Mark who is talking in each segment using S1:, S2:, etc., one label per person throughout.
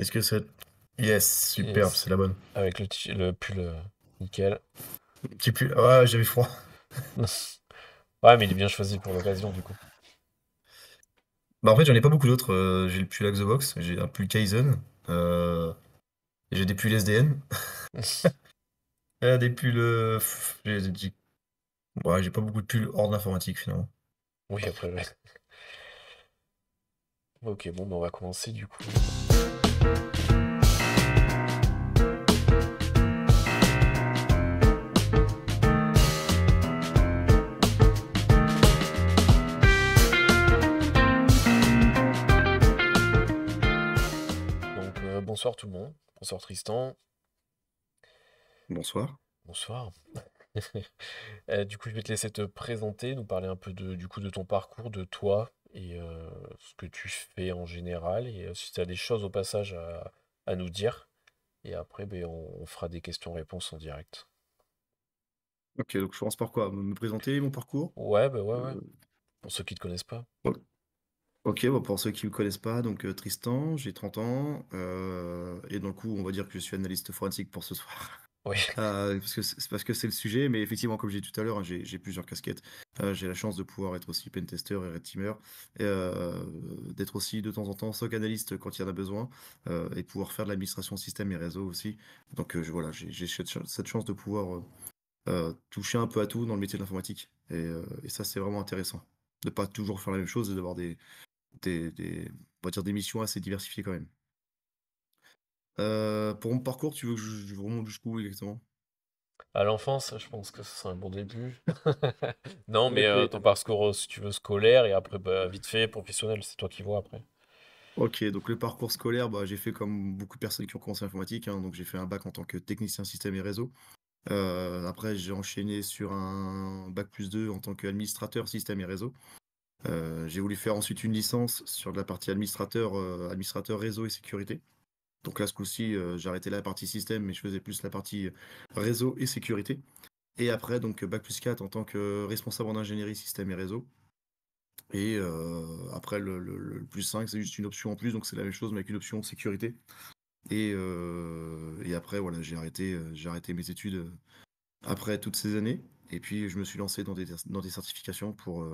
S1: Est-ce que c'est...
S2: Yes, superbe, c'est la bonne. Avec le, pull euh,
S3: nickel. petit
S2: pull. Ouais, ah, j'avais froid.
S3: ouais,
S2: mais il est bien choisi pour l'occasion,
S3: du coup. Bah, en fait, j'en ai pas beaucoup d'autres. Euh, j'ai le pull Axe Box, j'ai un pull Kaizen, euh, j'ai des pulls SDN. des pulls. J'ai j'ai pas beaucoup de pulls hors d'informatique finalement. Oui, après, ouais. Ok, bon, bah, on va commencer, du coup.
S2: bonsoir tout le monde. Bonsoir Tristan.
S3: Bonsoir. Bonsoir.
S2: Euh, du coup, je vais te laisser te présenter, nous parler un peu de, du coup, de ton parcours, de toi et euh, ce que tu fais en général. Et euh, si tu as des choses au passage à, nous dire. Et après, ben, on, fera des questions-réponses en direct.
S3: Ok, donc je pense par quoi Me présenter mon parcours
S2: Ouais, bah ouais, ouais. Pour ceux qui ne te connaissent pas.
S3: OK, bon, pour ceux qui ne me connaissent pas, donc euh, Tristan, j'ai 30 ans, euh, et dans le coup, on va dire que je suis analyste forensique pour ce soir. Oui. Euh, parce que c'est parce que c'est le sujet, mais effectivement, comme j'ai dit tout à l'heure, hein, j'ai plusieurs casquettes. j'ai la chance de pouvoir être aussi pentester et red teamer d'être aussi de temps en temps SOC analyste quand il y en a besoin, et pouvoir faire de l'administration système et réseau aussi. Donc je voilà, j'ai cette chance de pouvoir, toucher un peu à tout dans le métier de l'informatique et et ça, c'est vraiment intéressant. De pas toujours faire la même chose et d'avoir des des, dire des missions assez diversifiées quand même. Euh, pour mon parcours, tu veux que je, je remonte jusqu'où exactement
S2: À l'enfance, je pense que ce sera un bon début. non, mais euh, ton parcours, euh, si tu veux, scolaire et après, bah, vite fait, professionnel, c'est toi qui vois après.
S3: Ok, donc le parcours scolaire, bah, j'ai fait comme beaucoup de personnes qui ont commencé l'informatique. Hein, donc j'ai fait un bac en tant que technicien système et réseau. après, j'ai enchaîné sur un bac plus 2 en tant qu'administrateur système et réseau. Euh, j'ai voulu faire ensuite une licence sur la partie administrateur, euh, administrateur réseau et sécurité. Donc là, ce coup-ci, euh, j'ai arrêté la partie système, mais je faisais plus la partie réseau et sécurité. Et après, donc, Bac plus 4 en tant que responsable en ingénierie système et réseau. Et après, le, plus 5, c'est juste une option en plus, donc c'est la même chose, mais avec une option sécurité. Et, et après, voilà, j'ai arrêté, j'ai arrêté mes études après toutes ces années. Et puis, je me suis lancé dans des, dans des certifications pour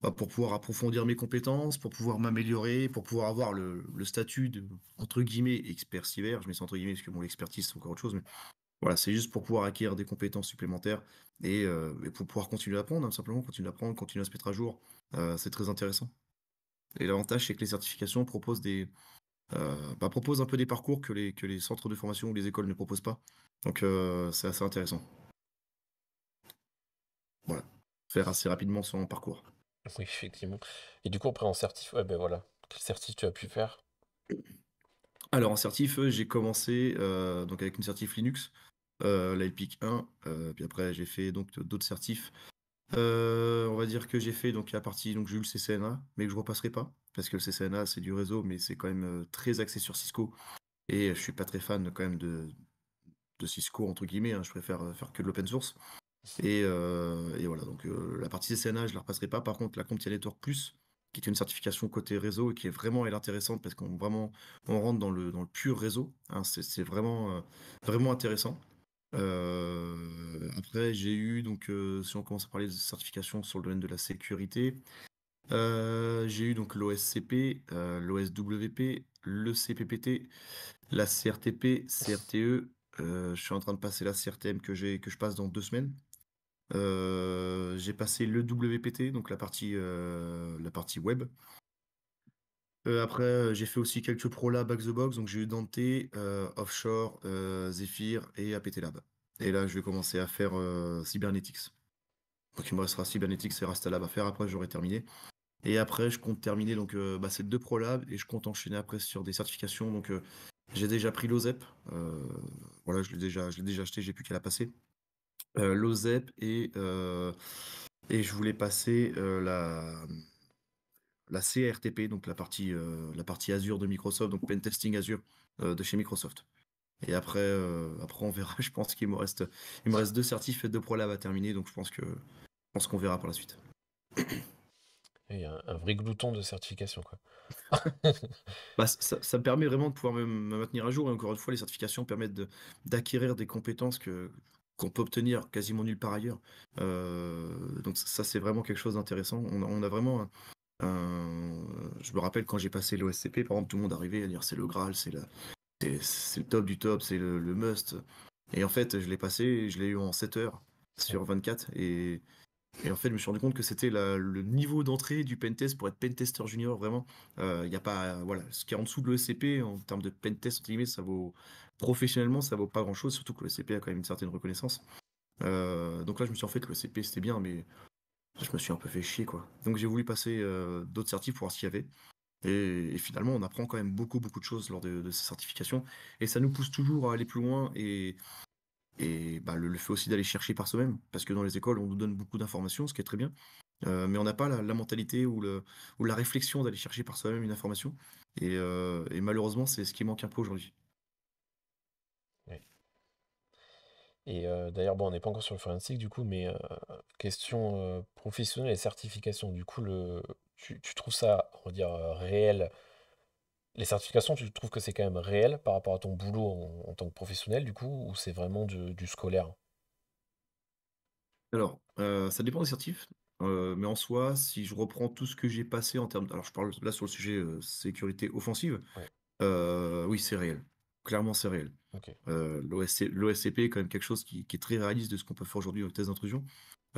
S3: bah, pour pouvoir approfondir mes compétences, pour pouvoir m'améliorer, pour pouvoir avoir le, statut de, entre guillemets, expert cyber. Je mets ça entre guillemets parce que mon l'expertise, c'est encore autre chose. Mais voilà, c'est juste pour pouvoir acquérir des compétences supplémentaires et, euh, pour pouvoir continuer à apprendre, hein, simplement, continuer à apprendre, continuer à se mettre à jour. Euh, c'est très intéressant. Et l'avantage, c'est que les certifications proposent des. Euh, bah, un peu des parcours que les, que les centres de formation ou les écoles ne proposent pas. Donc c'est assez intéressant. Voilà. Faire assez rapidement son parcours.
S2: Oui, effectivement. Et du coup, après, en certif, ben voilà. Quel certif tu as pu faire?
S3: Alors en certif, euh, j'ai commencé euh, donc avec une certif Linux, euh, 1, euh, puis après j'ai fait donc d'autres certifs. on va dire que j'ai fait donc la partie donc j'ai eu le CCNA, mais que je repasserai pas parce que le CCNA c'est du réseau, mais c'est quand même très axé sur Cisco et je suis pas très fan quand même de Cisco entre guillemets. Hein. je préfère faire que de l'open source. Euh, et, voilà, donc euh, la partie CNA, je ne la repasserai pas. Par contre, la Comptia Network Plus, qui est une certification côté réseau et qui est vraiment elle, intéressante parce qu'on vraiment on rentre dans le, dans le pur réseau. Hein. c'est vraiment, euh, vraiment intéressant. après, j'ai eu, donc, si on commence à parler de certification sur le domaine de la sécurité, j'ai eu donc l'OSCP, l'OSWP, le CPPT, la CRTP, CRTE. je suis en train de passer la CRTM que, que je passe dans deux semaines. Euh, j'ai passé le WPT, donc la partie, euh, la partie web. Euh, après, j'ai fait aussi quelques Pro back the box, donc j'ai eu Dante, Offshore, Zephyr et APT Lab. Et là, je vais commencer à faire Cybernetics. Donc il me restera Cybernetics et Rastalab à faire, après j'aurai terminé. Et après, je compte terminer donc, bah, ces deux Pro Labs et je compte enchaîner après sur des certifications. Donc j'ai déjà pris l'OSEP, voilà, je l'ai déjà, je déjà acheté, j'ai plus qu'à la passer. Euh, l'OZEP et, euh, et je voulais passer euh, la la CRTP, donc la partie, la partie Azure de Microsoft, donc Pentesting Azure de chez Microsoft. Et après, après on verra, je pense qu'il me reste, il me reste deux certifs et deux prolabs à terminer, donc je pense que qu'on verra par la suite. y a un
S2: vrai glouton de certification, quoi.
S3: Bah, ça, me permet vraiment de pouvoir me, maintenir à jour. Et encore une fois, les certifications permettent d'acquérir des compétences que, qu'on peut obtenir quasiment nulle par ailleurs. Euh, donc ça, c'est vraiment quelque chose d'intéressant. On, a vraiment un, je me rappelle quand j'ai passé l'OSCP, par exemple, tout le monde arrivait à dire c'est le Graal, c'est le, le top du top, c'est le, must. Et en fait, je l'ai passé, je l'ai eu en 7 heures sur 24. Et, et, en fait, je me suis rendu compte que c'était le niveau d'entrée du pentest pour être pentester junior, vraiment. Euh, il n'y a pas, voilà, ce qui est en dessous de l'OSCP en termes de pentest, entre guillemets, ça vaut professionnellement, ça vaut pas grand chose, surtout que le CP a quand même une certaine reconnaissance. Euh, donc là, je me suis en fait que le CP c'était bien, mais je me suis un peu fait chier quoi. Donc j'ai voulu passer euh, d'autres certifs pour voir ce qu'il y avait. Et, finalement, on apprend quand même beaucoup, beaucoup de choses lors de, ces certifications. Et ça nous pousse toujours à aller plus loin et, et bah, le, fait aussi d'aller chercher par soi-même. Parce que dans les écoles, on nous donne beaucoup d'informations, ce qui est très bien. Euh, mais on n'a pas la, mentalité ou, le, ou la réflexion d'aller chercher par soi-même une information. et malheureusement, c'est ce qui manque un peu aujourd'hui.
S2: Et euh, d'ailleurs, bon, on n'est pas encore sur le forensic du coup, mais euh, question euh, professionnelle et certification, du coup, le, tu, trouves ça, on va dire, réel Les certifications, tu trouves que c'est quand même réel par rapport à ton boulot en, tant que professionnel, du coup, ou c'est vraiment du, scolaire?
S3: Alors, ça dépend des certifs, mais en soi, si je reprends tout ce que j'ai passé en termes de... Alors, je parle là sur le sujet sécurité offensive. oui, c'est réel clairement c'est réel. Euh, L'OSCP est quand même quelque chose qui, est très réaliste de ce qu'on peut faire aujourd'hui aux tests d'intrusion.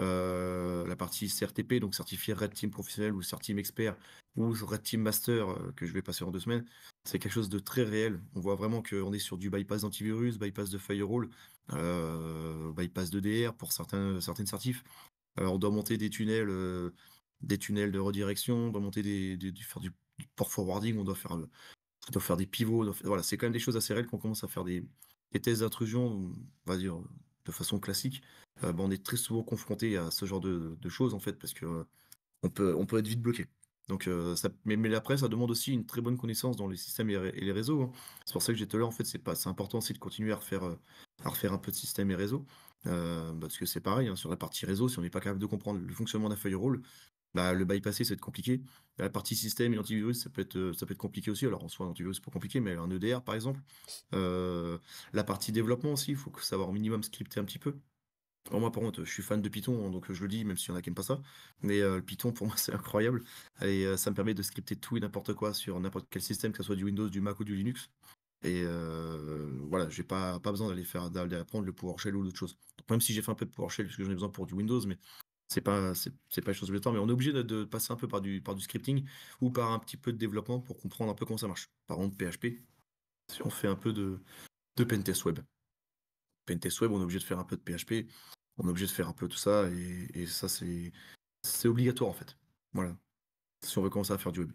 S3: Euh, la partie CRTP, donc certifié Red Team professionnel ou Cert Team expert ou Red Team master euh, que je vais passer en deux semaines, c'est quelque chose de très réel. On voit vraiment qu'on est sur du bypass d'antivirus, bypass de firewall, bypass de DR pour certains, certaines certifs. Alors on doit monter des tunnels, des tunnels de redirection, on doit monter des, faire du port forwarding, on doit faire faire des pivots. Voilà, c'est quand même des choses assez réelles qu'on commence à faire des, tests d'intrusion, on va dire, de façon classique. Euh, bah, on est très souvent confronté à ce genre de, choses, en fait, parce que euh, on, peut, on peut être vite bloqué. Donc, euh, mais, mais, après, ça demande aussi une très bonne connaissance dans les systèmes et, les réseaux. Hein. C'est pour ça que j'étais là, en fait, c'est, pas, important aussi de continuer à refaire, à refaire un peu de système et réseau. parce que c'est pareil, hein, sur la partie réseau, si on n'est pas capable de comprendre le fonctionnement d'un feuille rôle, bah, le bypasser, ça être compliqué. La partie système et antivirus, euh, ça peut être, compliqué aussi. Alors en soi, l'antivirus, antivirus, c'est pas compliqué, mais un EDR, par exemple. Euh, la partie développement aussi, il faut savoir au minimum scripter un petit peu. moi, par contre, je suis fan de Python, hein, donc euh, je le dis, même si on en a qui pas ça. Mais le Python, pour moi, c'est incroyable. Et ça me permet de scripter tout et n'importe quoi sur n'importe quel système, que ce soit du Windows, du Mac ou du Linux. Et voilà, j'ai pas, pas besoin d'aller faire apprendre le PowerShell ou d'autres choses. même si j'ai fait un peu de PowerShell, parce que j'en ai besoin pour du Windows, mais c'est pas c'est, pas une chose obligatoire, mais on est obligé de, passer un peu par du par du scripting ou par un petit peu de développement pour comprendre un peu comment ça marche. Par exemple, PHP, si on fait un peu de de pentest web, pentest web, on est obligé de faire un peu de PHP, on est obligé de faire un peu tout ça et, ça c'est c'est obligatoire en fait. Voilà, si on veut commencer à faire du web.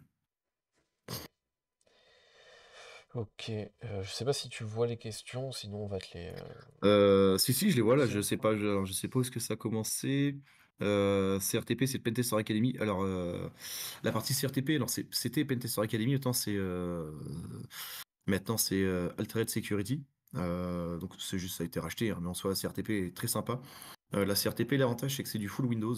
S2: Ok, Je euh, je sais pas si tu vois les questions, sinon on va te les. Euh,
S3: euh, si si, je les vois là. Je sais pas, je, sais pas où est-ce que ça a commencé. Euh, CRTP, c'est Pentester Academy. Alors, euh, la partie CRTP, c'était Pentester Academy, euh, maintenant c'est maintenant c'est Altered Security. donc c'est juste ça a été racheté, hein. mais en soi CRTP est très sympa. Euh, la CRTP, l'avantage, c'est que c'est du full Windows.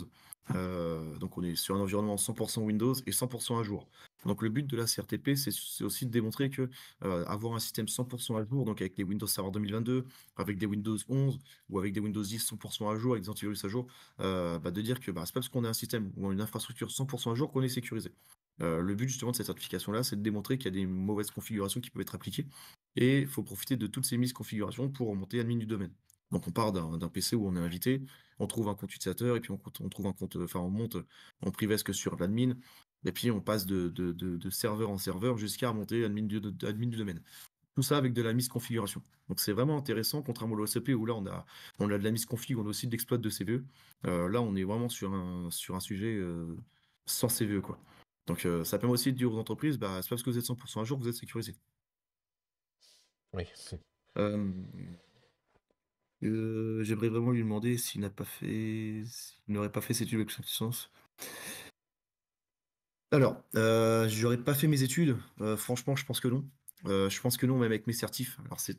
S3: Euh, donc on est sur un environnement 100% Windows et 100% à jour. Donc le but de la CRTP, c'est aussi de démontrer que euh, avoir un système 100% à jour, donc avec les Windows Server 2022, avec des Windows 11 ou avec des Windows 10 100% à jour, avec des antivirus à jour, bah, de dire que bah, c'est pas parce qu'on a un système ou une infrastructure 100% à jour qu'on est sécurisé. le but justement de cette certification-là, c'est de démontrer qu'il y a des mauvaises configurations qui peuvent être appliquées. Et il faut profiter de toutes ces mises configurations pour remonter admin du domaine. Donc on part d'un PC où on est invité, on trouve un compte utilisateur et puis on, trouve un compte, euh, enfin on monte en que sur l'admin et puis on passe de, serveur en serveur jusqu'à remonter admin du, domaine. Tout ça avec de la mise configuration. Donc c'est vraiment intéressant, contrairement au SCP où là on a, on a de la misconfig, on a aussi de l'exploit de CVE. Euh, là on est vraiment sur un, sur un sujet euh, sans CVE quoi. Donc ça permet aussi de dire aux entreprises, bah, c'est pas parce que vous êtes 100% à jour vous êtes sécurisé. Oui j'aimerais vraiment lui demander s'il n'a pas fait, n'aurait pas fait ses études avec licence. Alors, euh, j'aurais pas fait mes études. Euh, franchement, je pense que non. Euh, je pense que non, même avec mes certifs. Alors c'est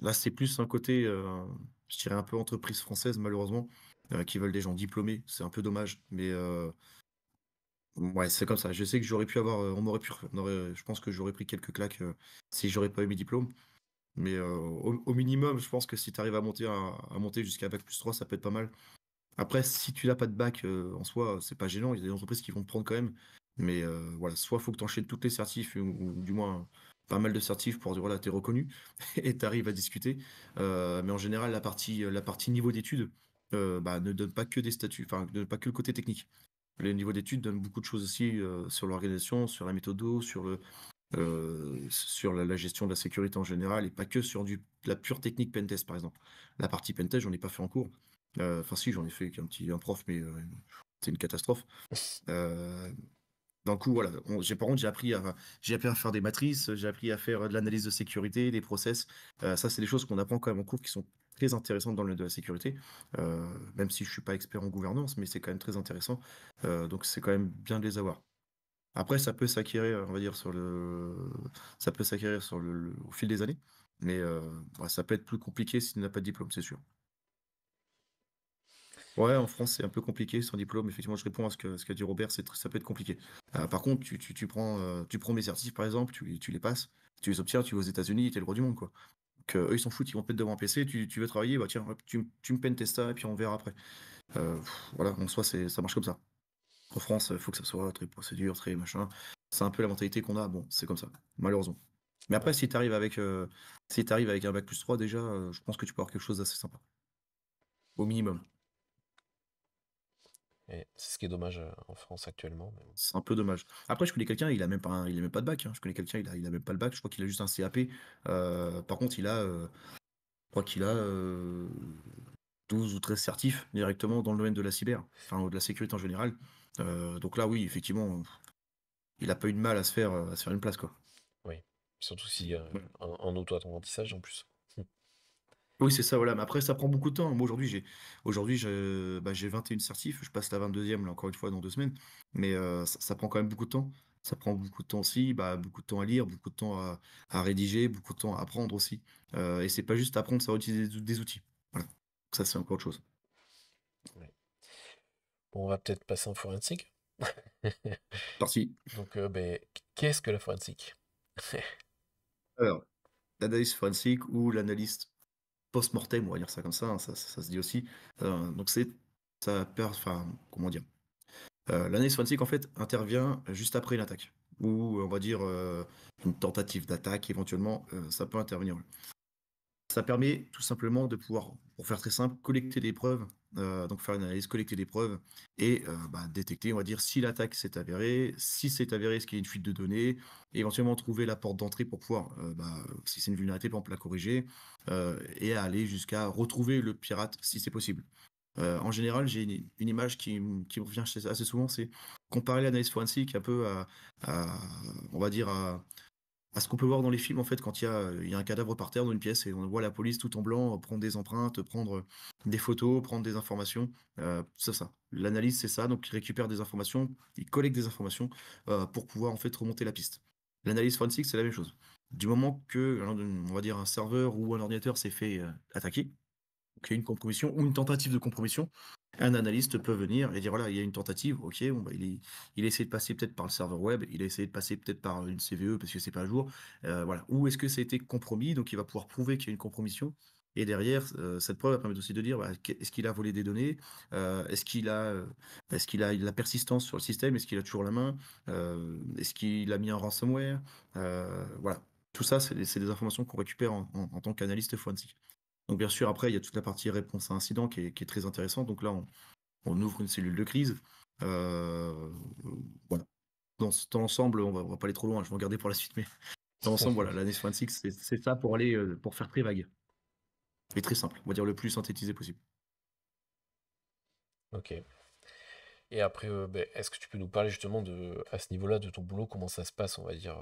S3: là, c'est plus un côté, euh, je dirais un peu entreprise française malheureusement, qui veulent des gens diplômés. C'est un peu dommage, mais ouais, c'est comme ça. Je sais que j'aurais pu avoir, on m'aurait pu, je pense que j'aurais pris quelques claques si j'aurais pas eu mes diplômes. Mais euh, au, minimum, je pense que si tu arrives à monter, à, monter jusqu'à bac plus 3, ça peut être pas mal. Après, si tu n'as pas de bac euh, en soi, c'est pas gênant. Il y a des entreprises qui vont te prendre quand même. Mais euh, voilà, soit faut que tu enchaînes toutes les certifs, ou, du moins pas mal de certifs pour dire voilà, tu es reconnu et tu arrives à discuter. mais en général, la partie, la partie niveau d'études bah, ne donne pas que des statuts, enfin, ne pas que le côté technique. Le niveau d'études donne beaucoup de choses aussi sur l'organisation, sur la méthode, sur le, euh, sur la, gestion de la sécurité en général et pas que sur du, la pure technique pentest par exemple. La partie pentest, j'en ai pas fait en cours. Euh, enfin si, j'en ai fait avec un petit prof, mais euh, c'est une catastrophe. d'un coup, voilà. par contre, j'ai appris, à, j'ai appris à faire des matrices, j'ai appris à faire de l'analyse de sécurité, des process. ça, c'est des choses qu'on apprend quand même en cours qui sont très intéressantes dans le domaine de la sécurité, même si je ne suis pas expert en gouvernance, mais c'est quand même très intéressant. donc c'est quand même bien de les avoir. Après, ça peut s'acquérir, on va dire, sur le. Ça peut s'acquérir sur le... au fil des années. Mais euh, ça peut être plus compliqué s'il n'a pas de diplôme, c'est sûr. Ouais, en France, c'est un peu compliqué sans diplôme. Effectivement, je réponds à ce qu'a ce qu dit Robert, c'est, ça peut être compliqué. Euh, par contre, tu, tu, prends, euh, tu prends mes certifs, par exemple, tu, les passes, tu les obtiens, tu vas aux États-Unis, tu es le roi du monde, quoi. eux, ils s'en foutent, ils vont te mettre devant un PC, tu, veux travailler, bah tiens, tu, me peines, ça, et puis on verra après. voilà, en soi, ça marche comme ça. En France, il euh, faut que ça soit très procédure, très machin. C'est un peu la mentalité qu'on a. Bon, c'est comme ça, malheureusement. Mais après, si tu arrives avec, euh, si arrives avec un bac plus 3, déjà, euh, je pense que tu peux avoir quelque chose d'assez sympa. Au minimum. C'est ce qui est dommage en France actuellement. C'est un peu dommage. Après, je connais quelqu'un, il a même pas, il même pas de bac. Hein. Je connais quelqu'un, il n'a même pas le bac. Je crois qu'il a juste un CAP. par contre, il a, je crois qu'il a 12 ou 13 certifs directement dans le domaine de la cyber, enfin de la sécurité en général. Euh, donc là, oui, effectivement, il a pas eu de mal à se faire, euh, à faire une place. Quoi. Oui, surtout si en, euh, auto-apprentissage en plus. Oui, c'est ça, voilà. Mais après, ça prend beaucoup de temps. Moi, aujourd'hui, j'ai aujourd'hui, bah, j'ai 21 certifs. Je passe la 22e, là, encore une fois, dans deux semaines. Mais ça, prend quand même beaucoup de temps. Ça prend beaucoup de temps aussi, bah, beaucoup de temps à lire, beaucoup de temps à, rédiger, beaucoup de temps à apprendre aussi. et c'est pas juste apprendre, ça utiliser des, outils. Ça, c'est encore autre chose on va peut-être passer en forensique. Parti.
S2: Donc, euh, ben, qu'est-ce que la forensique
S3: Alors, l'analyse forensique ou l'analyste post-mortem, on va dire ça comme ça, hein, ça, ça, se dit aussi. Euh, donc, c'est ça perd, enfin, comment dire euh, L'analyse forensique, en fait, intervient juste après l'attaque, ou on va dire euh, une tentative d'attaque, éventuellement, ça peut intervenir. Ça permet tout simplement de pouvoir, pour faire très simple, collecter des preuves euh, donc faire une analyse, collecter des preuves et euh, bah, détecter, on va dire, si l'attaque s'est avérée, si c'est avéré ce qu'il y a une fuite de données, éventuellement trouver la porte d'entrée pour pouvoir, euh, bah, si c'est une vulnérabilité, par la corriger et aller jusqu'à retrouver le pirate si c'est possible. en général, j'ai une, image qui, me revient assez souvent, c'est comparer l'analyse forensique un peu à, à on va dire, à, à ce qu'on peut voir dans les films en fait quand il y a, y a, un cadavre par terre dans une pièce et on voit la police tout en blanc prendre des empreintes, prendre des photos, prendre des informations. Euh, c'est ça. L'analyse c'est ça. Donc ils récupèrent des informations, ils collecte des informations euh, pour pouvoir en fait remonter la piste. L'analyse forensique c'est la même chose. Du moment que on va dire un serveur ou un ordinateur s'est fait euh, attaquer, qu'il y a une compromission ou une tentative de compromission, un analyste peut venir et dire voilà, il y a une tentative, ok, bah, il, a essayé de passer peut-être par le serveur web, il a essayé de passer peut-être par une CVE parce que c'est pas à jour, euh, voilà. Ou est-ce que ça a été compromis Donc il va pouvoir prouver qu'il y a une compromission. Et derrière, euh, cette preuve va permettre aussi de dire bah, est-ce qu'il a volé des données euh, Est-ce qu'il a, est-ce qu'il a la persistance sur le système Est-ce qu'il a toujours la main Est-ce qu'il a mis un ransomware Voilà. Tout ça, c'est des, informations qu'on récupère en, tant qu'analyste forensique. Donc bien sûr, après, il y a toute la partie réponse à incident qui est, très intéressante. Donc là, on, ouvre une cellule de crise. Euh, voilà. Dans, l'ensemble, on ne on va pas aller trop loin, je vais en garder pour la suite, mais dans l'ensemble, voilà, l'année 26, c'est ça pour aller euh, pour faire très vague. Et très simple, on va dire le plus synthétisé possible.
S2: Ok. Et après, euh, ben, est-ce que tu peux nous parler justement de à ce niveau-là de ton boulot, comment ça se passe, on va dire,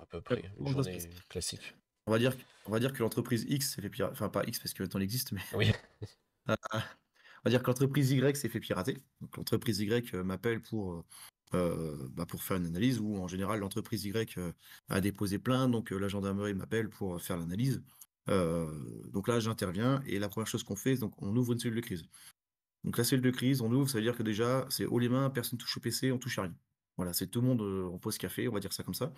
S2: à peu près, une journée classique
S3: on va dire, on va dire que l'entreprise X s'est fait pirater. Enfin, pas X parce que maintenant il existe, mais. Ah, ah. on va dire que l'entreprise Y s'est fait pirater. Donc L'entreprise Y euh, m'appelle pour, euh, euh, bah, pour faire une analyse, ou en général, l'entreprise Y a déposé plainte, donc la gendarmerie m'appelle pour faire l'analyse. donc là, j'interviens, et la première chose qu'on fait, donc on ouvre une cellule de crise. Donc la cellule de crise, on ouvre, ça veut dire que déjà, c'est haut les mains, personne touche au PC, on touche à rien. Voilà, c'est tout le monde, on pose café, on va dire ça comme ça.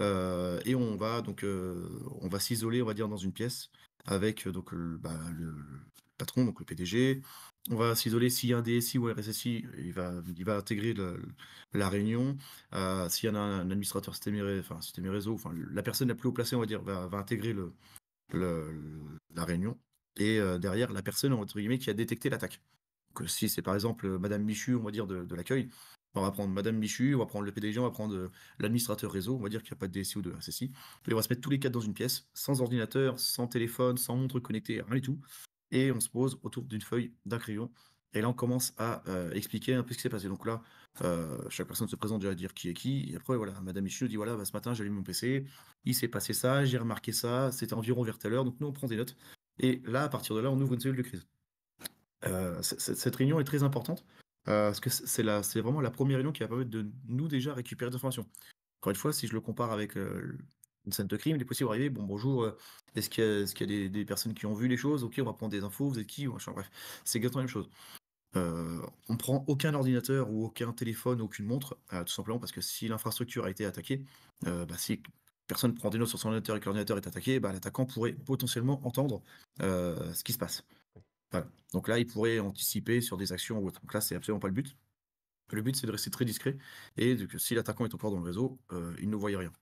S3: Euh, et on va donc euh, on va s'isoler, on va dire, dans une pièce avec euh, donc bah, le, patron, donc le PDG. On va s'isoler s'il y a un DSI ou un RSSI, il va, il va intégrer la, réunion. s'il y a un, administrateur système, enfin, réseau, enfin, la personne la plus haut placée, on va dire, va, intégrer la réunion. Et derrière, la personne, entre guillemets, qui a détecté l'attaque. Donc, si c'est par exemple Madame Michu, on va dire, de l'accueil, on va prendre Madame Michu, on va prendre le PDG, on va prendre euh, l'administrateur réseau, on va dire qu'il n'y a pas de DSI ou de SSI. Et on va se mettre tous les quatre dans une pièce, sans ordinateur, sans téléphone, sans montre connectée, rien du tout. Et on se pose autour d'une feuille, d'un crayon. Et là, on commence à euh, expliquer un peu ce qui s'est passé. Donc là, euh, chaque personne se présente déjà à dire qui est qui. Et après, voilà, Madame Michu dit voilà, bah, ce matin, j'ai allumé mon PC, il s'est passé ça, j'ai remarqué ça, c'était environ vers telle heure. Donc nous, on prend des notes. Et là, à partir de là, on ouvre une cellule de crise. cette réunion est très importante euh, parce que c'est vraiment la première réunion qui va permettre de nous déjà récupérer des informations. Encore une fois, si je le compare avec euh, une scène de crime, il est possible d'arriver, bon bonjour, euh, est-ce qu'il y a, des, personnes qui ont vu les choses Ok, on va prendre des infos, vous êtes qui Bref, c'est exactement la même chose. Euh, on prend aucun ordinateur ou aucun téléphone, aucune montre, tout simplement parce que si l'infrastructure a été attaquée, bah, si personne prend des notes sur son ordinateur et que l'ordinateur est attaqué, bah, l'attaquant pourrait potentiellement entendre ce qui se passe. Donc là, il pourrait anticiper sur des actions ou autre. Donc là, c'est absolument pas le but. Le but, c'est de rester très discret et que si l'attaquant est encore dans le réseau, euh, il ne voyait rien.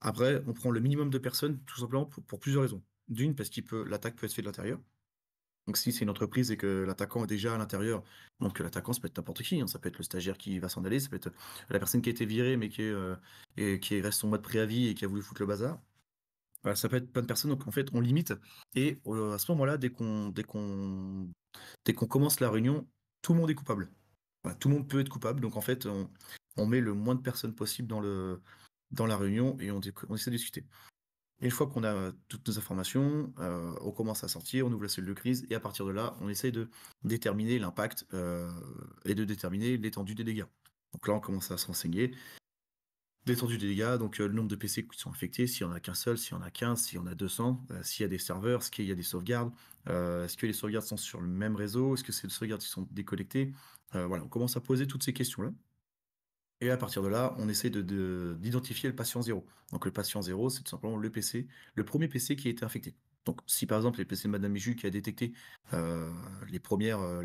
S3: Après, on prend le minimum de personnes, tout simplement pour, plusieurs raisons. D'une, parce qu'il peut, l'attaque peut être faite de l'intérieur. Donc si c'est une entreprise et que l'attaquant est déjà à l'intérieur, donc l'attaquant, ça peut être n'importe qui, hein. ça peut être le stagiaire qui va s'en aller, ça peut être la personne qui a été virée mais qui, est, euh, et qui reste en mode préavis et qui a voulu foutre le bazar. Bah, ça peut être plein de personnes, donc en fait, on limite. Et euh, à ce moment-là, dès qu'on qu'on commence la réunion, tout le monde est coupable. Bah, tout le monde peut être coupable, donc en fait, on, met le moins de personnes possible dans le dans la réunion et on, essaie de discuter. une fois qu'on a euh, toutes nos informations, euh, on commence à sortir, on ouvre la cellule de crise, et à partir de là, on essaie de déterminer l'impact et de déterminer l'étendue des dégâts. Donc là, on commence à se renseigner, Détendu des dégâts, donc euh, le nombre de PC qui sont infectés, s'il n'y en a qu'un seul, s'il on en a 15, s'il y en a 200, euh, s'il y a des serveurs, est-ce qu'il y a des sauvegardes, euh, est-ce que les sauvegardes sont sur le même réseau, est-ce que ces sauvegardes qui sont décollectées. voilà, on commence à poser toutes ces questions-là. Et à partir de là, on essaie d'identifier de, le patient zéro. Donc le patient zéro, c'est tout simplement le PC, le premier PC qui a été infecté. Donc si par exemple le PC de Madame Michu qui a détecté les, premières,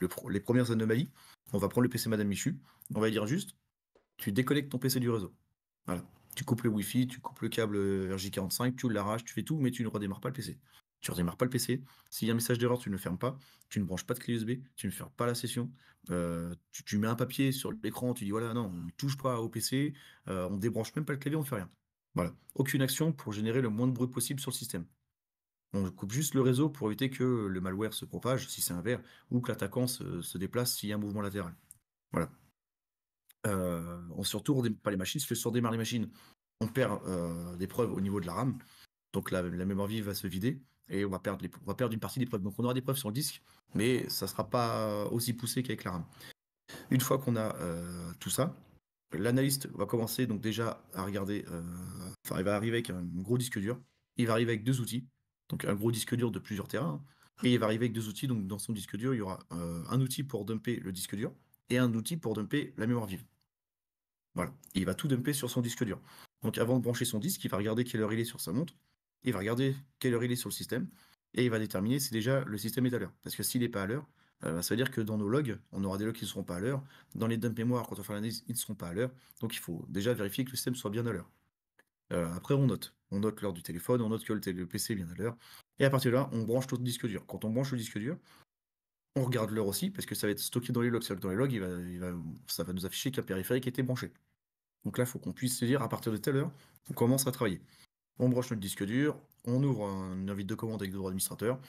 S3: les premières anomalies, on va prendre le PC Madame Michu, on va dire juste, tu déconnectes ton PC du réseau. Voilà. Tu coupes le Wi-Fi, tu coupes le câble euh, RJ45, tu l'arraches, tu fais tout, mais tu ne redémarres pas le PC. Tu ne redémarres pas le PC. S'il y a un message d'erreur, tu ne le fermes pas. Tu ne branches pas de clé USB. Tu ne fermes pas la session. Euh, tu, mets un papier sur l'écran. Tu dis voilà, non, on ne touche pas au PC. Euh, on ne débranche même pas le clavier. On ne fait rien. Voilà. Aucune action pour générer le moins de bruit possible sur le système. On coupe juste le réseau pour éviter que le malware se propage si c'est un verre ou que l'attaquant se, se, déplace s'il y a un mouvement latéral. Voilà euh, on se retourne pas les machines, parce que si on les machines, on perd euh, des preuves au niveau de la RAM, donc la, mémoire vive va se vider et on va perdre, perdre une partie des preuves. Donc on aura des preuves sur le disque, mais ça sera pas aussi poussé qu'avec la RAM. Une fois qu'on a euh, tout ça, l'analyste va commencer donc déjà à regarder. Euh, enfin, il va arriver avec un gros disque dur. Il va arriver avec deux outils, donc un gros disque dur de plusieurs terrains. et il va arriver avec deux outils. Donc dans son disque dur, il y aura un outil pour dumper le disque dur, et un outil pour dumper la mémoire vive. Voilà. il va tout dumper sur son disque dur. Donc avant de brancher son disque, il va regarder quelle heure il est sur sa montre, il va regarder quelle heure il est sur le système, et il va déterminer si déjà le système est à l'heure. Parce que s'il n'est pas à l'heure, euh, bah, ça veut dire que dans nos logs, on aura des logs qui ne seront pas à l'heure. Dans les dump mémoire, quand on fait l'analyse, ils ne seront pas à l'heure. Donc il faut déjà vérifier que le système soit bien à l'heure. Euh, après, on note. On note l'heure du téléphone, on note que le, PC est bien à l'heure. Et à partir de là, on branche notre disque dur. Quand on branche le disque dur, on regarde l'heure aussi, parce que ça va être stocké dans les logs. Dans les logs, ça va nous afficher qu'un périphérique était branché. Donc là, il faut qu'on puisse se dire à partir de telle heure, on commence à travailler. On broche notre disque dur, on ouvre une invite de commande avec le droit d'administrateur,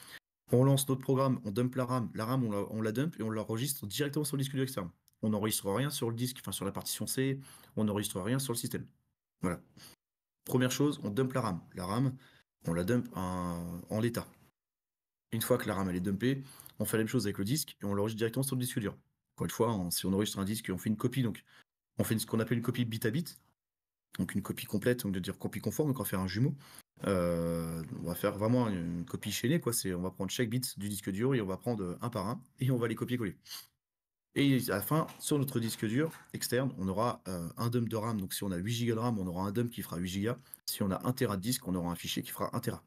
S3: on lance notre programme, on dump la RAM, la RAM on la, dump et on l'enregistre directement sur le disque dur externe. On n'enregistre rien sur le disque, enfin sur la partition C, on n'enregistre rien sur le système. Voilà. Première chose, on dump la RAM. La RAM, on la dump en, en l'état. Une fois que la RAM elle est dumpée, on fait la même chose avec le disque et on l'enregistre directement sur le disque dur. Encore une fois, hein, si on enregistre un disque, on fait une copie, donc on fait ce qu'on appelle une copie bit à bit, donc une copie complète, donc de dire copie conforme, donc on va faire un jumeau. Euh, on va faire vraiment une, copie chaînée, on va prendre chaque bit du disque dur et on va prendre un par un et on va les copier-coller. Et à la fin, sur notre disque dur externe, on aura euh, un dump de RAM. Donc si on a 8 Go de RAM, on aura un dump qui fera 8 Go. Si on a 1 Tera de disque, on aura un fichier qui fera 1 Tera.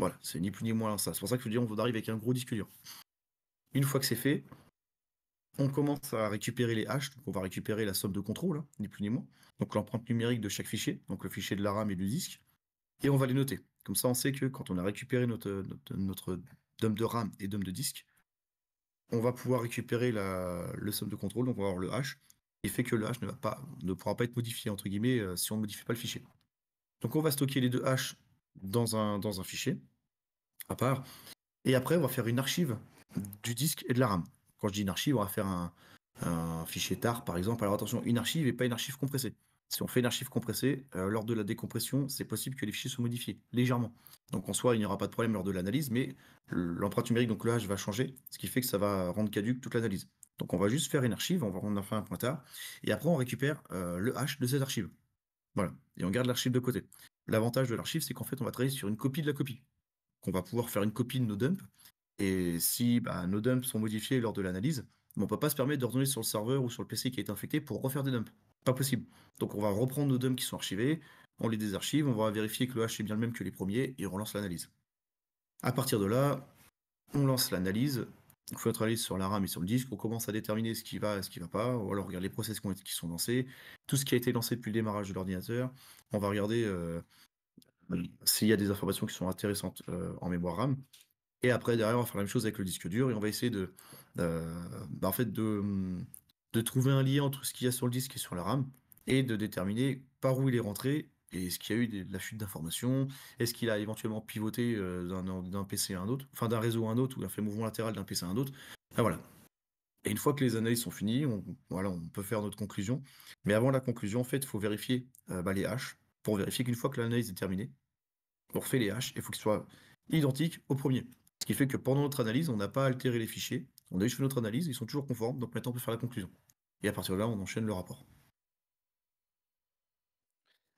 S3: Voilà, c'est ni plus ni moins ça. C'est pour ça que je dis on arriver avec un gros disque dur. Une fois que c'est fait, on commence à récupérer les haches, donc on va récupérer la somme de contrôle, hein, ni plus ni moins. Donc l'empreinte numérique de chaque fichier, donc le fichier de la RAM et du disque, et on va les noter. Comme ça, on sait que quand on a récupéré notre, notre, de RAM et dump de disque, on va pouvoir récupérer la, le somme de contrôle, donc on va avoir le hash, et fait que le hash ne, va pas, ne pourra pas être modifié, entre guillemets, euh, si on ne modifie pas le fichier. Donc on va stocker les deux H dans dans un fichier, à part. Et après, on va faire une archive du disque et de la RAM. Quand je dis une archive, on va faire un, fichier TAR, par exemple. Alors attention, une archive et pas une archive compressée. Si on fait une archive compressée, euh, lors de la décompression, c'est possible que les fichiers soient modifiés légèrement. Donc en soi, il n'y aura pas de problème lors de l'analyse, mais l'empreinte numérique, donc le hash, va changer, ce qui fait que ça va rendre caduque toute l'analyse. Donc on va juste faire une archive, on, va, rendre a fait un point tard. et après on récupère euh, le hash de cette archive. Voilà, et on garde l'archive de côté. L'avantage de l'archive, c'est qu'en fait, on va travailler sur une copie de la copie qu'on va pouvoir faire une copie de nos dumps. Et si bah, nos dumps sont modifiés lors de l'analyse, on ne peut pas se permettre de retourner sur le serveur ou sur le PC qui a été infecté pour refaire des dumps. Pas possible. Donc on va reprendre nos dumps qui sont archivés, on les désarchive, on va vérifier que le hash est bien le même que les premiers et on relance l'analyse. À partir de là, on lance l'analyse, on fait notre analyse sur la RAM et sur le disque, on commence à déterminer ce qui va et ce qui ne va pas, ou alors on regarde les process qui sont lancés, tout ce qui a été lancé depuis le démarrage de l'ordinateur, on va regarder euh, s'il y a des informations qui sont intéressantes euh, en mémoire RAM. Et après, derrière, on va faire la même chose avec le disque dur et on va essayer de, euh, bah, en fait, de, trouver un lien entre ce qu'il y a sur le disque et sur la RAM et de déterminer par où il est rentré et est-ce qu'il y a eu de la chute d'informations Est-ce qu'il a éventuellement pivoté euh, d'un PC à un autre Enfin, d'un réseau à un autre ou a fait mouvement latéral d'un PC à un autre voilà. Et une fois que les analyses sont finies, on, voilà, on peut faire notre conclusion. Mais avant la conclusion, fait, il faut vérifier bah, les haches pour vérifier qu'une fois que l'analyse est terminée, on refait les haches, il faut qu'ils soient identiques au premier. Ce qui fait que pendant notre analyse, on n'a pas altéré les fichiers, on a échoué notre analyse, ils sont toujours conformes, donc maintenant on peut faire la conclusion. Et à partir de là, on enchaîne le rapport.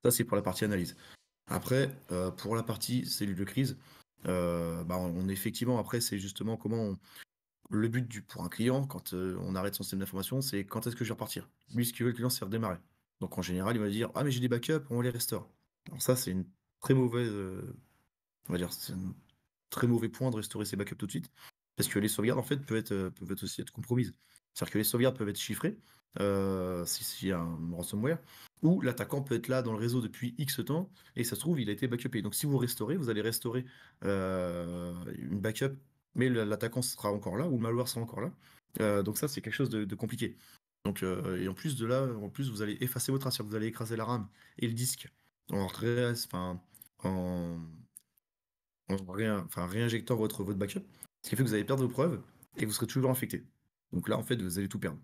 S3: Ça, c'est pour la partie analyse. Après, euh, pour la partie cellule de crise, euh, bah, on, effectivement, après, c'est justement comment le but du, pour un client, quand euh, on arrête son système d'information, c'est quand est-ce que je vais repartir. Lui, ce qu'il veut, le client, c'est redémarrer. Donc en général, il va dire Ah, mais j'ai des backups, on les restaure. Alors ça, c'est une très mauvais, euh, on va dire, un très mauvais point de restaurer ses backups tout de suite, parce que les sauvegardes en fait peuvent être, euh, peuvent aussi être compromises. C'est-à-dire que les sauvegardes peuvent être chiffrées euh, s'il y a un ransomware, ou l'attaquant peut être là dans le réseau depuis X temps et ça se trouve il a été backupé. Donc si vous restaurez, vous allez restaurer une backup, mais l'attaquant sera encore là ou le malware sera encore là. donc ça c'est quelque chose de, compliqué. Donc, et en plus de là, en plus, vous allez effacer votre traces, vous allez écraser la RAM et le disque en, enfin, en, enfin, réinjectant votre, votre backup, ce qui fait que vous allez perdre vos preuves et vous serez toujours infecté. Donc là, en fait, vous allez tout perdre.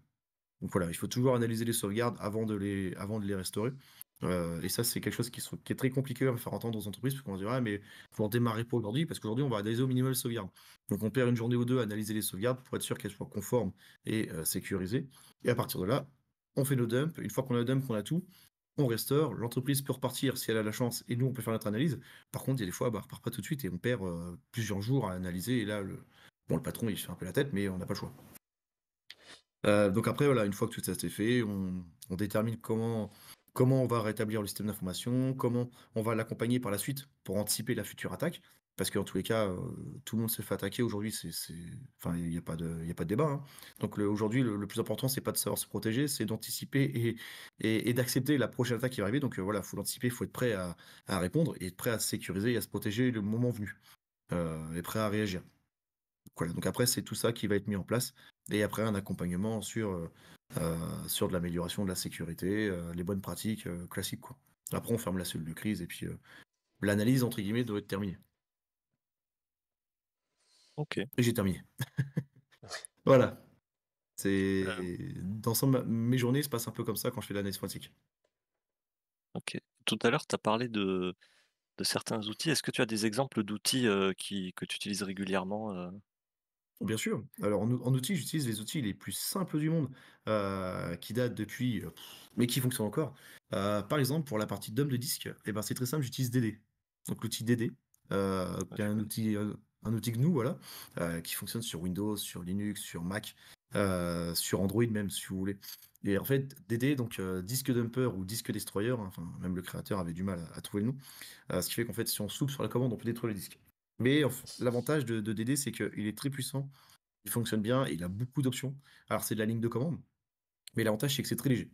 S3: Donc voilà, il faut toujours analyser les sauvegardes avant de les, avant de les restaurer. Euh, et ça, c'est quelque chose qui, est très compliqué à faire entendre aux entreprises, parce qu'on se dira, ah, mais il faut en démarrer pour aujourd'hui, parce qu'aujourd'hui, on va analyser au minimum les sauvegardes. Donc on perd une journée ou deux à analyser les sauvegardes pour être sûr qu'elles soient conformes et euh, sécurisées. Et à partir de là, on fait nos dumps. Une fois qu'on a le dump, qu'on a tout, on restaure, l'entreprise peut repartir si elle a la chance et nous on peut faire notre analyse. Par contre, il y a des fois, bah, on repart pas tout de suite et on perd euh, plusieurs jours à analyser. Et là, le... bon, le patron il se fait un peu la tête, mais on n'a pas le choix. Euh, donc après, voilà, une fois que tout ça s'est fait, on, on, détermine comment, comment on va rétablir le système d'information, comment on va l'accompagner par la suite pour anticiper la future attaque. Parce qu'en tous les cas, euh, tout le monde se fait attaquer aujourd'hui. Enfin, il n'y a, pas de, débat. Hein. Donc aujourd'hui, le, plus important, c'est pas de savoir se protéger, c'est d'anticiper et, d'accepter la prochaine attaque qui va arriver. Donc euh, voilà, il faut l'anticiper, il faut être prêt à, répondre et être prêt à se sécuriser et à se protéger le moment venu. Euh, et prêt à réagir. donc après, c'est tout ça qui va être mis en place. Et après, un accompagnement sur, sur de l'amélioration de la sécurité, les bonnes pratiques classiques. Après, on ferme la cellule de crise et puis l'analyse, entre guillemets, doit être terminée. Ok. J'ai terminé. voilà. C'est euh... mes journées se passent un peu comme ça quand je fais de l'analyse quantique.
S1: Ok. Tout à l'heure, tu as parlé de, de certains outils. Est-ce que tu as des exemples d'outils euh, qui, que tu utilises régulièrement euh? Bien sûr. Alors
S3: en, outils, j'utilise les outils les plus simples du monde, euh, qui datent depuis, mais qui fonctionnent encore. par exemple, pour la partie DOM de disque, eh ben, c'est très simple, j'utilise DD. Donc l'outil DD, qui est un outil un outil GNU, voilà, euh, qui fonctionne sur Windows, sur Linux, sur Mac, euh, sur Android même, si vous voulez. Et en fait, DD, donc euh, disque dumper ou disque destroyer, hein, enfin, même le créateur avait du mal à, trouver le nom, ce qui fait qu'en fait, si on soupe sur la commande, on peut détruire le disque. Mais l'avantage de, DD, c'est qu'il est très puissant, il fonctionne bien, il a beaucoup d'options. Alors, c'est de la ligne de commande, mais l'avantage, c'est que c'est très léger.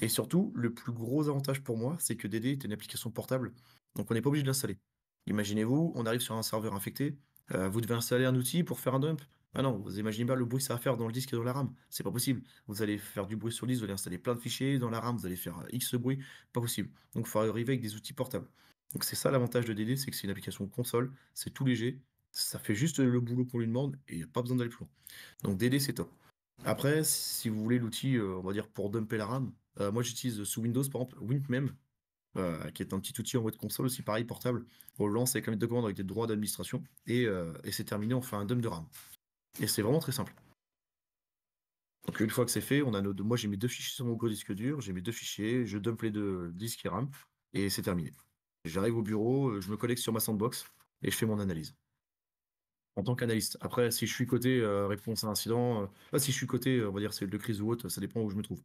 S3: Et surtout, le plus gros avantage pour moi, c'est que DD est une application portable, donc on n'est pas obligé de l'installer. Imaginez-vous, on arrive sur un serveur infecté, euh, vous devez installer un outil pour faire un dump. Ah non, vous imaginez pas le bruit ça va faire dans le disque et dans la RAM. C'est pas possible. Vous allez faire du bruit sur le disque, vous allez installer plein de fichiers dans la RAM, vous allez faire euh, X bruit. Pas possible. Donc il faut arriver avec des outils portables. Donc c'est ça l'avantage de DD, c'est que c'est une application console, c'est tout léger, ça fait juste le boulot qu'on lui demande et il n'y a pas besoin d'aller plus loin. Donc DD c'est top. Après, si vous voulez l'outil, euh, on va dire pour dumper la RAM, moi j'utilise sous Windows par exemple WinMem, euh, qui est un petit outil en mode console aussi, pareil, portable. On le lance avec un mètre de commande avec des droits d'administration et, euh, c'est terminé, on fait un dump de RAM. Et c'est vraiment très simple. Donc une fois que c'est fait, on a moi j'ai mes deux fichiers sur mon gros disque dur, j'ai mes deux fichiers, je dump les deux disques et RAM et c'est terminé. J'arrive au bureau, euh, je me connecte sur ma sandbox et je fais mon analyse. En tant qu'analyste. Après, si je suis côté réponse à incident, si je suis côté, on va dire, c'est de crise ou autre, ça dépend où je me trouve.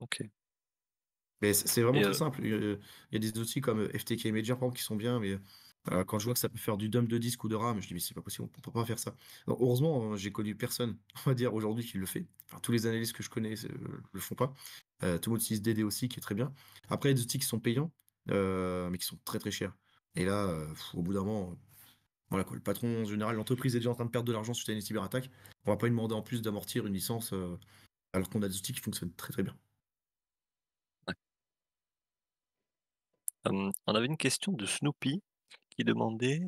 S3: Ok c'est vraiment très euh, simple. Il y a des outils comme euh, FTK Imager par qui sont bien, mais euh, quand je vois que ça peut faire du dump de disque ou de RAM, je dis mais c'est pas possible, on peut pas faire ça. heureusement, hein, j'ai connu personne, on va dire aujourd'hui, qui le fait. tous les analystes que je connais le font pas. tout le monde utilise DD aussi, qui est très bien. Après, il y a des outils qui sont payants, mais qui sont très très chers. Et là, au bout d'un moment, voilà quoi, le patron en général, l'entreprise est déjà en train de perdre de l'argent suite à une cyberattaque. On va pas lui demander en plus d'amortir une licence alors qu'on a des outils qui fonctionnent très très bien.
S1: on avait une question de Snoopy qui demandait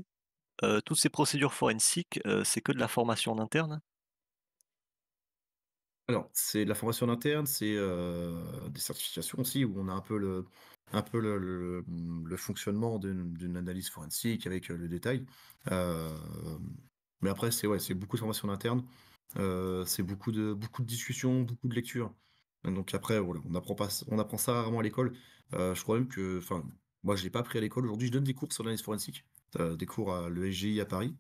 S1: toutes ces procédures forensiques, c'est que de la formation en interne Alors, c'est de la formation en interne, c'est des
S3: certifications aussi, où on a un peu le, un peu le, mmh, fonctionnement d'une analyse forensique avec le détail. mais après, c'est ouais, c'est beaucoup de formation en interne, c'est beaucoup de, beaucoup de discussions, beaucoup de lectures. Donc après, on apprend pas, on apprend ça rarement à l'école. je crois même que, enfin, moi, je ne l'ai pas appris à l'école. Aujourd'hui, je donne des cours sur l'analyse forensique, euh, des cours à l'ESGI à Paris.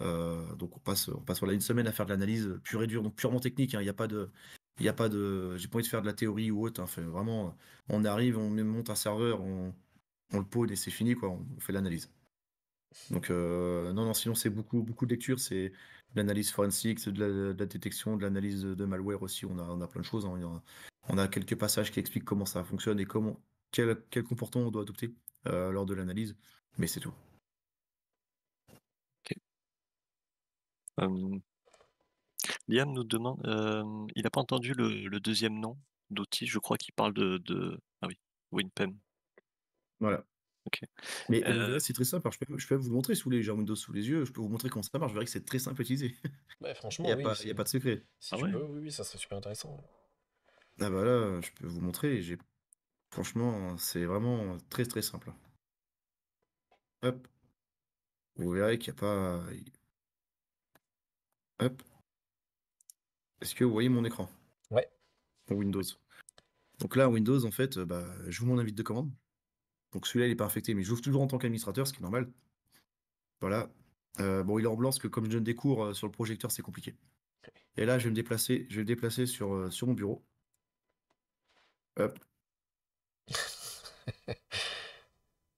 S3: Euh, donc on passe, on passe une semaine à faire de l'analyse pure et dure, donc purement technique. Hein. Il n'y a pas de, il a pas de, j'ai pas envie de faire de la théorie ou autre. Hein. vraiment, on arrive, on monte un serveur, on, le pose et c'est fini quoi. On, fait l'analyse. Donc euh, non non, sinon c'est beaucoup beaucoup de lecture, c'est de l'analyse forensique, de la, de la, détection, de l'analyse de malware aussi. On a, on a plein de choses. Hein. on a quelques passages qui expliquent comment ça fonctionne et comment quel, comportement on doit adopter euh, lors de l'analyse, mais
S1: c'est tout. Euh, Liam nous demande, euh, il n'a pas entendu le, deuxième nom d'outil, je crois qu'il parle de, de, Ah oui, Voilà. Ok. Mais
S3: c'est très simple, je peux, vous montrer sous les j'ai sous les yeux, je peux vous montrer comment ça marche, Je verrai que c'est très simple à bah, franchement, il n'y a, pas de secret. Ah oui,
S2: oui, ça serait super intéressant.
S3: Ah bah là, je peux vous montrer, j'ai Franchement, c'est vraiment très très simple. Hop. Vous verrez qu'il n'y a pas. Hop. Est-ce que vous voyez mon écran Ouais. Windows. Donc là, Windows, en fait, je bah, joue mon invite de commande. Donc celui-là, il n'est pas affecté, mais j'ouvre toujours en tant qu'administrateur, ce qui est normal. Voilà. Euh, bon, il est en blanc parce que comme je donne des cours euh, sur le projecteur, c'est compliqué. Et là, je vais me déplacer, je vais déplacer sur, euh, sur mon bureau. Hop.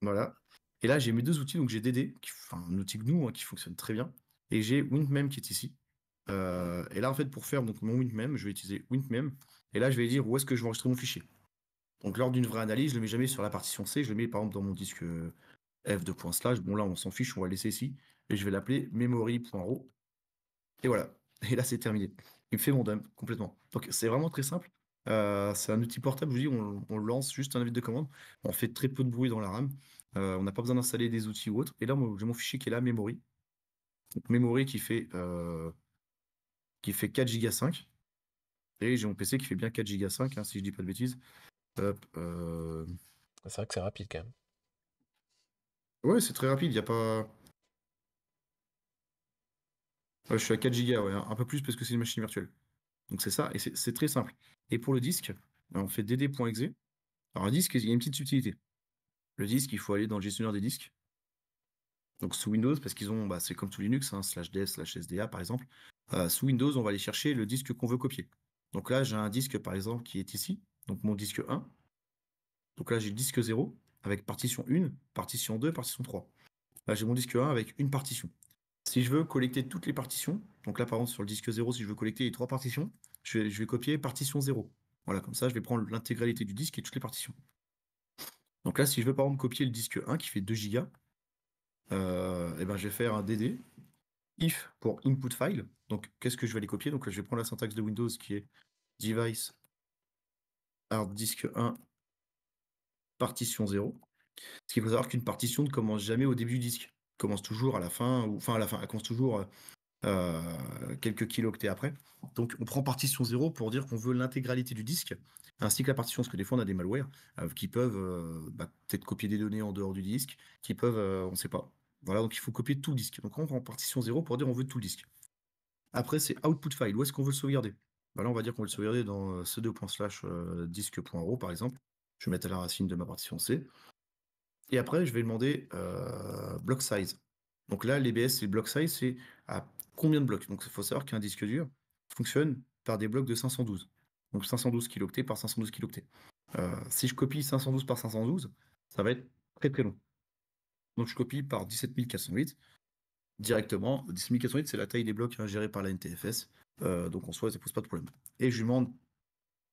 S3: voilà. Et là, j'ai mes deux outils. Donc, j'ai DD, un outil GNU hein, qui fonctionne très bien. Et j'ai WinMEM qui est ici. Euh, et là, en fait, pour faire donc, mon WintMem, je vais utiliser WinMEM, Et là, je vais dire où est-ce que je vais enregistrer mon fichier. Donc, lors d'une vraie analyse, je ne le mets jamais sur la partition C. Je le mets, par exemple, dans mon disque euh, F2.slash. Bon, là, on s'en fiche. On va laisser ici. Et je vais l'appeler memory.ro. Et voilà. Et là, c'est terminé. Il me fait mon dump complètement. Donc, c'est vraiment très simple. Euh, c'est un outil portable, je vous dis, on, lance juste un avis de commande. On fait très peu de bruit dans la RAM. Euh, on n'a pas besoin d'installer des outils ou autre. Et là, j'ai mon fichier qui est là, Memory. Donc, Memory qui fait, euh, qui fait 4 Go 5. Et j'ai mon PC qui fait bien 4 Go 5, si je dis pas de bêtises. Euh. c'est vrai que c'est rapide quand même. Ouais, c'est très rapide, il n'y a pas. je suis à 4 Go, un peu plus parce que c'est une machine virtuelle. Donc c'est ça, et c'est très simple. Et pour le disque, ben, on fait dd.exe. Alors un disque, il y a une petite subtilité. Le disque, il faut aller dans le gestionnaire des disques. Donc sous Windows, parce qu'ils ont, bah, c'est comme sous Linux, hein, slash ds, slash SDA par exemple. Euh, sous Windows, on va aller chercher le disque qu'on veut copier. Donc là, j'ai un disque par exemple qui est ici, donc mon disque 1. Donc là, j'ai le disque 0 avec partition 1, partition 2, partition 3. Là, j'ai mon disque 1 avec une partition si je veux collecter toutes les partitions, donc là par exemple sur le disque 0, si je veux collecter les trois partitions, je vais, copier partition 0. Voilà, comme ça je vais prendre l'intégralité du disque et toutes les partitions. Donc là, si je veux par exemple copier le disque 1 qui fait 2 Go, euh, eh ben, je vais faire un DD if pour input file. Donc qu'est-ce que je vais aller copier Donc là, je vais prendre la syntaxe de Windows qui est device hard disk 1 partition 0. Ce qu'il faut savoir qu'une partition ne commence jamais au début du disque commence toujours à la fin, ou enfin à la fin, elle commence toujours euh, euh, quelques kilooctets après. Donc on prend partition 0 pour dire qu'on veut l'intégralité du disque, ainsi que la partition, parce que des fois on a des malwares euh, qui peuvent bah, peut-être copier des données en dehors du disque, qui peuvent, on ne sait pas. Voilà, donc il faut copier tout le disque. Donc on prend partition 0 pour dire on veut tout le disque. Après c'est output file, où est-ce qu'on veut le sauvegarder Là on va dire qu'on veut le sauvegarder dans c disque.ro par exemple. Je vais mettre à la racine de ma partition C. Et après, je vais demander euh, block size. Donc là, l'EBS, c'est block size, c'est à combien de blocs. Donc il faut savoir qu'un disque dur fonctionne par des blocs de 512. Donc 512 kilooctets par 512 kilooctets. Euh, si je copie 512 par 512, ça va être très très long. Donc je copie par 17408 directement. 17408, c'est la taille des blocs hein, gérés par la NTFS. Euh, donc en soi, ça pose pas de problème. Et je lui demande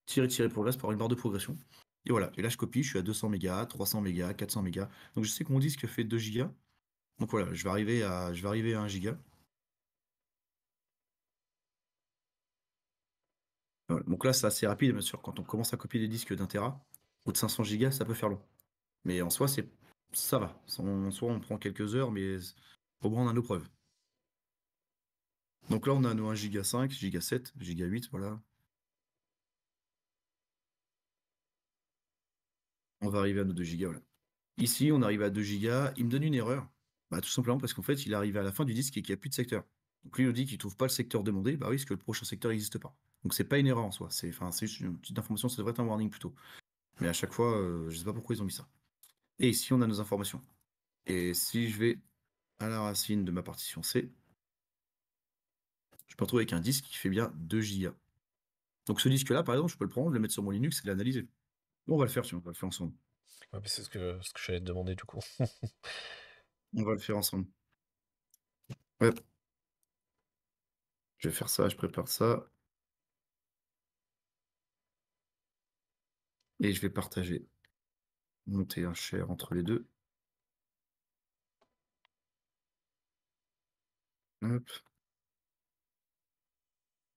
S3: tirer, tirer, progresse par une barre de progression. Et voilà. Et là, je copie, je suis à 200 mégas, 300 mégas, 400 mégas. Donc, je sais que mon disque fait 2 gigas. Donc voilà, je vais arriver à, je vais arriver à 1 giga. Donc là, c'est assez rapide, bien sûr. Quand on commence à copier des disques d'un Tera ou de 500 gigas, ça peut faire long. Mais en soi, c'est ça va. En soi, on prend quelques heures, mais au moins, on a nos preuves. Donc là, on a nos 1 giga 5, giga 7, giga 8, voilà. on va arriver à nos 2 gigas. Ici, on arrive à 2 gigas. Il me donne une erreur. Bah, tout simplement parce qu'en fait, il arrive à la fin du disque et qu'il n'y a plus de secteur. Donc lui, il nous dit qu'il ne trouve pas le secteur demandé, bah oui, que le prochain secteur n'existe pas. Donc c'est pas une erreur en soi, c'est une petite information, ça devrait être un warning plutôt. Mais à chaque fois, euh, je ne sais pas pourquoi ils ont mis ça. Et ici, on a nos informations. Et si je vais à la racine de ma partition C, je peux retrouver avec un disque qui fait bien 2 gigas. Donc ce disque-là, par exemple, je peux le prendre, le mettre sur mon Linux et l'analyser. On va le faire, vois, on va le faire ensemble. c'est ce que, ce que j'allais te demander du coup. on va le faire ensemble.
S1: Je vais faire
S3: ça, je prépare ça. Et je vais partager. Monter un share entre les deux.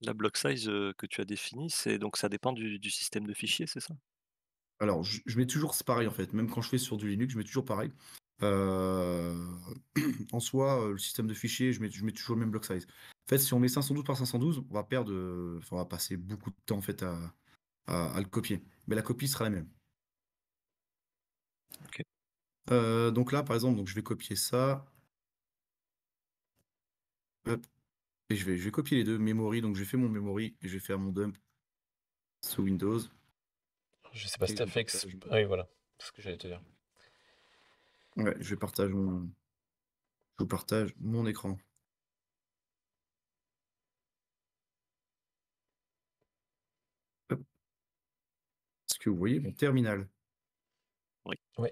S1: La block size euh, que tu as définie, c'est donc ça dépend du, système de fichiers, c'est ça
S3: alors, je, mets toujours pareil en fait. Même quand je fais sur du Linux, je mets toujours pareil. Euh, en soi, euh, le système de fichiers, je mets, je mets, toujours le même block size. En fait, si on met 512 par 512, on va perdre, euh, on va passer beaucoup de temps fait à, le copier. Mais la copie sera la même. donc là, par exemple, donc je vais copier ça. Et je vais, je vais copier les deux memory. Donc je fait mon memory et je vais faire mon dump sous Windows. Je sais
S2: pas si tu as fait. Oui, voilà, ce que j'allais te dire.
S3: je partage mon. Je vous partage mon écran. Est-ce que vous voyez mon terminal Oui.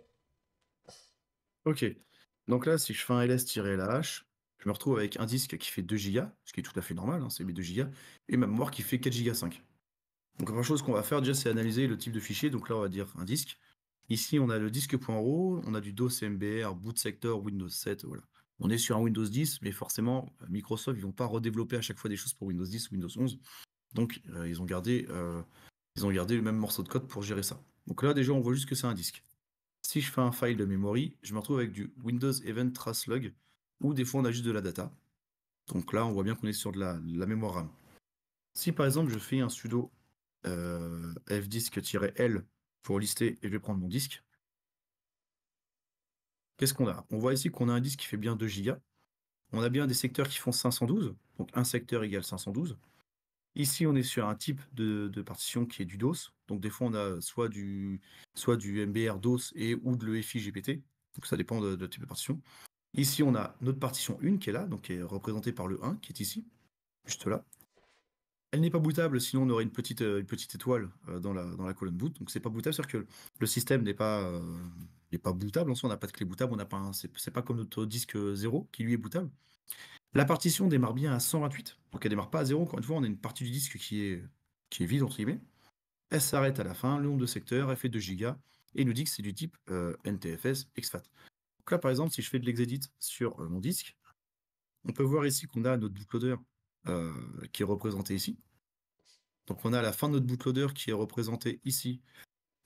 S3: Ok. Donc là, si je fais un ls H, je me retrouve avec un disque qui fait 2 Go, ce qui est tout à fait normal, hein, c'est mes 2 Go, et ma mémoire qui fait 4 Go 5. Donc la première chose qu'on va faire déjà, c'est analyser le type de fichier. Donc là, on va dire un disque. Ici, on a le disque.ro, on a du DOS MBR, boot sector, Windows 7, voilà. On est sur un Windows 10, mais forcément, Microsoft, ils vont pas redévelopper à chaque fois des choses pour Windows 10 ou Windows 11. Donc, euh, ils, ont gardé, euh, ils ont gardé le même morceau de code pour gérer ça. Donc là, déjà, on voit juste que c'est un disque. Si je fais un file de mémoire, je me retrouve avec du Windows Event Trace Log, ou des fois, on a juste de la data. Donc là, on voit bien qu'on est sur la, de la mémoire RAM. Si par exemple, je fais un sudo euh, fdisk l pour lister et je vais prendre mon disque. Qu'est-ce qu'on a On voit ici qu'on a un disque qui fait bien 2 Go. On a bien des secteurs qui font 512, donc un secteur égale 512. Ici, on est sur un type de, partition qui est du DOS. Donc, des fois, on a soit du, soit du MBR DOS et ou de l'EFI GPT. Donc, ça dépend de, de type de partition. Ici, on a notre partition 1 qui est là, donc qui est représentée par le 1, qui est ici, juste là. Elle n'est pas bootable, sinon on aurait une petite, euh, une petite étoile euh, dans la, dans la colonne boot. Donc c'est pas bootable, c'est-à-dire que le système n'est pas, euh, pas bootable. En soi, on n'a pas de clé bootable, on n'a pas c'est pas comme notre disque 0 qui lui est bootable. La partition démarre bien à 128, donc elle démarre pas à 0. Encore une fois, on a une partie du disque qui est, qui est vide, entre guillemets. Elle s'arrête à la fin, le nombre de secteurs, elle fait 2 gigas, et nous dit que c'est du type NTFS XFAT. Donc là, par exemple, si je fais de l'exedit sur mon disque, on peut voir ici qu'on a notre bootloader qui est représenté ici. Donc on a la fin de notre bootloader qui est représentée ici.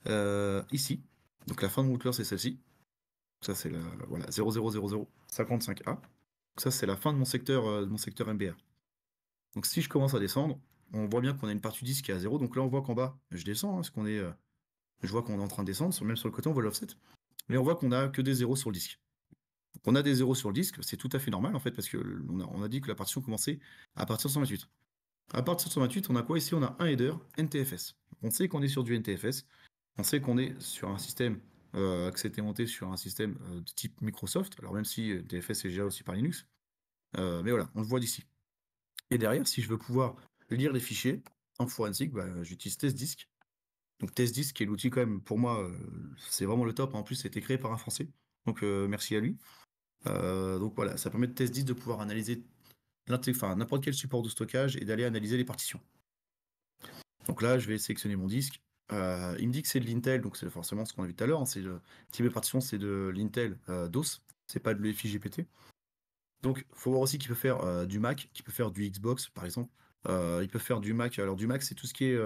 S3: Euh, ici. Donc la fin de bootloader, c'est celle-ci. Ça, c'est la voilà, 00055A. Donc ça, c'est la fin de mon secteur, euh, mon secteur MBR. Donc si je commence à descendre, on voit bien qu'on a une partie disque qui est à 0. Donc là, on voit qu'en bas, je descends, hein, qu'on est, euh, je vois qu'on est en train de descendre. Même sur le côté, on voit l'offset. Mais on voit qu'on a que des zéros sur le disque. Donc on a des zéros sur le disque, c'est tout à fait normal en fait, parce qu'on a, on a dit que la partition commençait à partir de 128. À partir de 128, on a quoi ici On a un header NTFS. On sait qu'on est sur du NTFS. On sait qu'on est sur un système, euh, que c'était monté sur un système euh, de type Microsoft. Alors même si DFS euh, est géré aussi par Linux. mais voilà, on le voit d'ici. Et derrière, si je veux pouvoir lire les fichiers en forensique, bah, j'utilise TestDisk. Donc TestDisk, est l'outil quand même, pour moi, c'est vraiment le top. En plus, c'était créé par un Français. Donc merci à lui. donc voilà, ça permet de TestDisk de pouvoir analyser n'importe quel support de stockage et d'aller analyser les partitions. Donc là, je vais sélectionner mon disque. Euh, il me dit que c'est de l'Intel, donc c'est forcément ce qu'on a vu tout à l'heure. Hein, c'est le type de partition, c'est de l'Intel euh, DOS, c'est pas de l'EFI GPT. Donc, faut voir aussi qu'il peut faire euh, du Mac, qu'il peut faire du Xbox, par exemple. il peut faire du Mac. Alors, du Mac, c'est tout ce qui est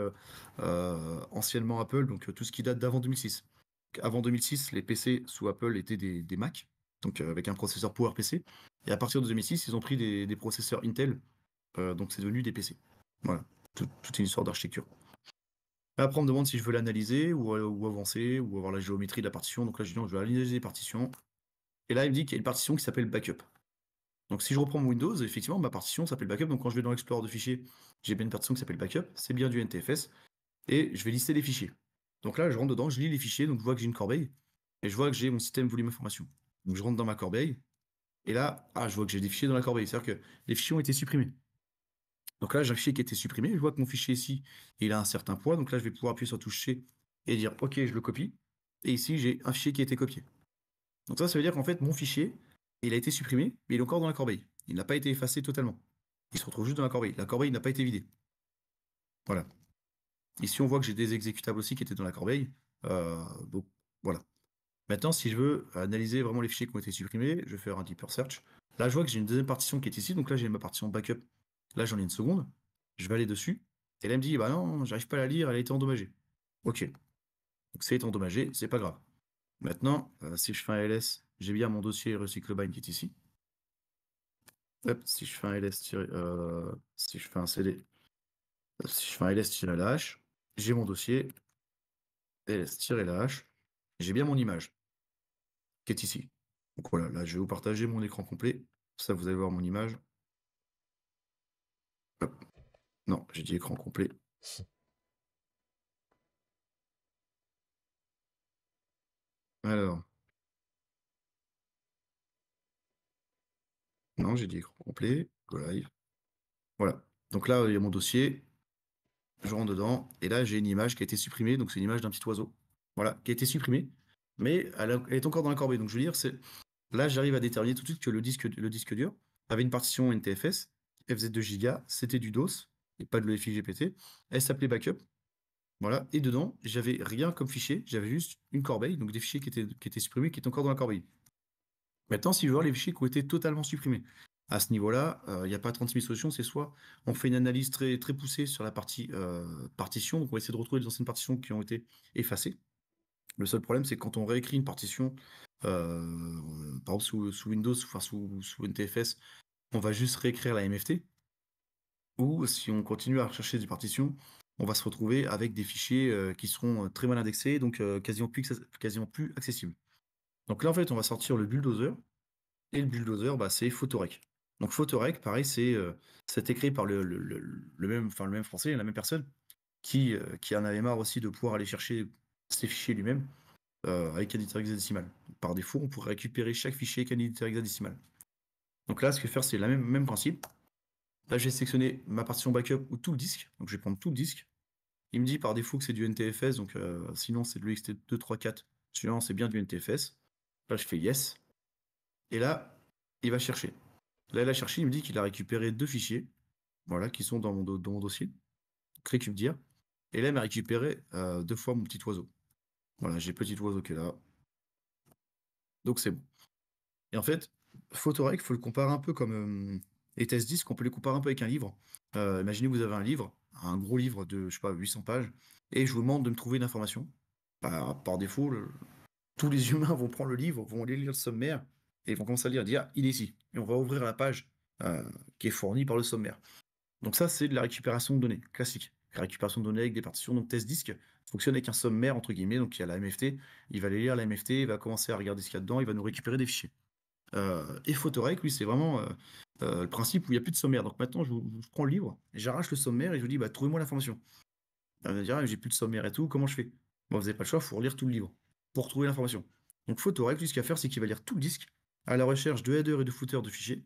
S3: anciennement Apple, donc tout ce qui date d'avant 2006. avant 2006, les PC sous Apple étaient des, des Mac donc euh, avec un processeur PowerPC. Et à partir de 2006, ils ont pris des, processeurs Intel, euh, donc c'est devenu des PC. Voilà, toute une histoire d'architecture. Après, on me demande si je veux l'analyser ou, euh, avancer ou avoir la géométrie de la partition. Donc là, je dis je vais analyser les partitions. Et là, il me dit qu'il y a une partition qui s'appelle backup. Donc si je reprends mon Windows, effectivement, ma partition s'appelle backup. Donc quand je vais dans l'explorer de fichiers, j'ai bien une partition qui s'appelle backup. C'est bien du NTFS. Et je vais lister les fichiers. Donc là, je rentre dedans, je lis les fichiers. Donc je vois que j'ai une corbeille. Et je vois que j'ai mon système volume information. Donc je rentre dans ma corbeille. Et là, ah, je vois que j'ai des fichiers dans la corbeille. C'est-à-dire que les fichiers ont été supprimés. Donc là, j'ai un fichier qui a été supprimé. Je vois que mon fichier ici, il a un certain poids. Donc là, je vais pouvoir appuyer sur toucher et dire OK, je le copie. Et ici, j'ai un fichier qui a été copié. Donc ça, ça veut dire qu'en fait, mon fichier, il a été supprimé, mais il est encore dans la corbeille. Il n'a pas été effacé totalement. Il se retrouve juste dans la corbeille. La corbeille n'a pas été vidée. Voilà. Ici, on voit que j'ai des exécutables aussi qui étaient dans la corbeille. Euh, donc voilà. Maintenant, si je veux analyser vraiment les fichiers qui ont été supprimés, je vais faire un deeper search. Là, je vois que j'ai une deuxième partition qui est ici, donc là, j'ai ma partition backup. Là, j'en ai une seconde. Je vais aller dessus. Et là, elle me dit, bah non, j'arrive pas à la lire, elle a été endommagée. Ok. Donc, c'est endommagé, c'est pas grave. Maintenant, euh, si je fais un ls, j'ai bien mon dossier recyclebind qui est ici. si je fais un ls, euh, si je fais un cd, si je fais un ls-lh, j'ai mon dossier, ls-lh, j'ai bien mon image qui est ici. Donc voilà, là, je vais vous partager mon écran complet. Ça, vous allez voir mon image. Non, j'ai dit écran complet. Alors. Non, j'ai dit écran complet, go live. Voilà. Donc là, il y a mon dossier. Je rentre dedans. Et là, j'ai une image qui a été supprimée. Donc, c'est une image d'un petit oiseau. Voilà, qui a été supprimée mais elle, est encore dans la corbeille. Donc je veux dire, là j'arrive à déterminer tout de suite que le disque, le disque dur avait une partition NTFS, FZ faisait 2 Go, c'était du DOS et pas de l'EFI GPT. Elle s'appelait Backup. Voilà, et dedans, j'avais rien comme fichier, j'avais juste une corbeille, donc des fichiers qui étaient, supprimés, qui étaient encore dans la corbeille. Maintenant, si je voir les fichiers qui ont été totalement supprimés, à ce niveau-là, euh, il n'y a pas 36 000 solutions, c'est soit on fait une analyse très, poussée sur la partie euh, partition, donc on va essayer de retrouver les anciennes partitions qui ont été effacées, le seul problème, c'est quand on réécrit une partition, euh, euh, par exemple sous, Windows, ou sous, NTFS, on va juste réécrire la MFT. Ou si on continue à rechercher des partitions, on va se retrouver avec des fichiers euh, qui seront très mal indexés, donc quasiment, plus, quasiment plus accessibles. Donc là, en fait, on va sortir le bulldozer. Et le bulldozer, bah, c'est Photorec. Donc Photorec, pareil, c'est écrit par le, le, même, enfin, le même français, la même personne, qui, qui en avait marre aussi de pouvoir aller chercher ces fichiers lui-même euh, avec un éditeur hexadécimal. Par défaut, on pourrait récupérer chaque fichier avec un éditeur hexadécimal. Donc là, ce que je vais faire, c'est le même, principe. Là, j'ai sélectionné ma partition backup ou tout le disque. Donc, je vais prendre tout le disque. Il me dit par défaut que c'est du NTFS, donc euh, sinon c'est de l'UXT234. Sinon, c'est bien du NTFS. Là, je fais yes. Et là, il va chercher. Là, il a cherché, il me dit qu'il a récupéré deux fichiers, voilà, qui sont dans mon, dans dossier. Clique dire. Et là, il m'a récupéré euh, deux fois mon petit oiseau. Voilà, j'ai petite oiseau est là. Donc c'est bon. Et en fait, Photorec, il faut le comparer un peu comme. Euh, et les on peut les comparer un peu avec un livre. Euh, imaginez, vous avez un livre, un gros livre de, je sais pas, 800 pages, et je vous demande de me trouver une information. Bah, par défaut, tous les humains vont prendre le livre, vont aller lire le sommaire, et vont commencer à lire, dire, ah, il est ici. Et on va ouvrir la page euh, qui est fournie par le sommaire. Donc ça, c'est de la récupération de données, classique. récupération de données avec des partitions, donc test disque fonctionne avec un sommaire, entre guillemets, donc il y a la MFT, il va aller lire la MFT, il va commencer à regarder ce qu'il y a dedans, il va nous récupérer des fichiers. Euh, et Photorec, oui, c'est vraiment euh, euh, le principe où il n'y a plus de sommaire. Donc maintenant, je, prends le livre, j'arrache le sommaire et je lui dis, bah, trouvez-moi l'information. Il va dire, ah, j'ai plus de sommaire et tout, comment je fais bon, Vous n'avez pas le choix, il faut relire tout le livre pour trouver l'information. Donc Photorec, lui, ce qu'il va faire, c'est qu'il va lire tout le disque à la recherche de headers et de footer de fichiers.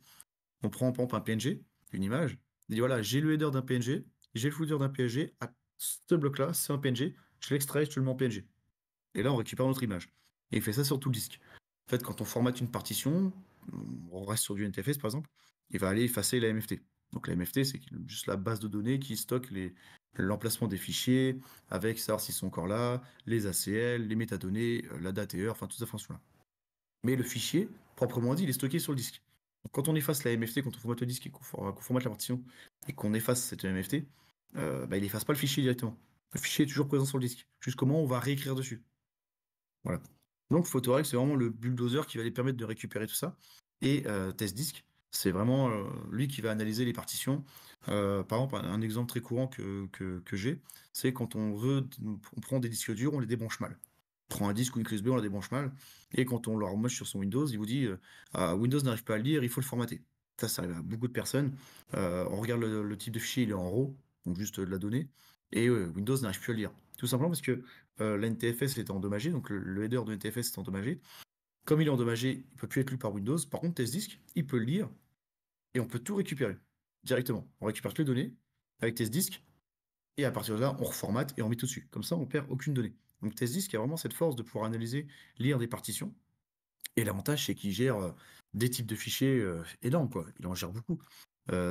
S3: On prend, en pompe un PNG, une image. Il dit, voilà, j'ai le header d'un PNG, j'ai le footer d'un PNG, à ce bloc-là, c'est un PNG, je l'extrais, je le mets en PNG. Et là, on récupère notre image. Et il fait ça sur tout le disque. En fait, quand on formate une partition, on reste sur du NTFS par exemple, il va aller effacer la MFT. Donc la MFT, c'est juste la base de données qui stocke l'emplacement des fichiers, avec savoir s'ils sont encore là, les ACL, les métadonnées, euh, la date et heure, enfin toutes ces fonctions-là. Mais le fichier, proprement dit, il est stocké sur le disque. Donc, quand on efface la MFT, quand on formate le disque et qu'on formate la partition, et qu'on efface cette MFT, euh, bah, il efface pas le fichier directement. Le fichier est toujours présent sur le disque. Juste comment on va réécrire dessus. Voilà. Donc Photorec, c'est vraiment le bulldozer qui va les permettre de récupérer tout ça. Et euh, c'est vraiment euh, lui qui va analyser les partitions. Euh, par exemple, un exemple très courant que, j'ai, c'est quand on, veut, prend des disques durs, on les débranche mal. On prend un disque ou une clé USB, on la débranche mal. Et quand on le remoche sur son Windows, il vous dit euh, ah, Windows n'arrive pas à le lire, il faut le formater. Ça, ça arrive à beaucoup de personnes. on regarde le, type de fichier, il est en RAW, donc juste de la donnée. Et Windows n'arrive plus à le lire. Tout simplement parce que euh, l'NTFS est endommagé, donc le, header de NTFS est endommagé. Comme il est endommagé, il ne peut plus être lu par Windows. Par contre, TestDisk, il peut le lire et on peut tout récupérer directement. On récupère toutes les données avec TestDisk et à partir de là, on reformate et on met tout dessus. Comme ça, on perd aucune donnée. Donc TestDisk a vraiment cette force de pouvoir analyser, lire des partitions. Et l'avantage, c'est qu'il gère euh, des types de fichiers euh, énormes. Quoi. Il en gère beaucoup.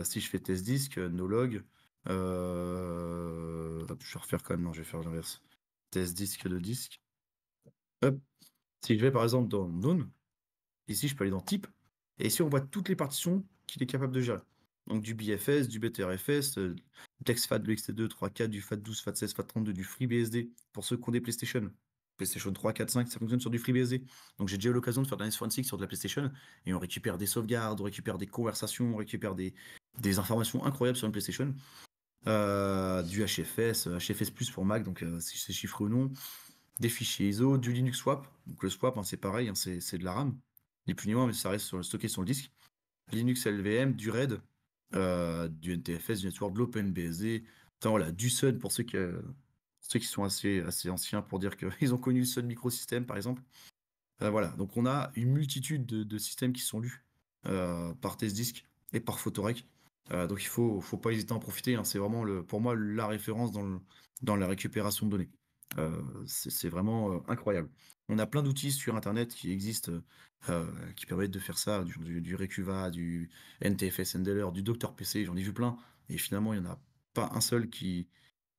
S3: si je fais TestDisk, NoLog... no euh, je vais refaire quand même, non, je vais faire l'inverse. Test disque de disque. Si je vais par exemple dans None, ici je peux aller dans Type, et ici on voit toutes les partitions qu'il est capable de gérer. Donc du BFS, du BTRFS, euh, de du de du XT2, 3 4, du FAT12, FAT16, FAT32, du FreeBSD, pour ceux qui ont des PlayStation. PlayStation 3, 4, 5, ça fonctionne sur du FreeBSD. Donc j'ai déjà eu l'occasion de faire de la 46 sur de la PlayStation et on récupère des sauvegardes, on récupère des conversations, on récupère des, des informations incroyables sur une PlayStation. Euh, du HFS, HFS euh, Plus pour Mac, donc si euh, c'est chiffré ou non, des fichiers ISO, du Linux Swap. Donc le Swap, hein, c'est pareil, hein, c'est de la RAM, ni plus ni moins, mais ça reste sur, stocké sur le disque. Linux LVM, du RAID, du NTFS, du Network, de l'OpenBSD, voilà, du Sun, pour ceux, qui, ceux qui sont assez, assez anciens pour dire qu'ils ont connu le Sun Microsystem par exemple. voilà, donc on a une multitude de, systèmes qui sont lus par test disque et par Photorec. Euh, donc il faut, faut pas hésiter à en profiter. Hein. C'est vraiment le, pour moi la référence dans, dans la récupération de données. Euh, c'est vraiment euh, incroyable. On a plein d'outils sur Internet qui existent, qui permettent de faire ça, du, du, du Recuva, du NTFS Handler, du Docteur PC, j'en ai vu plein. Et finalement, il n'y en a pas un seul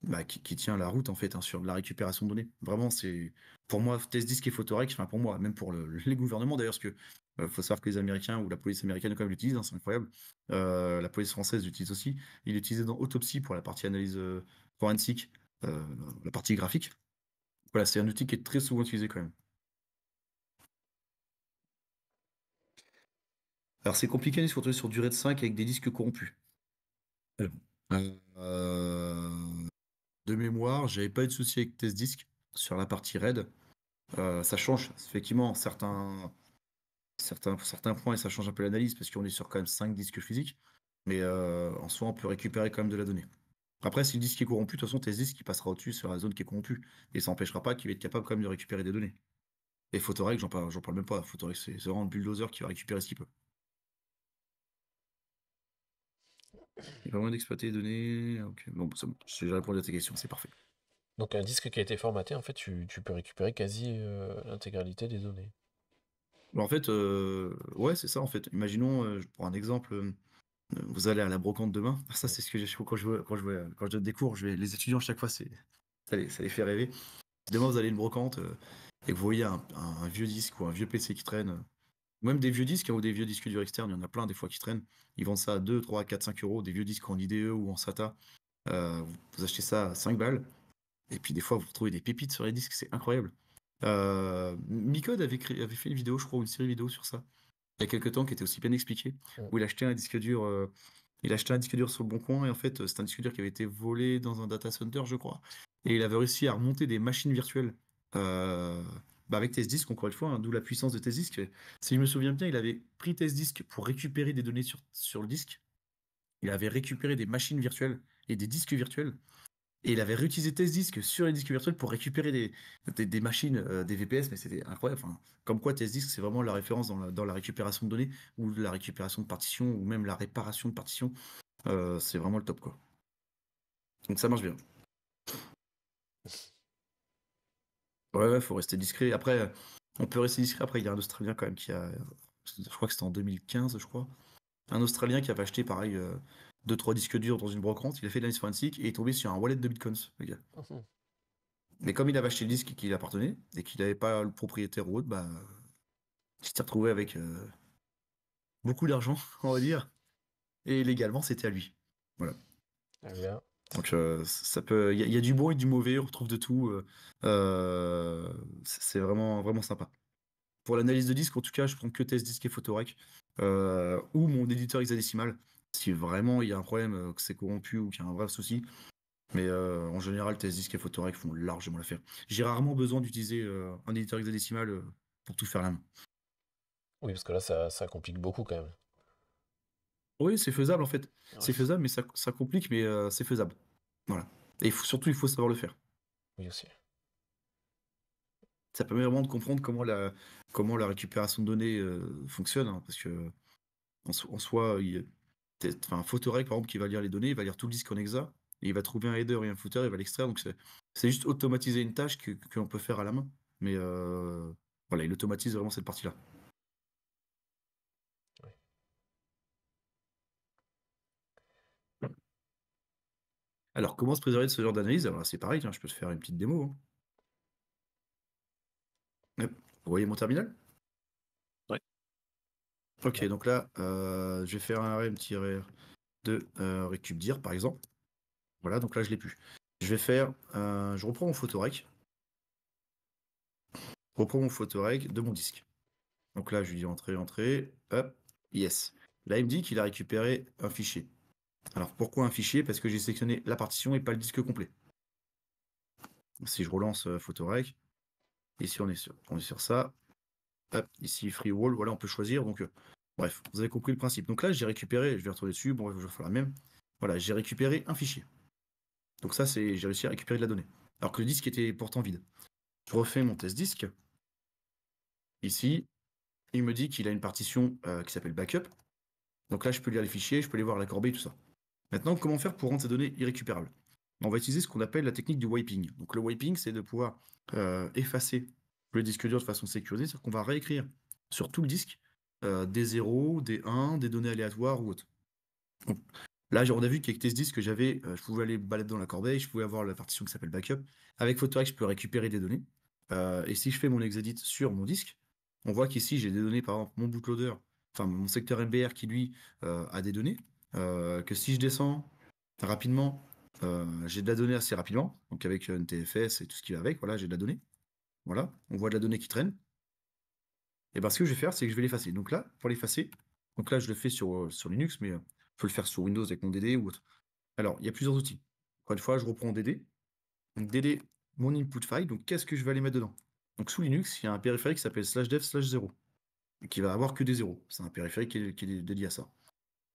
S3: bah, qui, qui, tient la route en fait hein, sur la récupération de données. Vraiment, c'est pour moi test disque et photorec, enfin pour moi, même pour les gouvernements d'ailleurs, ce que il euh, faut savoir que les Américains ou la police américaine l'utilisent, hein, c'est incroyable. Euh, la police française l'utilise aussi. Il est utilisé dans Autopsie pour la partie analyse euh, forensique, la partie graphique. Voilà, c'est un outil qui est très souvent utilisé quand même. Alors c'est compliqué de sur durée de 5 avec des disques corrompus. de mémoire, j'avais pas eu de souci avec test disque sur la partie RAID. ça change, effectivement, certains, certains, points, et ça change un peu l'analyse, parce qu'on est sur quand même 5 disques physiques. Mais euh, en soi, on peut récupérer quand même de la donnée. Après, si le disque est corrompu, de toute façon, tes disques, qui passera au-dessus sur la zone qui est corrompue. Et ça n'empêchera pas qu'il va être capable quand même de récupérer des données. Et Photorec, j'en parle, même pas. Photorec, c'est vraiment le bulldozer qui va récupérer ce qu'il peut. Il n'y a pas d'exploiter les données. Ah, ok. Bon, c'est bon. J'ai répondu à tes questions, c'est parfait.
S2: Donc un disque qui a été formaté, en fait, tu, peux récupérer quasi euh, l'intégralité des données.
S3: Bah, en fait, euh, ouais, c'est ça en fait. Imaginons, euh, pour un exemple, euh, vous allez à la brocante demain. Ah, ça, c'est ce que quand je vois, quand je donne des cours. les étudiants chaque fois, c'est ça les, fait rêver. Demain, vous allez à une brocante et vous voyez un, vieux disque ou un vieux PC qui traîne, même des vieux disques hein, ou des vieux disques durs externes, il y en a plein des fois qui traînent. Ils vendent ça à 2, 3, 4, 5 euros, des vieux disques en IDE ou en SATA. vous achetez ça à 5 balles. Et puis des fois, vous retrouvez des pépites sur les disques, c'est incroyable. Euh, Micode avait, fait une vidéo, je crois, une série vidéo sur ça, il y a quelques temps, qui était aussi bien expliquée, mm. où il achetait un disque dur. Euh, il acheté un disque dur sur le bon coin et en fait euh, c'est un disque dur qui avait été volé dans un data center je crois et il avait réussi à remonter des machines virtuelles bah, avec test encore une fois hein, d'où la puissance de tes disques. si je me souviens bien il avait pris test pour récupérer des données sur le disque il avait récupéré des machines virtuelles et des disques virtuels et il avait réutilisé tes disque sur les disques virtuels pour récupérer des, machines, euh, des VPS, mais c'était incroyable. Enfin, comme quoi, tes disques, c'est vraiment la référence dans la, récupération de données, ou la récupération de partitions, ou même la réparation de partitions. Euh, c'est vraiment le top, quoi. Donc ça marche bien. Ouais, faut rester discret. Après, on peut rester discret. Après, il y a un Australien quand même qui a. Je crois que c'était en 2015, je crois. Un Australien qui avait acheté, pareil, euh, deux, trois disques durs dans une brocante, il a fait de l'analyse forensique et est tombé sur un wallet de bitcoins, mhm. Mais comme il avait acheté le disque qui lui appartenait et qu'il n'avait pas le propriétaire ou autre, bah, il s'est retrouvé avec euh, beaucoup d'argent, on va dire. Et légalement, c'était à lui. Voilà. Ah, Donc euh, ça peut, il y, a du bon et du mauvais, on retrouve de tout. Euh, c'est vraiment vraiment sympa. Pour l'analyse de disque, en tout cas, je prends que test disque et photorec ou mon éditeur hexadécimal si vraiment il y a un problème, euh, que c'est corrompu ou qu'il y a un vrai souci. Mais euh, en général, disques et Photorec font largement l'affaire. J'ai rarement besoin d'utiliser euh, un éditeur hexadécimal pour tout faire la main. Oui, parce que là, ça, complique beaucoup quand même. Oui, c'est faisable en fait. C'est faisable, mais ça, complique, mais c'est faisable. Voilà. Et surtout, il faut savoir le faire. Oui, aussi. Ça permet vraiment de comprendre comment la, récupération de données fonctionne, hein, parce que en, en soi, enfin, un photorec par exemple qui va lire les données, il va lire tout le disque en exa et il va trouver un header et un footer, il va l'extraire. Donc c'est juste automatiser une tâche que, peut faire à la main. Mais euh, voilà, il automatise vraiment cette partie-là. Alors, comment se préserver de ce genre d'analyse Alors, c'est pareil, je peux te faire une petite démo. Hein. Vous voyez mon terminal Ok, donc là, euh, je vais faire un rm de euh, dire par exemple. Voilà, donc là, je l'ai plus. Je vais faire, euh, je reprends mon photorec. Je reprends mon photorec de mon disque. Donc là, je lui dis entrée, entrée, hop, yes. Là, il me dit qu'il a récupéré un fichier. Alors pourquoi un fichier Parce que j'ai sélectionné la partition et pas le disque complet. Si je relance euh, Photorec, ici on est sur, on est sur ça, ici free wall, voilà, on peut choisir. Donc, euh, bref, vous avez compris le principe. Donc là, j'ai récupéré, je vais retourner dessus, bon, je vais faire la même. Voilà, j'ai récupéré un fichier. Donc ça, c'est, j'ai réussi à récupérer de la donnée. Alors que le disque était pourtant vide. Je refais mon test disque. Ici, il me dit qu'il a une partition euh, qui s'appelle backup. Donc là, je peux lire les fichiers, je peux les voir la corbeille, tout ça. Maintenant, comment faire pour rendre ces données irrécupérables On va utiliser ce qu'on appelle la technique du wiping. Donc le wiping, c'est de pouvoir euh, effacer le disque dur de façon sécurisée, c'est-à-dire qu'on va réécrire sur tout le disque euh, des 0, des 1, des données aléatoires ou autres. là, j'aurais a vu qu'avec ce que j'avais, euh, je pouvais aller balader dans la corbeille, je pouvais avoir la partition qui s'appelle backup. Avec PhotoRec, je peux récupérer des données. Euh, et si je fais mon exedit sur mon disque, on voit qu'ici, j'ai des données, par exemple, mon bootloader, enfin mon secteur MBR qui, lui, a des données. que si je descends rapidement, j'ai de la donnée assez rapidement. Donc avec NTFS et tout ce qui va avec, voilà, j'ai de la donnée. Voilà, on voit de la donnée qui traîne. Et bien, ce que je vais faire, c'est que je vais l'effacer. Donc là, pour l'effacer, donc là, je le fais sur, euh, sur Linux, mais on euh, le faire sur Windows avec mon DD ou autre. Alors, il y a plusieurs outils. Encore une fois, je reprends DD. DD, mon input file. Donc, qu'est-ce que je vais aller mettre dedans Donc, sous Linux, il y a un périphérique qui s'appelle slash dev slash 0, qui va avoir que des zéros. C'est un périphérique qui est, dédié à ça.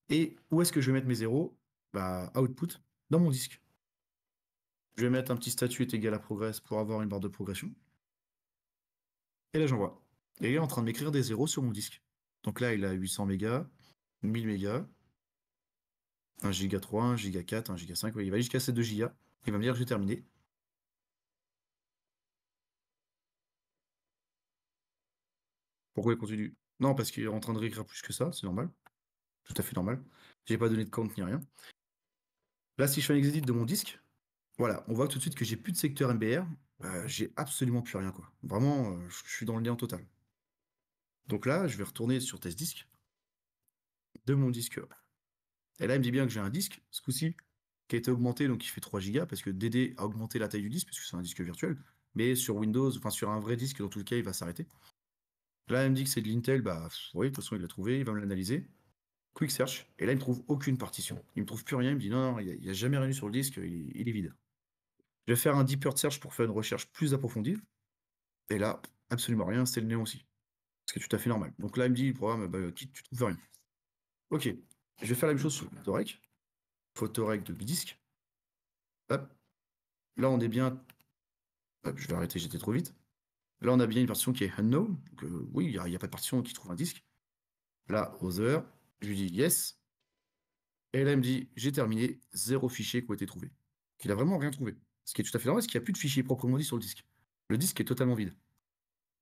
S3: Et où est-ce que je vais mettre mes zéros Bah, output, dans mon disque. Je vais mettre un petit statut est égal à progress pour avoir une barre de progression. Et là, j'envoie. Et il est en train de m'écrire des zéros sur mon disque. Donc là, il a 800 mégas, 1000 mégas, 1 giga 3, 1 giga 4, 1 giga 5. il va jusqu'à ces 2 gigas. Il va me dire que j'ai terminé. Pourquoi il continue Non, parce qu'il est en train de réécrire plus que ça, c'est normal. Tout à fait normal. J'ai pas donné de compte ni rien. Là, si je fais un exit de mon disque, voilà, on voit tout de suite que j'ai plus de secteur MBR bah, j'ai absolument plus rien, quoi. Vraiment, euh, je suis dans le lien total. Donc là, je vais retourner sur test disque de mon disque. Et là, il me dit bien que j'ai un disque, ce coup-ci, qui a été augmenté, donc il fait 3 gigas parce que DD a augmenté la taille du disque, que c'est un disque virtuel. Mais sur Windows, enfin sur un vrai disque, dans tout le cas, il va s'arrêter. Là, il me dit que c'est de l'Intel, bah oui, de toute façon, il l'a trouvé, il va me l'analyser. Quick search, et là, il ne trouve aucune partition. Il me trouve plus rien, il me dit non, il n'y a, jamais rien eu sur le disque, il est vide. Je vais faire un deeper search pour faire une recherche plus approfondie. Et là, absolument rien, c'est le néon aussi. Ce qui est tout à fait normal. Donc là, il me dit, le programme, bah, tu, ne trouves rien. Ok, je vais faire la même chose sur Photorec. Photorec de Bidisc. Hop. Là, on est bien. je vais arrêter, j'étais trop vite. Là, on a bien une partition qui est unknown. Donc, euh, oui, il n'y a, pas de partition qui trouve un disque. Là, other, je lui dis yes. Et là, il me dit, j'ai terminé, zéro fichier qui a été trouvé. Qu'il n'a vraiment rien trouvé ce qui est tout à fait normal, c'est qu'il n'y a plus de fichier proprement dit sur le disque. Le disque est totalement vide.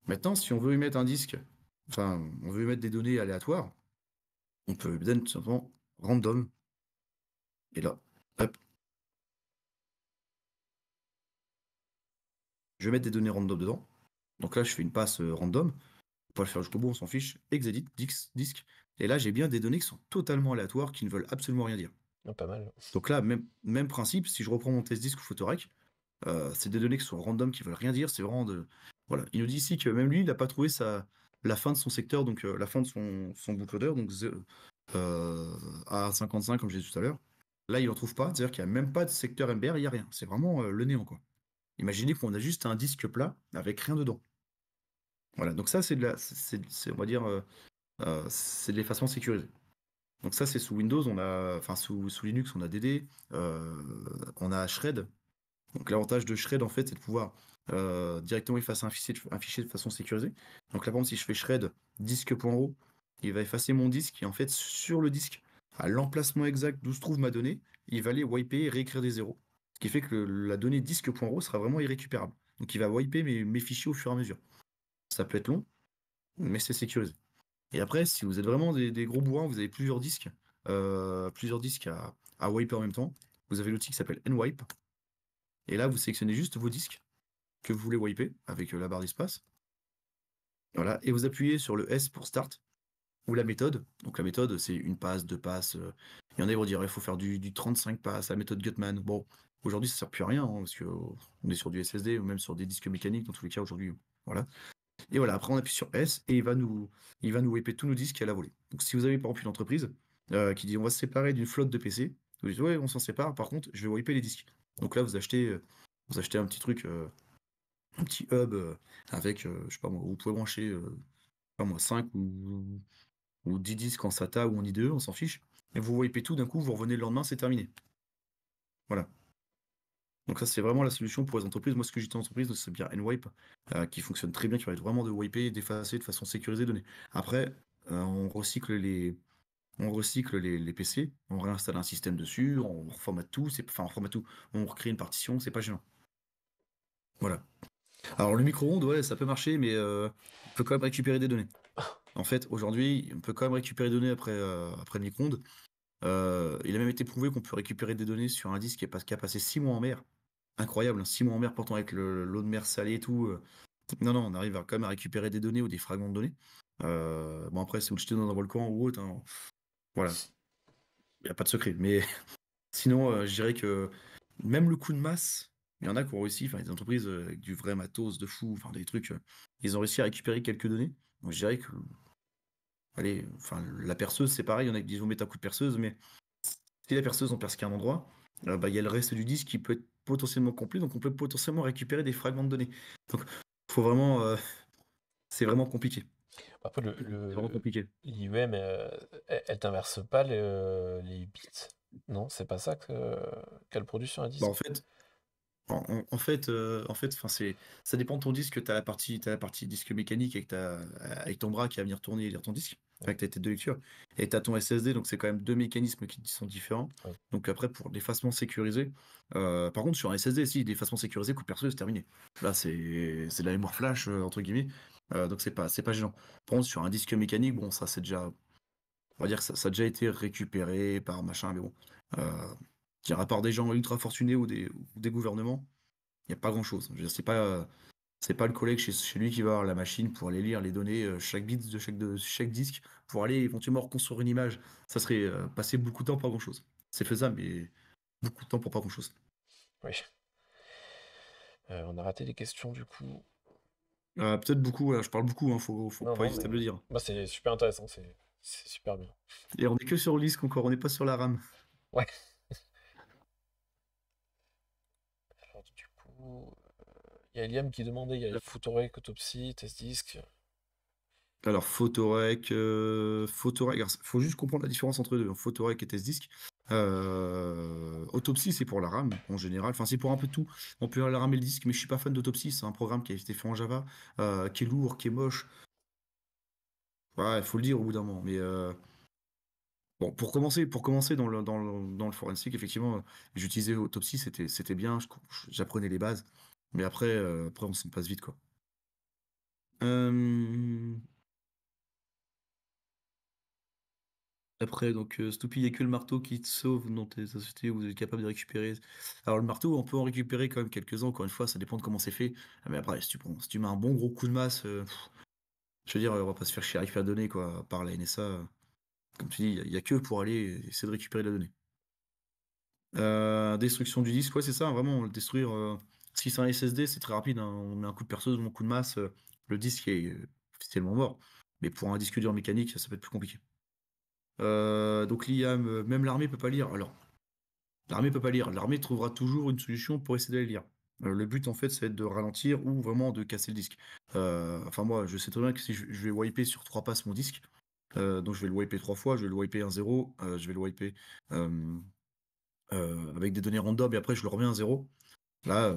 S3: Maintenant, si on veut y mettre un disque, enfin, on veut mettre des données aléatoires, on peut bien tout simplement random. Et là, hop. Je vais mettre des données random dedans. Donc là, je fais une passe euh, random. On pas le faire jusqu'au bout, on s'en fiche. Exedit, disque. Et là, j'ai bien des données qui sont totalement aléatoires, qui ne veulent absolument rien dire. Ah, pas mal. Donc là, même, même principe, si je reprends mon test disque ou Photorec, euh, c'est des données qui sont random, qui veulent rien dire, c'est vraiment de... Voilà, il nous dit ici que même lui, il n'a pas trouvé sa... la fin de son secteur, donc euh, la fin de son, son bootloader, donc euh, A55, comme j'ai dit tout à l'heure. Là, il n'en trouve pas, c'est-à-dire qu'il n'y a même pas de secteur MBR, il n'y a rien. C'est vraiment le néant, quoi. Imaginez qu'on a juste un disque plat avec rien dedans. Voilà, donc ça, c'est de la... C'est, on va dire... c'est de l'effacement sécurisé. Donc ça, c'est sous Windows, on a, enfin sous, Linux, on a DD, euh, on a Shred. Donc l'avantage de Shred, en fait, c'est de pouvoir euh, directement effacer un fichier, un fichier de façon sécurisée. Donc là, par exemple, si je fais Shred disque.ro, il va effacer mon disque et en fait, sur le disque, à l'emplacement exact d'où se trouve ma donnée, il va aller wiper et réécrire des zéros. Ce qui fait que la donnée disque.ro sera vraiment irrécupérable. Donc il va wiper mes, fichiers au fur et à mesure. Ça peut être long, mais c'est sécurisé. Et après, si vous êtes vraiment des, gros bourrins, vous avez plusieurs disques, euh, plusieurs disques à, wiper en même temps. Vous avez l'outil qui s'appelle nwipe. Et là, vous sélectionnez juste vos disques que vous voulez wiper avec euh, la barre d'espace. Voilà, et vous appuyez sur le S pour start ou la méthode. Donc la méthode, c'est une passe, deux passes. Euh. Il y en a qui vont dire il faut faire du, 35 passes, la méthode Gutman. Bon, aujourd'hui, ça ne sert plus à rien, hein, parce qu'on est sur du SSD ou même sur des disques mécaniques, dans tous les cas, aujourd'hui. Voilà. Et voilà, après on appuie sur S et il va nous, il va nous tous nos disques à la volée. Donc si vous avez par exemple une entreprise euh, qui dit on va se séparer d'une flotte de PC, vous dites ouais on s'en sépare, par contre je vais wiper les disques. Donc là vous achetez, vous achetez un petit truc, euh, un petit hub euh, avec, je sais pas moi, vous pouvez brancher pas moi, 5 ou, ou 10 disques en SATA ou en IDE, on s'en fiche. Et vous wipez tout, d'un coup vous revenez le lendemain, c'est terminé. Voilà. Donc ça, c'est vraiment la solution pour les entreprises. Moi, ce que j'utilise en entreprise, c'est bien NWipe, euh, qui fonctionne très bien, qui permet vraiment de wiper, d'effacer de façon sécurisée les données. Après, euh, on recycle les, on recycle les, PC, on réinstalle un système dessus, on reformate tout, enfin on reformate tout, on recrée une partition, c'est pas gênant. Voilà. Alors le micro-ondes, ouais, ça peut marcher, mais euh, on peut quand même récupérer des données. En fait, aujourd'hui, on peut quand même récupérer des données après, après le micro-ondes, euh, il a même été prouvé qu'on peut récupérer des données sur un disque qui, a passé 6 mois en mer. Incroyable, 6 hein, mois en mer, pourtant avec l'eau de mer salée et tout. Euh. Non, non, on arrive quand même à récupérer des données ou des fragments de données. Euh, bon, après, c'est jeter dans un volcan ou autre. Hein, voilà. Il n'y a pas de secret. Mais sinon, je dirais que même le coup de masse, il y en a qui ont réussi, enfin, des entreprises avec du vrai matos de fou, enfin, des trucs, ils ont réussi à récupérer quelques données. Donc, je dirais que enfin, la perceuse, c'est pareil, il y en a qui disent vous mettez un coup de perceuse, mais si la perceuse, en perce qu'à un endroit, euh, bah, il y a le reste du disque qui peut être potentiellement complet, donc on peut potentiellement récupérer des fragments de données. Donc, faut vraiment. Euh, c'est vraiment compliqué. Après, le, vraiment compliqué. L'IUM, euh, elle,
S2: ne t'inverse pas les, bits. Non, c'est pas ça qu'elle produit sur un disque. Bah,
S3: en, fait, euh, en fait, enfin ça dépend de ton disque. tu la partie, as la partie disque mécanique avec avec ton bras qui va venir tourner et lire ton disque avec ta tête de lecture. Et as ton SSD, donc c'est quand même deux mécanismes qui sont différents. Donc après pour l'effacement sécurisé, euh, par contre sur un SSD, si l'effacement sécurisé, coup de c'est terminé. Là c'est, c'est de la mémoire flash euh, entre guillemets. donc c'est pas, c'est pas gênant. Par contre sur un disque mécanique, bon ça c'est déjà, on va dire que ça, ça a déjà été récupéré par machin, mais bon à part des gens ultra fortunés ou des, gouvernements, il n'y a pas grand chose. Je c'est pas c'est pas le collègue chez, chez, lui qui va avoir la machine pour aller lire les données euh, chaque bit de chaque, de chaque disque pour aller éventuellement reconstruire une image. Ça serait euh, passer beaucoup de temps pour pas grand chose. C'est faisable, mais beaucoup de temps pour pas grand chose. Oui.
S2: Euh, on a raté les questions du coup.
S3: Ah, peut-être beaucoup, je parle beaucoup, hein, faut, pas hésiter à le dire.
S2: c'est super intéressant, c'est super bien.
S3: Et on est que sur le disque encore, on n'est pas sur la RAM. Ouais.
S2: il euh, y a Liam qui demandait, il y a Photorec, Autopsie, Test Disque.
S3: Alors, Photorec, euh, Photorec, il faut juste comprendre la différence entre eux deux, hein. Photorec et Test Disque. Euh, autopsie, c'est pour la RAM en général. Enfin, c'est pour un peu tout. On peut la RAM et le disque, mais je suis pas fan d'autopsie. C'est un programme qui a été fait en Java, qui est lourd, qui est moche. Ouais, il faut le dire au bout d'un moment. Mais Bon, pour commencer, pour commencer dans le, dans dans le forensique, effectivement, j'utilisais Autopsy, c'était, c'était bien, j'apprenais les bases. Mais après, euh, après on se passe vite, quoi. Euh, après, donc, il euh, n'y a que le marteau qui te sauve dans tes sociétés où vous êtes capable de récupérer. Alors, le marteau, on peut en récupérer quand même quelques-uns, encore une fois, ça dépend de comment c'est fait. Ah, mais après, si tu, mets un bon gros coup de masse, je veux dire, on va pas se faire chier à donner quoi, par la NSA. Comme tu dis, il n'y a, que pour aller essayer de récupérer la donnée. Euh, destruction du disque, ouais, c'est ça, vraiment, détruire. Ce euh, si c'est un SSD, c'est très rapide. Hein. on met un coup de perceuse ou un coup de masse, euh, le disque est officiellement mort. Mais pour un disque dur mécanique, ça, peut être plus compliqué. donc l'IAM, même l'armée peut pas lire. Alors, l'armée peut pas lire. L'armée trouvera toujours une solution pour essayer de lire. Le but, en fait, c'est de ralentir ou vraiment de casser le disque. enfin, moi, je sais très bien que si je vais wiper sur trois passes mon disque, euh, donc je vais le wiper trois fois, je vais le wiper 1-0, euh, je vais le wiper euh, avec des données random et après je le remets 1-0. Là,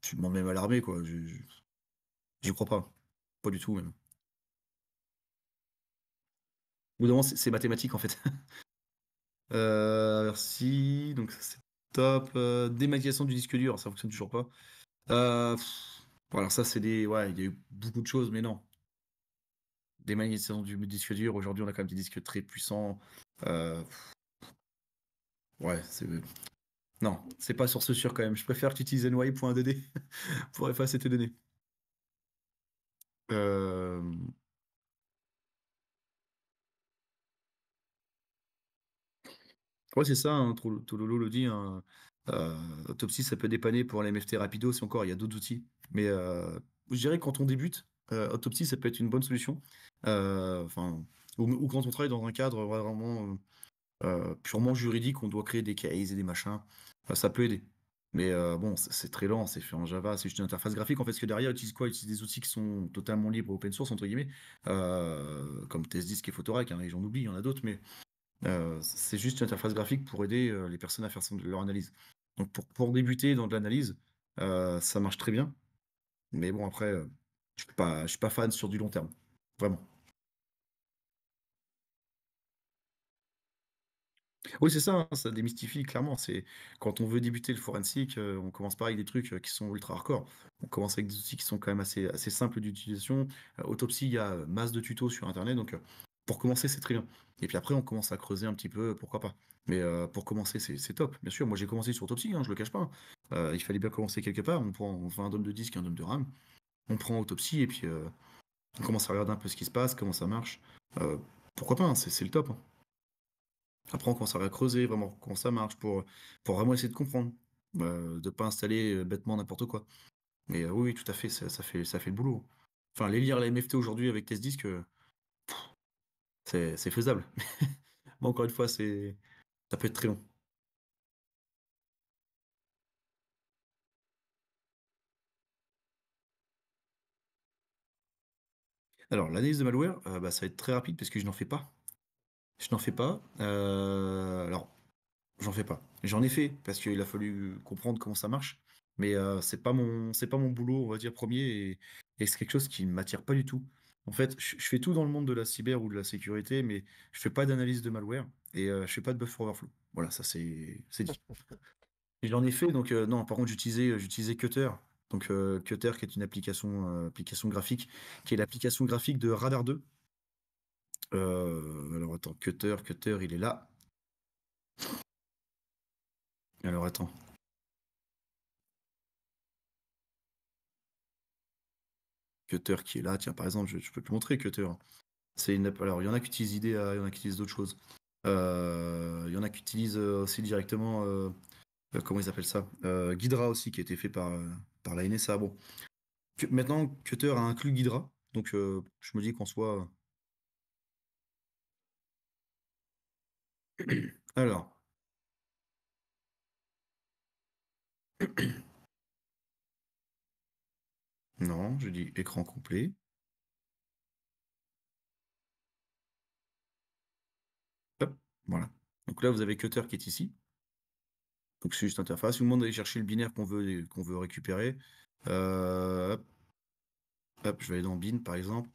S3: tu m'en même à l'armée, quoi. J'y crois pas. Pas du tout, même. Au bout c'est mathématique, en fait. merci. Donc, c'est top. Euh, du disque dur, ça fonctionne toujours pas. Euh, ça, c'est des. Ouais, il y a eu beaucoup de choses, mais non des saison du disque dur. Aujourd'hui, on a quand même des disques très puissants. Euh, ouais, c'est. Non, c'est pas sur ce sur quand même. Je préfère que tu NY.dd pour effacer tes données. Euh, ouais, c'est ça, hein. Tololo le dit. Autopsy, hein. euh, ça peut dépanner pour l'MFT Rapido, si encore, il y a d'autres outils. Mais je dirais quand on débute, euh, autopsie, ça peut être une bonne solution. Euh, enfin, ou, quand on travaille dans un cadre vraiment euh, purement juridique, on doit créer des cases et des machins, ça peut aider. Mais bon, c'est très lent, c'est fait en Java, c'est juste une interface graphique. En fait, ce que derrière, utilise quoi utilise des outils qui sont totalement libres, open source, entre guillemets, comme TestDisk et Photorec, hein, et j'en oublie, il y en a d'autres, mais c'est juste une interface graphique pour aider les personnes à faire leur analyse. Donc pour, pour débuter dans de l'analyse, ça marche très bien. Mais bon, après, je ne suis pas fan sur du long terme. Vraiment. Oui, c'est ça, hein, ça démystifie clairement. C'est quand on veut débuter le forensic, on euh, on commence pas avec des trucs euh, qui sont ultra hardcore. On commence avec des outils qui sont quand même assez, simples d'utilisation. Euh, Autopsy, il y a masse de tutos sur internet, donc pour commencer, c'est très bien. Et puis après, on commence à creuser un petit peu, pourquoi pas. Mais pour commencer, c'est top. Bien sûr, moi j'ai commencé sur autopsie, hein, je ne le cache pas. Hein. il fallait bien commencer quelque part. On prend, un dôme de disque, un dôme de RAM on prend autopsie et puis euh, on commence à regarder un peu ce qui se passe, comment ça marche. Euh, pourquoi pas, hein, c'est le top. Hein. Après, on commence à creuser vraiment comment ça marche pour, vraiment essayer de comprendre, bah, de pas installer euh, bêtement n'importe quoi. Mais oui, tout à fait ça, fait, ça fait le boulot. Enfin, les lire la MFT aujourd'hui avec test disque, c'est faisable.
S1: Mais encore une fois, ça peut être très long.
S3: Alors, l'analyse de malware, euh, bah, ça va être très rapide parce que je n'en fais pas. Je n'en fais pas. Euh, alors, j'en fais pas. J'en ai fait parce qu'il a fallu comprendre comment ça marche. Mais euh, c'est pas mon, pas mon boulot, on va dire premier, et, c'est quelque chose qui ne m'attire pas du tout. En fait, je, fais tout dans le monde de la cyber ou de la sécurité, mais je fais pas d'analyse de malware et je fais pas de buffer overflow. Voilà, ça c'est, dit. J'en ai fait, donc non. Par contre, j'utilisais Cutter donc euh, Cutter, qui est une euh, application, graphique, qui est l'application graphique de Radar 2. Euh, alors attends, Cutter, Cutter, il est là. Alors attends. Cutter qui est là, tiens par exemple, je, peux plus montrer Cutter. C'est une alors il y en a qui utilisent IDEA, il y en a qui utilisent d'autres choses. il y en a qui utilisent aussi directement comment ils appellent ça Guidra aussi qui a été fait par par la NSA. Bon. maintenant, Cutter a inclus Guidra, donc euh, je me dis qu'on soit. Euh, alors. Non, je dis écran complet. voilà. Donc là, vous avez Cutter qui est ici. Donc c'est juste interface. me demande d'aller chercher le binaire qu'on veut, qu'on veut récupérer. Euh, hop. je vais aller dans bin par exemple.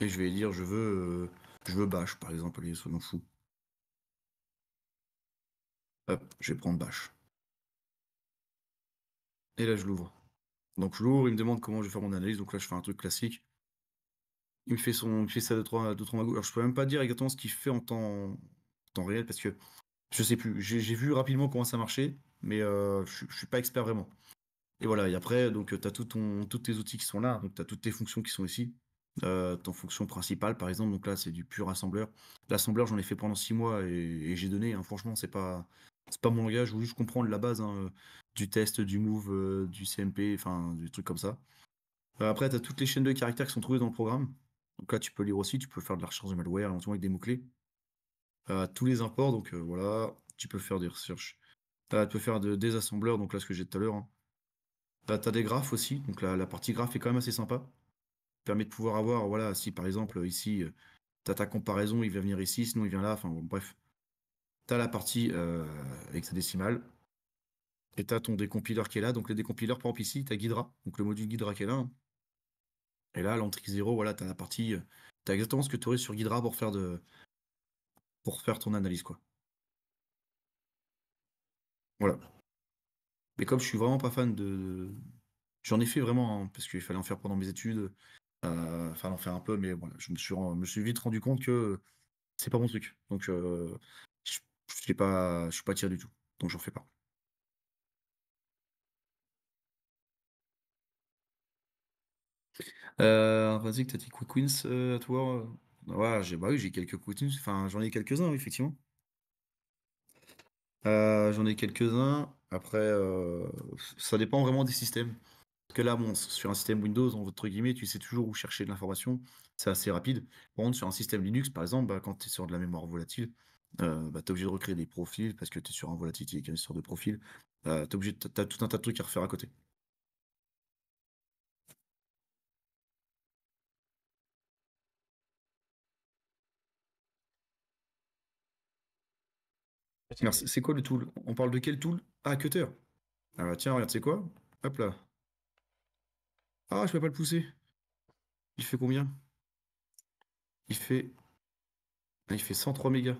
S3: Et je vais dire je veux euh, je veux bash par exemple, allez, soyons fous. Hop, je vais prendre bash. Et là je l'ouvre. Donc je l'ouvre, il me demande comment je vais faire mon analyse. Donc là je fais un truc classique. Il me fait son. Il fait ça de 3 de trois Alors je peux même pas dire exactement ce qu'il fait en temps, en temps réel parce que je sais plus. J'ai vu rapidement comment ça marchait, mais euh, je, ne suis pas expert vraiment. Et voilà, et après, donc tu as ton, tous tes outils qui sont là, donc tu as toutes tes fonctions qui sont ici. Euh, ton fonction principale, par exemple, donc là c'est du pur assembleur. L'assembleur, j'en ai fait pendant six mois et, j'ai donné, hein. franchement, c'est pas pas mon langage, je veux juste comprendre la base hein, euh, du test, du move, du CMP, enfin, du truc comme ça. après, tu as toutes les chaînes de caractères qui sont trouvées dans le programme. Donc là, tu peux lire aussi, tu peux faire de la recherche de malware, éventuellement avec des mots-clés. Euh, tous les imports. Donc euh, voilà, tu peux faire des recherches. tu peux faire de, des assembleurs, donc là ce que j'ai tout à l'heure. Hein. Tu as, des graphes aussi, donc la, partie graphe est quand même assez sympa. Permet de pouvoir avoir, voilà, si par exemple ici, euh, tu as ta comparaison, il va venir ici, sinon il vient là, enfin bref. Tu as la partie hexadécimale. Et tu as ton décompileur qui est là. Donc le décompileur, par exemple ici, tu as Guidra, donc le module Guidra qui est là. Hein. Et là, l'entrée 0, voilà, tu as la partie. Tu as exactement ce que tu aurais sur Guidra pour faire de, pour faire ton analyse, quoi. Voilà. Mais comme je suis vraiment pas fan de. J'en ai fait vraiment, hein, parce qu'il fallait en faire pendant mes études. Euh, enfin, en faire un peu, mais voilà, je me suis, me suis vite rendu compte que c'est pas mon truc. Donc, euh, je ne pas, je suis pas tiré du tout. Donc, j'en fais pas. Euh, vas-y, que t'as dit Quick Wins euh, à toi j'ai bah oui, j'ai quelques coutumes, enfin j'en ai quelques-uns, effectivement. Euh, j'en ai quelques-uns. Après, euh, ça dépend vraiment des systèmes. Parce que là, bon, sur un système Windows, guillemets, tu sais toujours où chercher de l'information, c'est assez rapide. Par contre, sur un système Linux, par exemple, bah, quand tu es sur de la mémoire volatile, euh, bah, tu es obligé de recréer des profils parce que tu es sur un volatile sur bah, de une histoire tu es obligé tu as tout un tas de trucs à refaire à côté. c'est quoi le tool On parle de quel tool Ah, cutter. Ah bah tiens, regarde, c'est quoi Hop là. Ah, je peux pas le pousser. Il fait combien Il fait... Ah, il fait 103 mégas.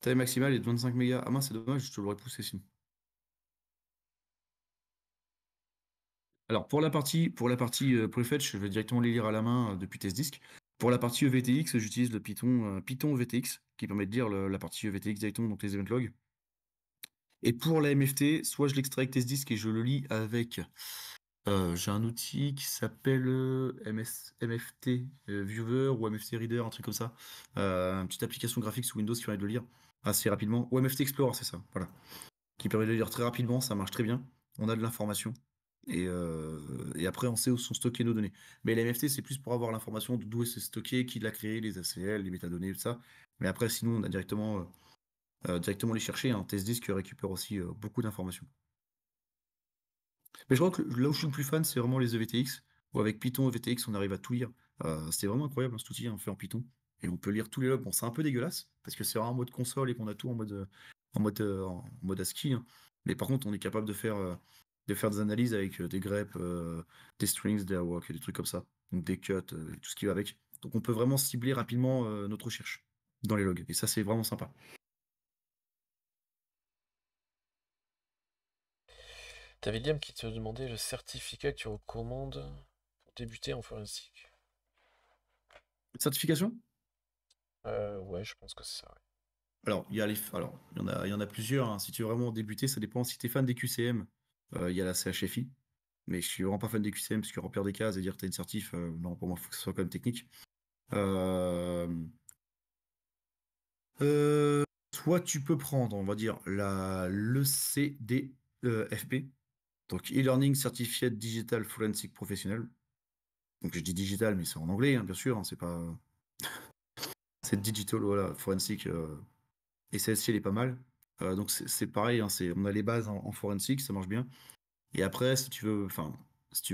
S3: Taille maximale est de 25 mégas. Ah mince, c'est dommage, je te l'aurais poussé sinon. Alors pour la partie, pour la partie euh, prefetch, je vais directement les lire à la main euh, depuis test disque. Pour la partie EVTX, j'utilise le Python, euh, Python EVTX, qui permet de lire la partie EVTX directement, donc les event logs. Et pour la MFT, soit je l'extrais avec disques et je le lis avec. Euh, j'ai un outil qui s'appelle euh, MFT Viewer ou MFT Reader, un truc comme ça. une petite application graphique sous Windows qui permet de le lire assez rapidement. Ou MFT Explorer, c'est ça, voilà. Qui permet de le lire très rapidement, ça marche très bien. On a de l'information. Euh, et, après, on sait où sont stockés nos données. Mais les MFT, c'est plus pour avoir l'information d'où c'est stocké, qui l'a créé, les ACL, les métadonnées, tout ça. Mais après, sinon, on a directement, euh, euh, directement les chercher. Un test disque récupère aussi beaucoup d'informations. Mais je crois que là où je suis le plus fan, c'est vraiment les EVTX, où avec Python, EVTX, on arrive à tout lire. c'est vraiment incroyable, hein, cet outil, on hein, fait en Python. Et on peut lire tous les logs. Bon, c'est un peu dégueulasse, parce que c'est en mode console et qu'on a tout en mode, en mode, en mode ASCII. Hein. Mais par contre, on est capable de faire de faire des analyses avec euh, des greppes, euh, des strings, des airwalks, des trucs comme ça, des cuts, euh, tout ce qui va avec. Donc on peut vraiment cibler rapidement notre recherche dans les logs. Et ça, c'est vraiment sympa.
S2: T'avais Liam qui te demandait le certificat que tu recommandes pour débuter en forensique. Certification Ouais, je pense que c'est ça.
S3: Alors, il y, les... Alors, y, en a, y en a plusieurs. Hein. Si tu veux vraiment débuter, ça dépend. Si tu es fan des QCM, euh, il y a la CHFI. Mais je suis vraiment pas fan des QCM parce que remplir des cases et dire tu une certif, euh, non, pour moi, il faut que ce soit quand même technique. Euh, soit euh, tu peux prendre, on va dire, la, le CDFP, e donc e-learning certifié digital forensic professionnel. Donc je dis digital, mais c'est en anglais, hein, bien sûr, hein, c'est pas. c'est digital, voilà, forensic. Et celle-ci, elle est pas mal. Euh, donc c'est pareil, hein, on a les bases en, en, forensique, ça marche bien. Et après, si tu veux,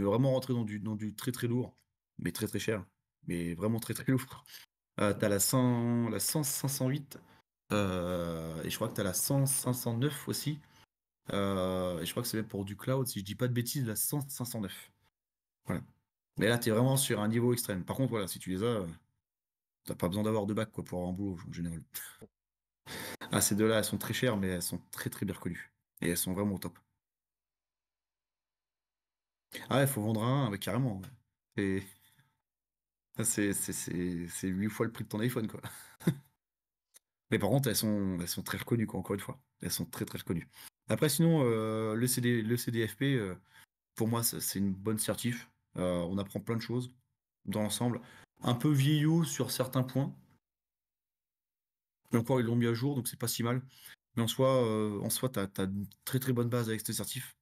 S3: vraiment rentrer dans du, très très lourd, mais très très cher, mais vraiment très très lourd, euh, tu as la, 100, la 100, 508, euh, et je crois que tu as la 100, 509 aussi. et je crois que c'est même pour du cloud, si je dis pas de bêtises, la 100, 509. Voilà. Mais là, tu es vraiment sur un niveau extrême. Par contre, voilà, si tu les as, t'as pas besoin d'avoir de bac pour avoir un boulot en général. Ah, ces deux-là, elles sont très chères, mais elles sont
S1: très très bien reconnues.
S3: Et elles sont vraiment au top. Ah, il faut vendre un, ah bah, carrément. Et... C'est 8 fois le prix de ton iPhone, quoi. mais par contre, elles sont, elles sont très reconnues, encore une fois. Elles sont très très reconnues. Après, sinon, euh, le, CD, CDFP, euh, pour moi, c'est une bonne certif. Euh, on apprend plein de choses dans l'ensemble. Un peu vieillot sur certains points, encore, ils l'ont mis à jour, donc c'est pas si mal. Mais en soi, euh, en soi, t'as, as une très très bonne base avec ce certif.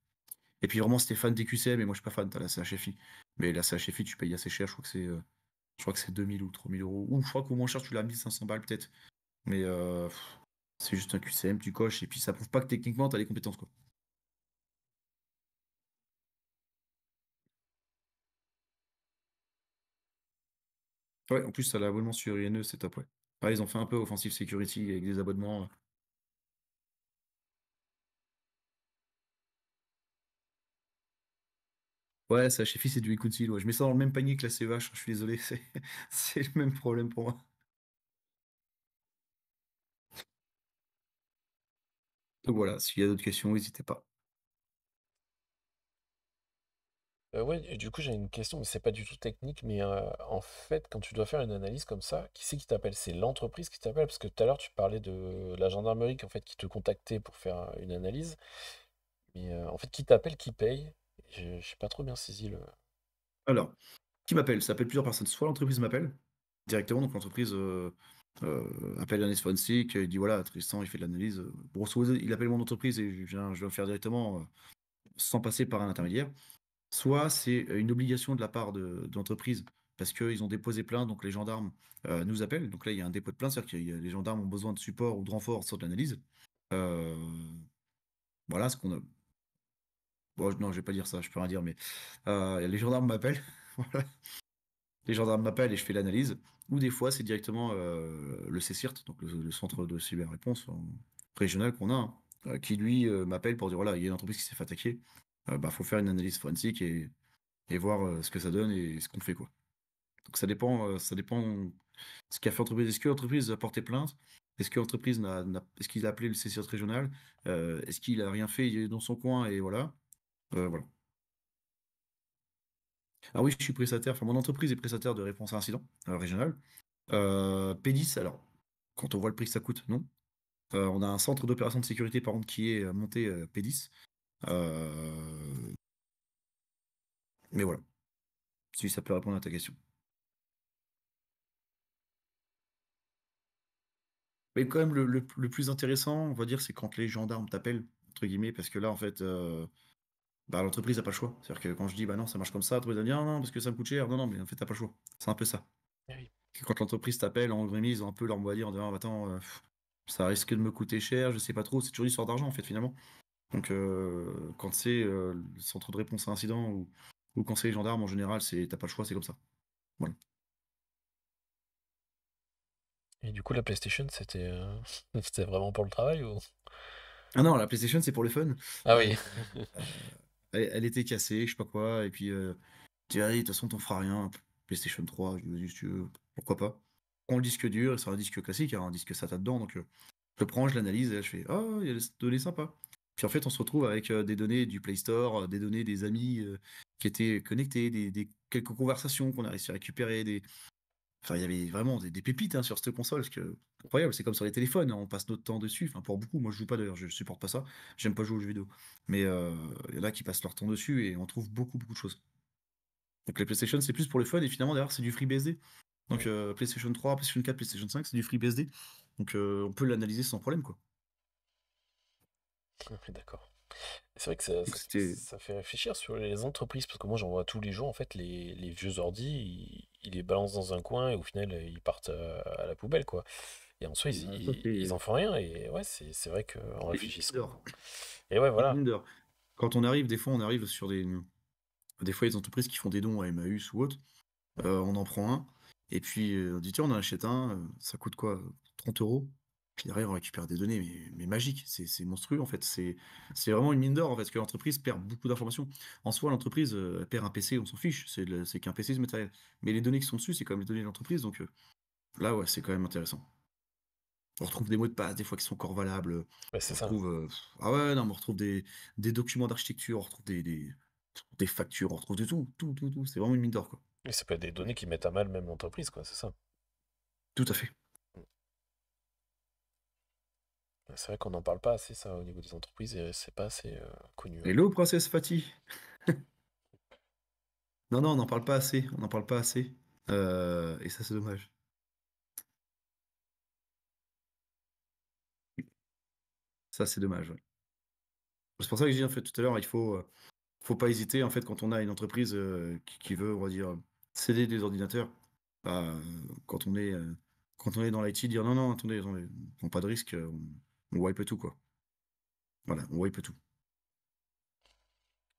S3: Et puis vraiment, c'était fan des QCM, et moi je suis pas fan, t'as la CHFI. Mais la CHFI, tu payes assez cher, je crois que c'est, euh, je crois que c'est 2000 ou 3000 euros. Ou je crois qu'au moins cher, tu l'as 1500 balles peut-être. Mais euh, c'est juste un QCM, tu coches, et puis ça prouve pas que techniquement, t'as les compétences, quoi. Ouais, en plus, ça t'as l'abonnement sur INE, c'est top, ils ont fait un peu offensive security avec des abonnements. Euh. Ouais, ça, chez Fi, c'est du écoute Ouais. Je mets ça dans le même panier que la CEH. Hein, je suis désolé, c'est le même problème pour moi. Donc voilà, s'il y a d'autres questions, n'hésitez pas.
S2: Euh, du coup, j'ai une question, mais c'est pas du tout technique, mais en fait, quand tu dois faire une analyse comme ça, qui c'est qui t'appelle? C'est l'entreprise qui t'appelle? Parce que tout à l'heure, tu parlais de la gendarmerie qui, en fait, qui te contactait pour faire une analyse. Mais en fait, qui t'appelle, qui paye? Je ne sais pas trop bien saisi le.
S3: Alors, qui m'appelle? Ça appelle plusieurs personnes. Soit l'entreprise m'appelle directement, donc l'entreprise appelle un forensique, il dit voilà, Tristan, il fait de l'analyse. Bon, il appelle mon entreprise et je viens, je le faire directement sans passer par un intermédiaire soit c'est une obligation de la part de, l'entreprise parce qu'ils ont déposé plainte, donc les gendarmes nous appellent. Donc là, il y a un dépôt de plainte, c'est-à-dire que les gendarmes ont besoin de support ou de renfort sur l'analyse. voilà ce qu'on a. Bon, non, je vais pas dire ça, je peux rien dire, mais les gendarmes m'appellent. Les gendarmes m'appellent et je fais l'analyse. Ou des fois, c'est directement le CCIRT, donc le, centre de cyber-réponse régional qu'on a, hein, qui lui m'appelle pour dire voilà, il y a une entreprise qui s'est fait attaquer, il euh, bah, faut faire une analyse forensique et, voir euh, ce que ça donne et ce qu'on fait. Quoi. Donc ça dépend, euh, ça dépend ce qu'a fait l'entreprise. Est-ce que l'entreprise a porté plainte Est-ce que l'entreprise ce qu'il a appelé le CCOT régional Est-ce qu'il a rien fait il est dans son coin et voilà, Ah oui, je suis prestataire. Enfin, mon entreprise est prestataire de réponse à incident régional. P10. Alors, quand on voit le prix que ça coûte, non. on a un centre d'opération de sécurité par exemple, qui est monté P10 euh, mais voilà. Si ça peut répondre à ta question. Mais quand même, le, plus intéressant, on va dire, c'est quand les gendarmes t'appellent, entre guillemets, parce que là, en fait, euh, bah, l'entreprise n'a pas le choix. C'est-à-dire que quand je dis, bah non, ça marche comme ça, toi, ils dit, non, non, parce que ça me coûte cher. Non, non, mais en fait, t'as pas le choix. C'est un peu ça. Eh quand l'entreprise t'appelle en grémise, un peu leur moitié en disant, attends, euh, ça risque de me coûter cher, je sais pas trop, c'est toujours une histoire d'argent, en fait, finalement. Donc, euh, quand c'est euh, le centre de réponse à incident ou, quand c'est les gendarmes, en général, t'as pas le choix, c'est comme ça. Voilà.
S2: Et du coup, la PlayStation, euh, c'était vraiment pour le travail ou
S3: Ah non, la PlayStation, c'est pour le fun. Ah oui. elle, était cassée, je sais pas quoi, et puis euh, tu de toute façon, t'en feras rien. PlayStation 3, pourquoi pas Prends le disque dur, c'est un disque classique, hein, un disque SATA dedans, donc je le prends, je l'analyse, et je fais, oh, il y a des données sympas. Puis en fait, on se retrouve avec des données du Play Store, des données des amis qui étaient connectés, des, quelques conversations qu'on a réussi à récupérer, des, Enfin, il y avait vraiment des, pépites hein, sur cette console, c'est que incroyable, c'est comme sur les téléphones, hein, on passe notre temps dessus. Enfin, pour beaucoup, moi je joue pas d'ailleurs, je supporte pas ça, j'aime pas jouer aux jeux vidéo. Mais il y en a qui passent leur temps dessus et on trouve beaucoup, beaucoup de choses. Donc les PlayStation, c'est plus pour le fun, et finalement, d'ailleurs, c'est du FreeBSD. Donc PlayStation 3, PlayStation 4, PlayStation 5, c'est du free FreeBSD. Donc on peut l'analyser sans problème, quoi.
S2: D'accord. C'est vrai que ça, fait réfléchir sur les entreprises, parce que moi j'en vois tous les jours, en fait, les, vieux ordi, ils, les balancent dans un coin et au final ils partent euh, à, la poubelle, quoi. Et en soi, ils, ils, en font rien, et ouais, c'est vrai qu'on réfléchit.
S3: Et ouais, voilà. Quand on arrive, des fois, on arrive sur des. Des fois, les entreprises qui font des dons à Emmaüs ou autre, euh, on en prend un, et puis euh, on dit tiens, on en achète un, ça coûte quoi 30 euros puis derrière, on récupère des données, mais, mais magiques. C'est monstrueux, en fait. C'est vraiment une mine d'or, en fait, parce que l'entreprise perd beaucoup d'informations. En soi, l'entreprise euh, perd un PC, on s'en fiche. C'est qu'un PC, se matériel. Mais les données qui sont dessus, c'est quand même les données de l'entreprise. Donc euh, là, ouais, c'est quand même intéressant. On retrouve des mots de passe, des fois qui sont encore valables. Euh, ah on retrouve, ah ouais, on retrouve des, documents d'architecture, on retrouve des, des, factures, on retrouve de tout, tout, tout, tout. C'est vraiment une mine d'or, quoi. Et ça peut être des données qui mettent à mal même l'entreprise, quoi, c'est ça. Tout à fait.
S2: Bah, c'est vrai qu'on n'en parle pas assez, ça, au niveau des entreprises, et c'est pas assez euh, connu. Hello, hein.
S3: princesse Fatih Non, non, on n'en parle pas assez, on n'en parle pas assez. Euh, et ça, c'est dommage. Ça, c'est dommage, C'est pour ça que j'ai dit tout à l'heure, il faut, euh, faut pas hésiter, en fait, quand on a une entreprise qui, veut, on va dire, céder des ordinateurs, bah, quand on est quand on est dans l'IT, dire non, non, attendez, ils on pas de risque, on wipe tout, quoi. Voilà, on wipe tout.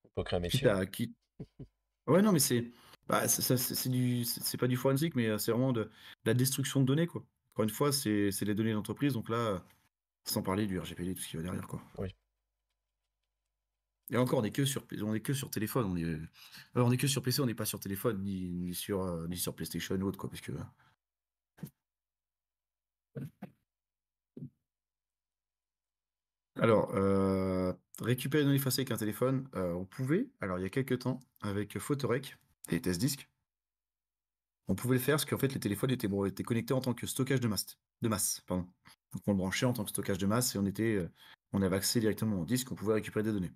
S3: On peut créer Ouais, non, mais c'est. Bah, c'est pas du forensic, mais euh, c'est vraiment de... la destruction de données, quoi. Encore une fois, c'est les données d'entreprise, donc là, sans parler du RGPD tout ce qui va derrière, quoi. Oui. Et encore, on est que sur, on est que sur téléphone. On est, Alors, euh, on est que sur PC, on n'est pas sur téléphone, ni, sur, euh, ni sur PlayStation ou autre, quoi, parce que. Alors, euh, récupérer des données effacées avec un téléphone, euh, on pouvait, alors il y a quelques temps, avec Photorec et Test on pouvait le faire parce qu'en fait les téléphones étaient, connectés en tant que stockage de masse. De masse Donc on le branchait en tant que stockage de masse et on, était, euh, on avait accès directement au disque, on pouvait récupérer des données.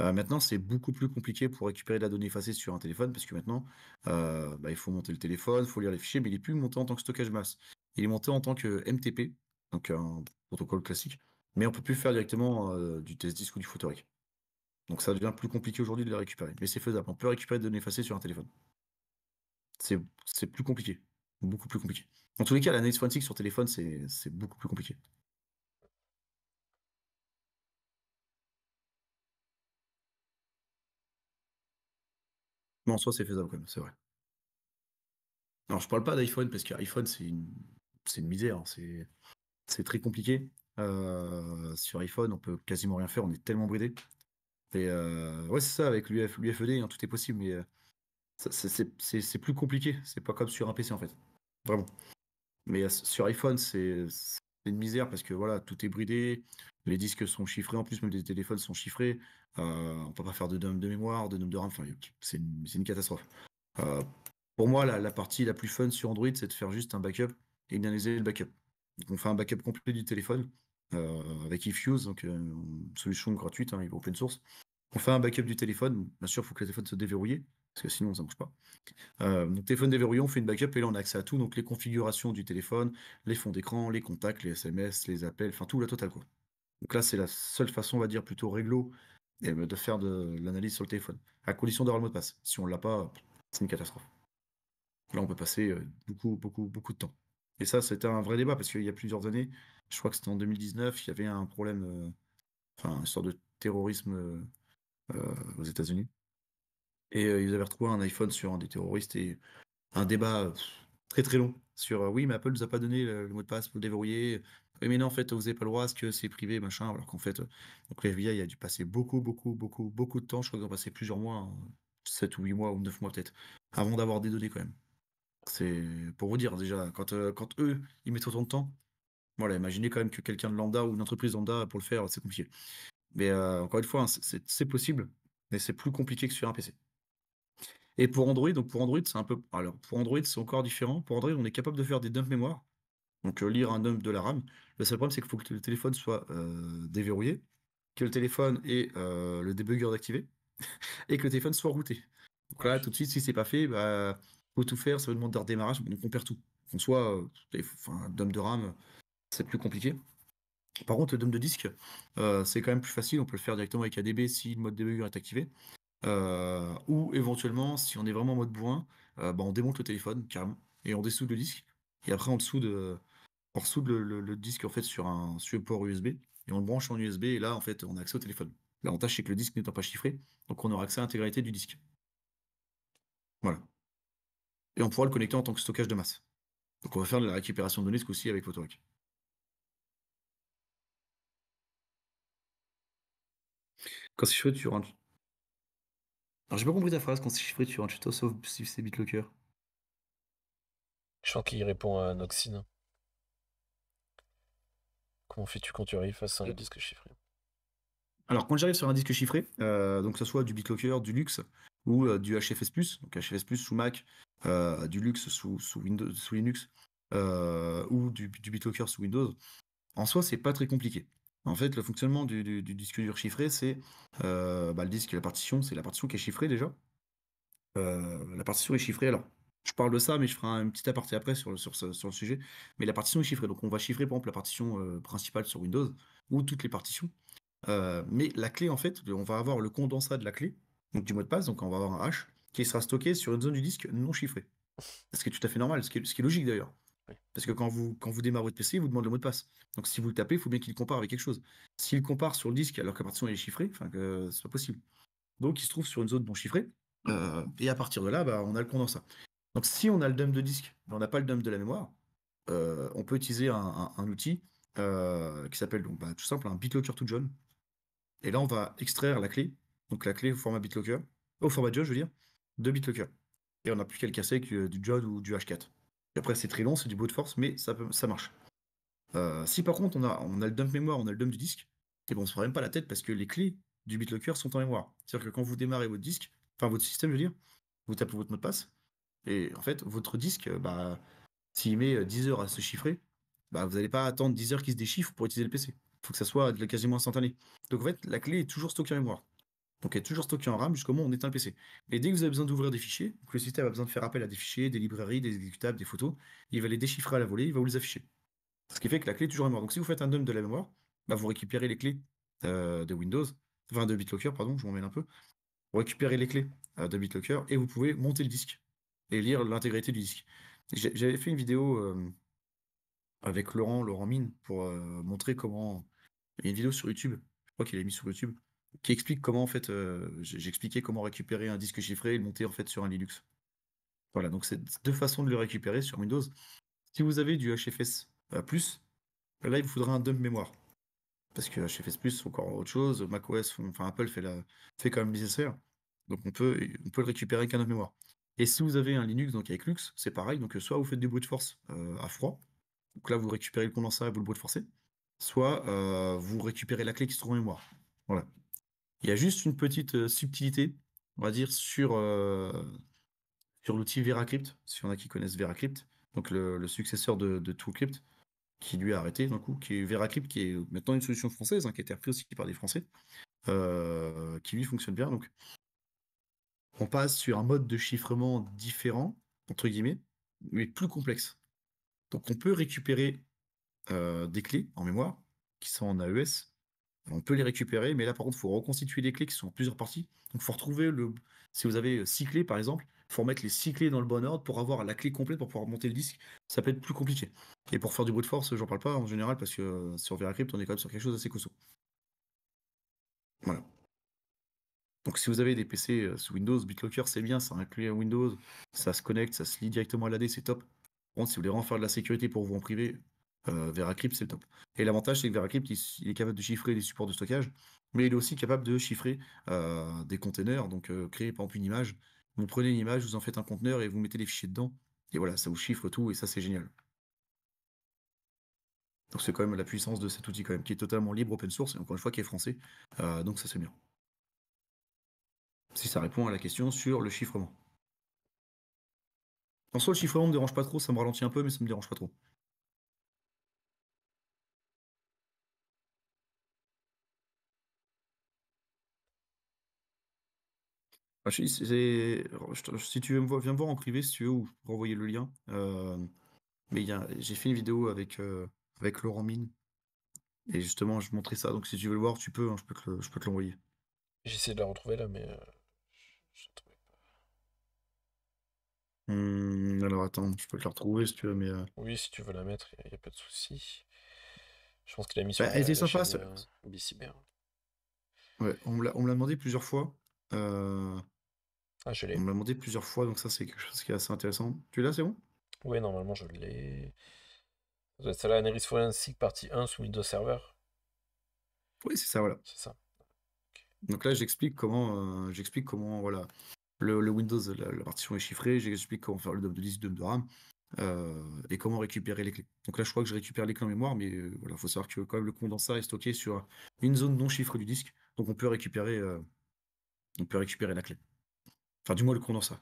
S3: maintenant, c'est beaucoup plus compliqué pour récupérer de la donnée effacée sur un téléphone parce que maintenant, bah, il faut monter le téléphone, il faut lire les fichiers, mais il n'est plus monté en tant que stockage de masse. Il est monté en tant que MTP, donc un protocole classique mais on ne peut plus faire directement euh, du test disque ou du photorec. Donc ça devient plus compliqué aujourd'hui de les récupérer. Mais c'est faisable. On peut récupérer des données effacées sur un téléphone. C'est plus compliqué. Beaucoup plus compliqué. En tous les cas, l'analyse forensique sur téléphone, c'est beaucoup plus compliqué. Mais en soi, c'est faisable quand même, c'est vrai. Alors, je parle pas d'iPhone parce qu'iPhone, c'est une... une misère. Hein. C'est très compliqué. Euh, sur iPhone, on peut quasiment rien faire, on est tellement bridé. Et euh, ouais, c'est ça, avec l'UFED, hein, tout est possible, mais euh, c'est, plus compliqué. C'est pas comme sur un PC en fait. Vraiment. Mais sur iPhone, c'est, une misère parce que voilà, tout est bridé, les disques sont chiffrés, en plus, même les téléphones sont chiffrés. on peut pas faire de dump de mémoire, de dump de RAM, enfin, c'est une, catastrophe. pour moi, la, la partie la plus fun sur Android, c'est de faire juste un backup et d'analyser le backup on fait un backup complet du téléphone euh, avec Ifuse, donc euh, une solution gratuite, hein, open source. On fait un backup du téléphone. Bien sûr, il faut que le téléphone se déverrouille, parce que sinon, ça ne marche pas. Euh, donc, téléphone déverrouillé, on fait une backup et là, on a accès à tout. Donc, les configurations du téléphone, les fonds d'écran, les contacts, les SMS, les appels, enfin, tout, la totale, quoi. Donc là, c'est la seule façon, on va dire, plutôt réglo eh ben, de faire de l'analyse sur le téléphone, à condition d'avoir le mot de passe. Si on ne l'a pas, c'est une catastrophe. Là, on peut passer beaucoup, beaucoup, beaucoup de temps. Et ça, c'était un vrai débat parce qu'il y a plusieurs années, je crois que c'était en 2019, il y avait un problème, euh, enfin, une sorte de terrorisme euh, euh, aux États-Unis. Et ils avaient retrouvé un iPhone sur un des terroristes et un débat très très long sur oui, mais Apple nous a pas donné le, mot de passe pour le déverrouiller. Oui, mais non, en fait, vous n'avez pas le droit, ce que c'est privé, machin. Alors qu'en fait, donc la FBI a dû passer beaucoup, beaucoup, beaucoup, beaucoup de temps. Je crois qu'ils ont passé plusieurs mois, 7 hein, ou 8 mois ou 9 mois peut-être, avant d'avoir des données quand même. C'est pour vous dire déjà, euh, quand, eux, ils mettent autant de temps, voilà, imaginez quand même que quelqu'un de lambda ou une entreprise lambda pour le faire, c'est compliqué. Mais euh, encore une fois, hein, c'est possible, mais c'est plus compliqué que sur un PC. Et pour Android, donc pour Android, c'est un peu. Alors, pour Android, c'est encore différent. Pour Android, on est capable de faire des dumps mémoire, donc euh, lire un dump de la RAM. Le seul problème, c'est qu'il faut que le téléphone soit déverrouillé, que le téléphone ait le débugger d'activer, et que le téléphone soit routé. Donc là, tout de suite, si c'est pas fait, bah faut tout faire, ça veut demande de démarrage, donc on perd tout. Qu'on soit euh, un dom de RAM, c'est plus compliqué. Par contre, le dom de disque, euh, c'est quand même plus facile, on peut le faire directement avec ADB si le mode debugger est activé. Euh, ou éventuellement, si on est vraiment en mode bourrin, bah, on démonte le téléphone carrément et on dessoude le disque. Et après, on dessoude, on le, disque en fait sur un support USB et on le branche en USB et là, en fait, on a accès au téléphone. L'avantage, c'est que le disque n'étant pas chiffré, donc on aura accès à l'intégralité du disque. Voilà et on pourra le connecter en tant que stockage de masse. Donc on va faire de la récupération de données ce coup-ci avec Photorec. Quand c'est chiffré, tu rentres. Alors j'ai pas compris ta phrase, quand c'est chiffré, tu rentres. sauf si c'est BitLocker. Je sens qu'il répond à Noxine.
S2: Comment fais-tu quand tu arrives face à un euh. disque chiffré
S3: Alors quand j'arrive sur un disque chiffré, euh, donc que ce soit du BitLocker, du Luxe ou euh, du HFS+, donc HFS+, sous Mac, euh, du Lux sous, Windows, sous Linux, euh, ou du, BitLocker sous Windows, en soi, c'est pas très compliqué. En fait, le fonctionnement du, disque dur chiffré, c'est bah, le disque, et la partition, c'est la partition qui est chiffrée déjà. la partition est chiffrée, alors je parle de ça, mais je ferai un petit aparté après sur sur, sur le sujet. Mais la partition est chiffrée, donc on va chiffrer par exemple la partition principale sur Windows, ou toutes les partitions. mais la clé, en fait, on va avoir le condensat de la clé, donc du mot de passe, donc on va avoir un hash qui sera stocké sur une zone du disque non chiffrée. Ce qui est tout à fait normal, ce qui est, logique d'ailleurs. Parce que quand vous, quand vous démarrez votre PC, il vous demande le mot de passe. Donc si vous le tapez, il faut bien qu'il compare avec quelque chose. S'il compare sur le disque alors que la il est chiffré, enfin que c'est pas possible. Donc il se trouve sur une zone non chiffrée. Euh, et à partir de là, bah, on a le condensat. Donc si on a le dump de disque, mais on n'a pas le dump de la mémoire, euh, on peut utiliser un, outil euh, qui s'appelle donc bah, tout simple un BitLocker to John. Et là, on va extraire la clé donc la clé au format BitLocker, au format JOD, je veux dire, de BitLocker. Et on n'a plus qu'à le casser avec du euh, JOD ou du H4. Et après, c'est très long, c'est du bout de force, mais ça, ça marche. Euh, si par contre, on a, on a le dump mémoire, on a le dump du disque, et eh bon on ne se prend même pas la tête parce que les clés du BitLocker sont en mémoire. C'est-à-dire que quand vous démarrez votre disque, enfin votre système, je veux dire, vous tapez votre mot de passe, et en fait, votre disque, euh, bah, s'il met 10 heures à se chiffrer, bah, vous n'allez pas attendre 10 heures qu'il se déchiffre pour utiliser le PC. Il faut que ça soit quasiment instantané. Donc en fait, la clé est toujours stockée en mémoire. Donc elle est toujours stocké en RAM jusqu'au moment où on éteint le PC. Et dès que vous avez besoin d'ouvrir des fichiers, que le système a besoin de faire appel à des fichiers, des librairies, des exécutables, des photos, il va les déchiffrer à la volée, il va vous les afficher. Ce qui fait que la clé est toujours en mémoire. Donc si vous faites un dump de la mémoire, bah, vous récupérez les clés euh, de Windows, enfin de BitLocker, pardon, je m'en mêle un peu. Vous récupérez les clés euh, de BitLocker et vous pouvez monter le disque et lire l'intégrité du disque. J'avais fait une vidéo euh, avec Laurent, Laurent Mine, pour montrer comment. Il y a une vidéo sur YouTube, je crois qu'il est mis sur YouTube, qui explique comment en fait euh, j'expliquais comment récupérer un disque chiffré et le monter en fait sur un Linux. Voilà, donc c'est deux façons de le récupérer sur Windows. Si vous avez du HFS euh, plus, bah, là il vous faudra un dump mémoire. Parce que HFS plus, encore autre chose, macOS, enfin Apple fait, la, fait quand même nécessaire. Donc on peut, on peut le récupérer qu'un un dump mémoire. Et si vous avez un Linux donc avec Lux, c'est pareil, donc soit vous faites du de force euh, à froid, donc là vous récupérez le condensat et vous le de forcez, soit vous récupérez la clé qui se trouve en mémoire. Voilà, il y a juste une petite subtilité, on va dire, sur, sur l'outil VeraCrypt, si on a qui connaissent VeraCrypt, donc le, successeur de, Toolcrypt, TrueCrypt, qui lui a arrêté d'un coup, qui est VeraCrypt, qui est maintenant une solution française, hein, qui a été appris aussi par des Français, qui lui fonctionne bien. Donc, on passe sur un mode de chiffrement différent, entre guillemets, mais plus complexe. Donc, on peut récupérer des clés en mémoire qui sont en AES, on peut les récupérer, mais là par contre, il faut reconstituer des clés qui sont en plusieurs parties. Donc il faut retrouver le. Si vous avez euh, six clés par exemple, il faut remettre les six clés dans le bon ordre pour avoir la clé complète pour pouvoir monter le disque. Ça peut être plus compliqué. Et pour faire du bruit de force, j'en parle pas en général parce que euh, sur VeraCrypt, on est quand même sur quelque chose d'assez costaud. Voilà. Donc si vous avez des PC euh, sous Windows, BitLocker c'est bien, ça inclut Windows, ça se connecte, ça se lit directement à l'AD, c'est top. Par contre, si vous voulez vraiment faire de la sécurité pour vous en privé, euh, Veracrypt, c'est le top. Et l'avantage, c'est que Veracrypt, il, est capable de chiffrer les supports de stockage, mais il est aussi capable de chiffrer euh, des containers, donc euh, créer par exemple une image. Vous prenez une image, vous en faites un conteneur et vous mettez les fichiers dedans. Et voilà, ça vous chiffre tout et ça, c'est génial. Donc c'est quand même la puissance de cet outil quand même, qui est totalement libre, open source, et encore une fois qui est français. donc ça c'est bien. Si ça répond à la question sur le chiffrement. En soi, le chiffrement ne me dérange pas trop, ça me ralentit un peu, mais ça me dérange pas trop. si, si tu veux me voir, viens voir en privé si tu veux, ou renvoyer le lien. Euh, mais j'ai fait une vidéo avec, euh, avec Laurent Mine. Et justement, je montrais ça. Donc si tu veux le voir, tu peux, hein, je peux te je peux te l'envoyer.
S2: J'essaie de la retrouver là, mais. Euh, je- ne la trouve
S3: pas. Mmh, alors attends, je peux te la retrouver si tu veux, mais.
S2: Oui, si tu veux la mettre, il n'y a, pas de souci.
S3: Je pense qu'il a mis sur la, sympa. on on me l'a demandé plusieurs fois. Euh, ah, je l'ai. On me l'a demandé plusieurs fois, donc ça, c'est quelque chose qui est assez intéressant. Tu l'as, c'est bon
S2: Oui, normalement, je l'ai. C'est là Forensic partie 1 sous Windows Server.
S3: Oui, c'est ça, voilà. C'est ça. Donc là, j'explique comment, euh, j'explique comment voilà, le, Windows, la, partition est chiffrée, j'explique comment faire le double de disque, de RAM, euh, et comment récupérer les clés. Donc là, je crois que je récupère les clés en mémoire, mais il faut savoir que quand même le condensat est stocké sur une zone non chiffrée du disque, donc on peut récupérer on peut récupérer la clé. Enfin, du moins le condensat.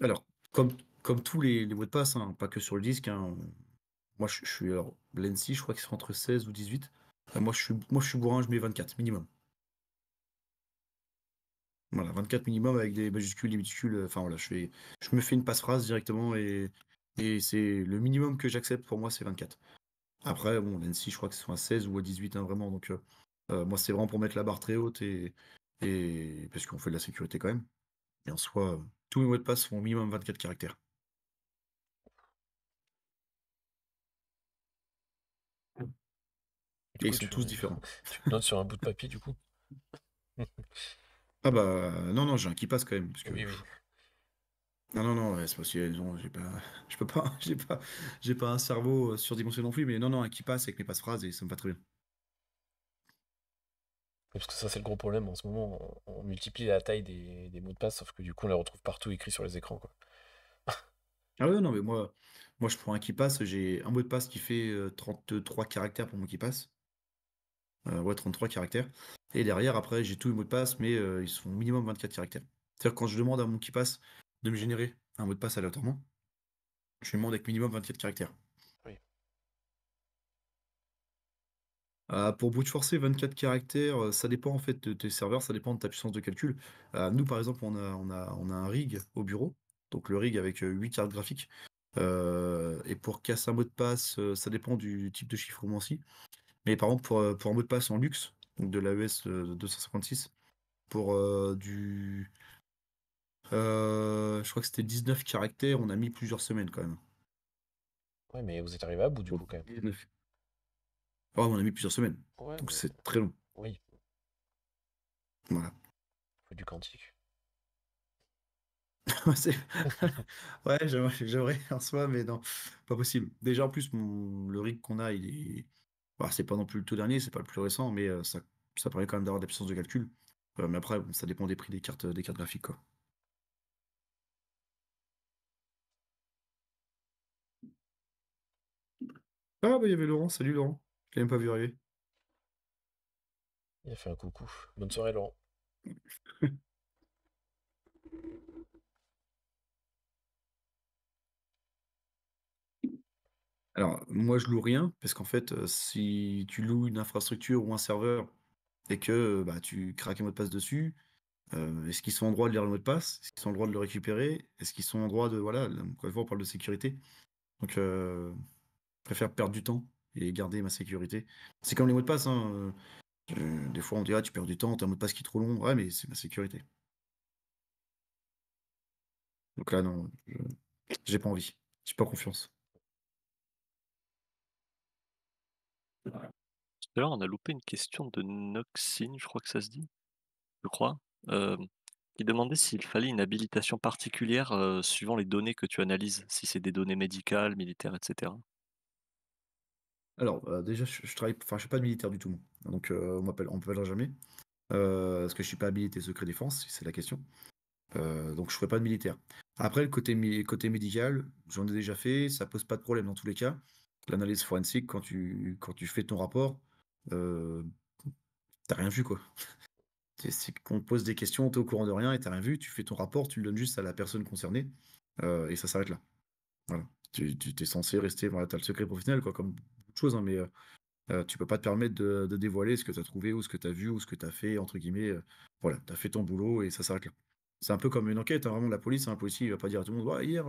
S3: Alors, comme, comme tous les, mots de passe, hein, pas que sur le disque, hein, moi je, suis. Alors, l'ENSI, je crois qu'il sera entre 16 ou 18. Euh, moi, je suis, moi je suis bourrin, je mets 24 minimum. Voilà, 24 minimum avec des majuscules, des minuscules. Euh, enfin voilà, je, je me fais une passe-phrase directement et, et c'est le minimum que j'accepte pour moi, c'est 24. Après, bon, 6 je crois que c'est à 16 ou à 18, hein, vraiment. Donc, euh, euh, moi, c'est vraiment pour mettre la barre très haute et, parce qu'on fait de la sécurité quand même. Et en soi, euh, tous mes mots de passe font minimum 24 caractères. et ils sont tous différents.
S2: Tu notes sur un bout de papier,
S1: du coup
S3: Ah bah, non, non, j'ai un qui passe quand même. Parce que oui. Non, non, non, c'est parce que non, j'ai pas, je peux pas, j'ai pas, un cerveau euh, surdimensionné non plus, mais non, non, qui passe avec mes passe-phrases et ça me va très bien. Parce que ça, c'est le gros problème en ce moment. On, multiplie la taille des, mots de passe, sauf que du coup, on les retrouve partout écrits sur les écrans. Quoi. ah ouais, non, mais moi, moi, je prends un qui passe. J'ai un mot de passe qui fait 33 euh, caractères pour mon qui passe. Euh, ouais, 33 caractères. Et derrière, après, j'ai tous les mots de passe, mais ils sont au minimum 24 caractères. C'est-à-dire, quand je demande à mon qui passe de me générer un mot de passe aléatoirement, je lui demande avec minimum 24 caractères. Oui. Ah, pour brute forcer 24 caractères, euh, ça dépend en fait de tes serveurs, ça dépend de ta puissance de calcul. Euh, nous par exemple, on a, on, a, on a un rig au bureau, donc le rig avec 8 euh, cartes graphiques. et pour casser un mot de passe, ça dépend du type de aussi. Mais par exemple, pour, pour un mot de passe en luxe, donc de l'AES e 256, pour du euh, je crois que c'était 19 caractères, on a mis plusieurs semaines quand même.
S2: Ouais, mais vous êtes arrivé à
S3: bout du coup quand même. 19. on a mis plusieurs semaines. donc c'est très long.
S1: Oui. Voilà.
S3: Faut du quantique. ouais, j'aimerais en soi, mais non, pas possible. Déjà en plus, le rig qu'on a, il est. Bah, c'est pas non plus le tout dernier, c'est pas le plus récent, mais euh, ça, ça permet quand même d'avoir des puissances de calcul. Euh, mais après, ça dépend des prix des cartes, des cartes graphiques. Quoi. Ah, bah, il y avait Laurent. Salut, Laurent.
S1: Je l'ai même pas vu arriver. Il a fait
S2: un coucou. Bonne soirée, Laurent.
S3: Alors, moi, je loue rien, parce qu'en fait, euh, si tu loues une infrastructure ou un serveur et que euh, bah, tu craques un mot de passe dessus, euh, est-ce qu'ils sont en droit de lire le mot de passe Est-ce qu'ils sont en droit de le récupérer Est-ce qu'ils sont en droit de. Voilà, encore une fois, on parle de sécurité. Donc, euh, je préfère perdre du temps et garder ma sécurité. C'est comme les mots de passe. Hein, euh, des fois, on dit ah, tu perds du temps, t'as un mot de passe qui est trop long. Ouais, mais c'est ma sécurité. Donc là, non, j'ai pas envie. J'ai pas confiance.
S1: l'heure, on a loupé une question de Noxine, je crois que ça se dit. Je crois. Euh, il demandait s'il fallait une habilitation particulière euh, suivant les données que tu analyses, si c'est des données médicales, militaires, etc.
S3: Alors, bah, déjà, je, je, travaille, enfin, je suis pas de militaire du tout, donc euh, on m'appelle, on m'appellera jamais. Euh, parce que je suis pas habilité secret défense, si c'est la question. Euh, donc, je ferai pas de militaire. Après, le côté, médical, j'en ai déjà fait, ça pose pas de problème dans tous les cas. L'analyse forensique, quand tu, quand tu fais ton rapport, euh, t'as rien vu, quoi. c'est qu'on te pose des questions, t'es au courant de rien et t'as rien vu, tu fais ton rapport, tu le donnes juste à la personne concernée, et ça s'arrête là. Voilà tu, es censé rester, voilà, tu as le secret professionnel, quoi, comme Hein, mais euh, euh, tu peux pas te permettre de, dévoiler ce que tu as trouvé ou ce que tu as vu ou ce que tu as fait, entre guillemets. Euh, voilà, tu as fait ton boulot et ça s'arrête là. C'est un peu comme une enquête, hein, vraiment la police, un hein, policier il va pas dire à tout le monde hier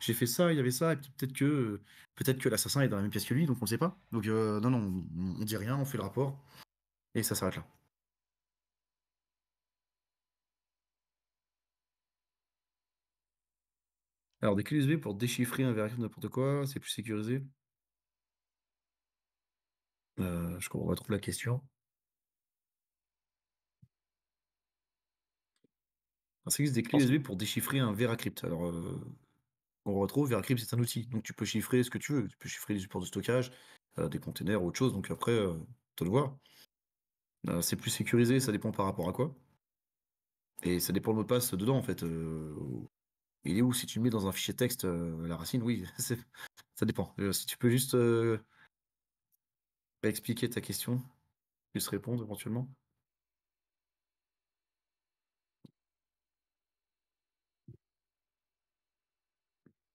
S3: j'ai fait ça, il y avait ça, et peut-être que peut-être que l'assassin est dans la même pièce que lui, donc on sait pas. Donc non, non, on, dit rien, on fait le rapport, et ça s'arrête là. Alors des clés USB pour déchiffrer un véritable n'importe quoi, c'est plus sécurisé
S1: crois euh, je retrouve la question. Un service des clés USB pour déchiffrer un
S3: Veracrypt. Alors, euh, on retrouve, Veracrypt, c'est un outil. Donc, tu peux chiffrer ce que tu veux. Tu peux chiffrer les supports de stockage, euh, des containers, ou autre chose. Donc, après, tu te le voir. c'est plus sécurisé, ça dépend par rapport à quoi. Et ça dépend le mot de passe dedans, en fait. il est où Si tu le mets dans un fichier texte, la racine, oui, ça dépend. si tu peux juste expliquer ta question puisse répondre éventuellement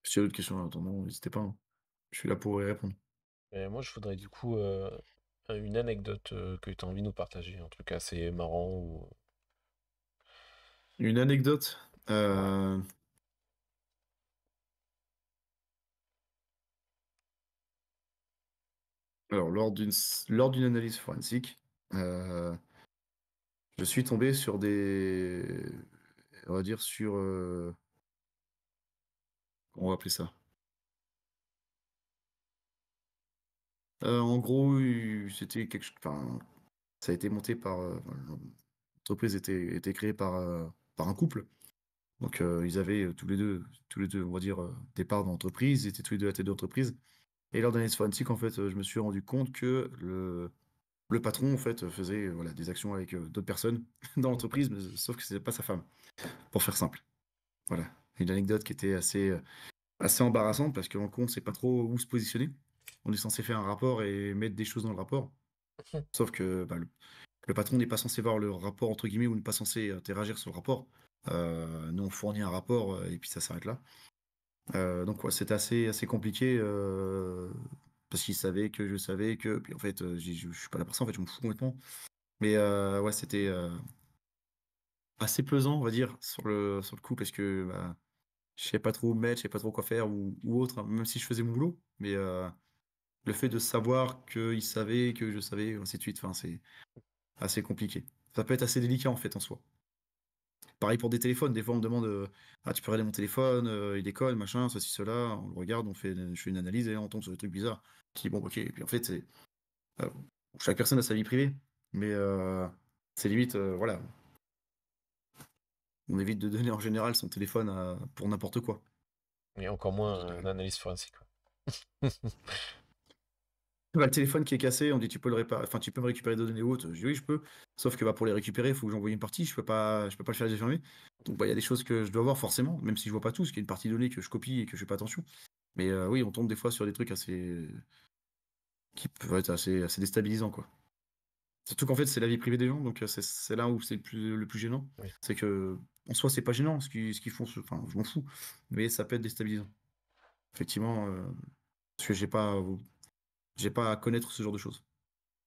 S3: Si y a d'autres questions en attendant, n'hésitez pas. Hein. Je suis là pour y répondre.
S2: moi, je voudrais du coup euh, euh, une anecdote euh, que tu as envie de nous partager, en tout cas, c'est marrant
S3: Une anecdote. Alors, lors d'une, analyse forensique, euh, je suis tombé sur des. On va dire sur. Euh, on va appeler ça. Euh, en gros, c'était quelque ça a été monté par. L'entreprise était, était créée par, un couple. Donc, ils avaient tous les deux, tous les deux, on va dire, des parts d'entreprise. Ils étaient tous les deux à la tête d'entreprise. Et lors d'un forensique, en fait, euh, je me suis rendu compte que le, le patron, en fait, faisait euh, voilà, des actions avec euh, d'autres personnes dans l'entreprise, sauf que ce n'était pas sa femme, pour faire simple. Voilà, une anecdote qui était assez, assez embarrassante, parce qu'en compte, on ne sait pas trop où se positionner. On est censé faire un rapport et mettre des choses dans le rapport. Sauf que bah, le, patron n'est pas censé voir le rapport, entre guillemets, ou n'est pas censé interagir sur le rapport. nous, on fournit un rapport et puis ça s'arrête là. Euh, donc ouais, c'est assez, assez compliqué euh, parce qu'il savait que je savais que. Puis en fait, euh, je je suis pas la personne, en fait, je me fous complètement. Mais ouais, c'était assez pesant, on va dire, sur le, sur le coup parce que bah, je sais pas trop où mettre, je sais pas trop quoi faire ou, autre, hein, même si je faisais mon boulot. Mais le fait de savoir qu'il savait que je savais, ainsi de suite, c'est assez compliqué. Ça peut être assez délicat en fait en soi. Pareil pour des téléphones, des fois on me demande euh, Ah, tu peux regarder mon téléphone, euh, il déconne, machin, ceci, cela. On le regarde, on fait, je fais une analyse et on tombe sur des trucs bizarres. Qui, bon, ok. Et puis en fait, c'est. Euh, chaque personne a sa vie privée, mais c'est limite, voilà. On évite de donner en général son téléphone pour n'importe quoi. Et encore moins un l'analyse forensique. Bah, le téléphone qui est cassé, on dit tu peux le réparer, enfin tu peux me récupérer des données hautes. Je dis oui, je peux. Sauf que bah, pour les récupérer, il faut que j'envoie une partie. Je peux pas, je peux pas le faire défermer. Donc bah, il y a des choses que je dois voir forcément, même si je vois pas tout, ce qui est une partie donnée que je copie et que je fais pas attention. Mais euh, oui, on tombe des fois sur des trucs assez qui peuvent être assez, déstabilisants quoi. Surtout qu'en fait c'est la vie privée des gens, donc euh, c'est là où c'est le plus, gênant. C'est que en soi c'est pas gênant ce qu'ils font, enfin je m'en fous, mais ça peut être déstabilisant. Effectivement, euh, parce que j'ai pas j'ai pas à connaître ce genre de choses.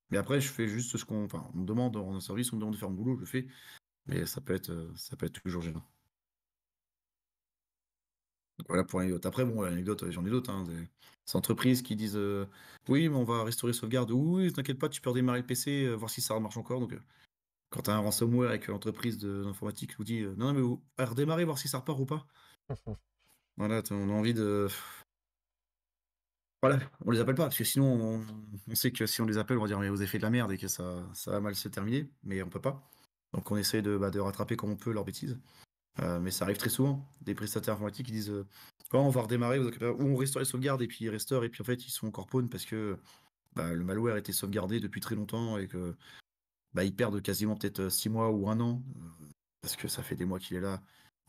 S3: Mais après, je fais juste ce qu'on, enfin, on me demande en service, on me demande de faire mon boulot, je le fais. Mais ça peut être, euh, ça peut être toujours gênant. voilà pour l'anecdote. Après, bon, l'anecdote, j'en ai d'autres. Hein, des... entreprises qui disent euh, Oui, mais on va restaurer sauvegarde. Oui, t'inquiète pas, tu peux redémarrer le PC, euh, voir si ça marche encore. Donc, quand tu as un ransomware et que l'entreprise d'informatique vous dit Non, non, mais redémarrer, voir si ça repart ou pas. voilà, on a envie de. Voilà, on les appelle pas, parce que sinon, on, sait que si on les appelle, on va dire mais vous aux effets de la merde et que ça, ça va mal se terminer, mais on peut pas. Donc on essaie de, bah, rattraper comme on peut leurs bêtises. Euh, mais ça arrive très souvent, des prestataires informatiques qui disent quand euh, oh, on va redémarrer, vous ou on restaure les sauvegardes, et puis ils restaurent, et puis en fait ils sont encore pawns parce que bah, le malware a été sauvegardé depuis très longtemps et que bah, ils perdent quasiment peut-être 6 euh, mois ou un an, parce que ça fait des mois qu'il est là,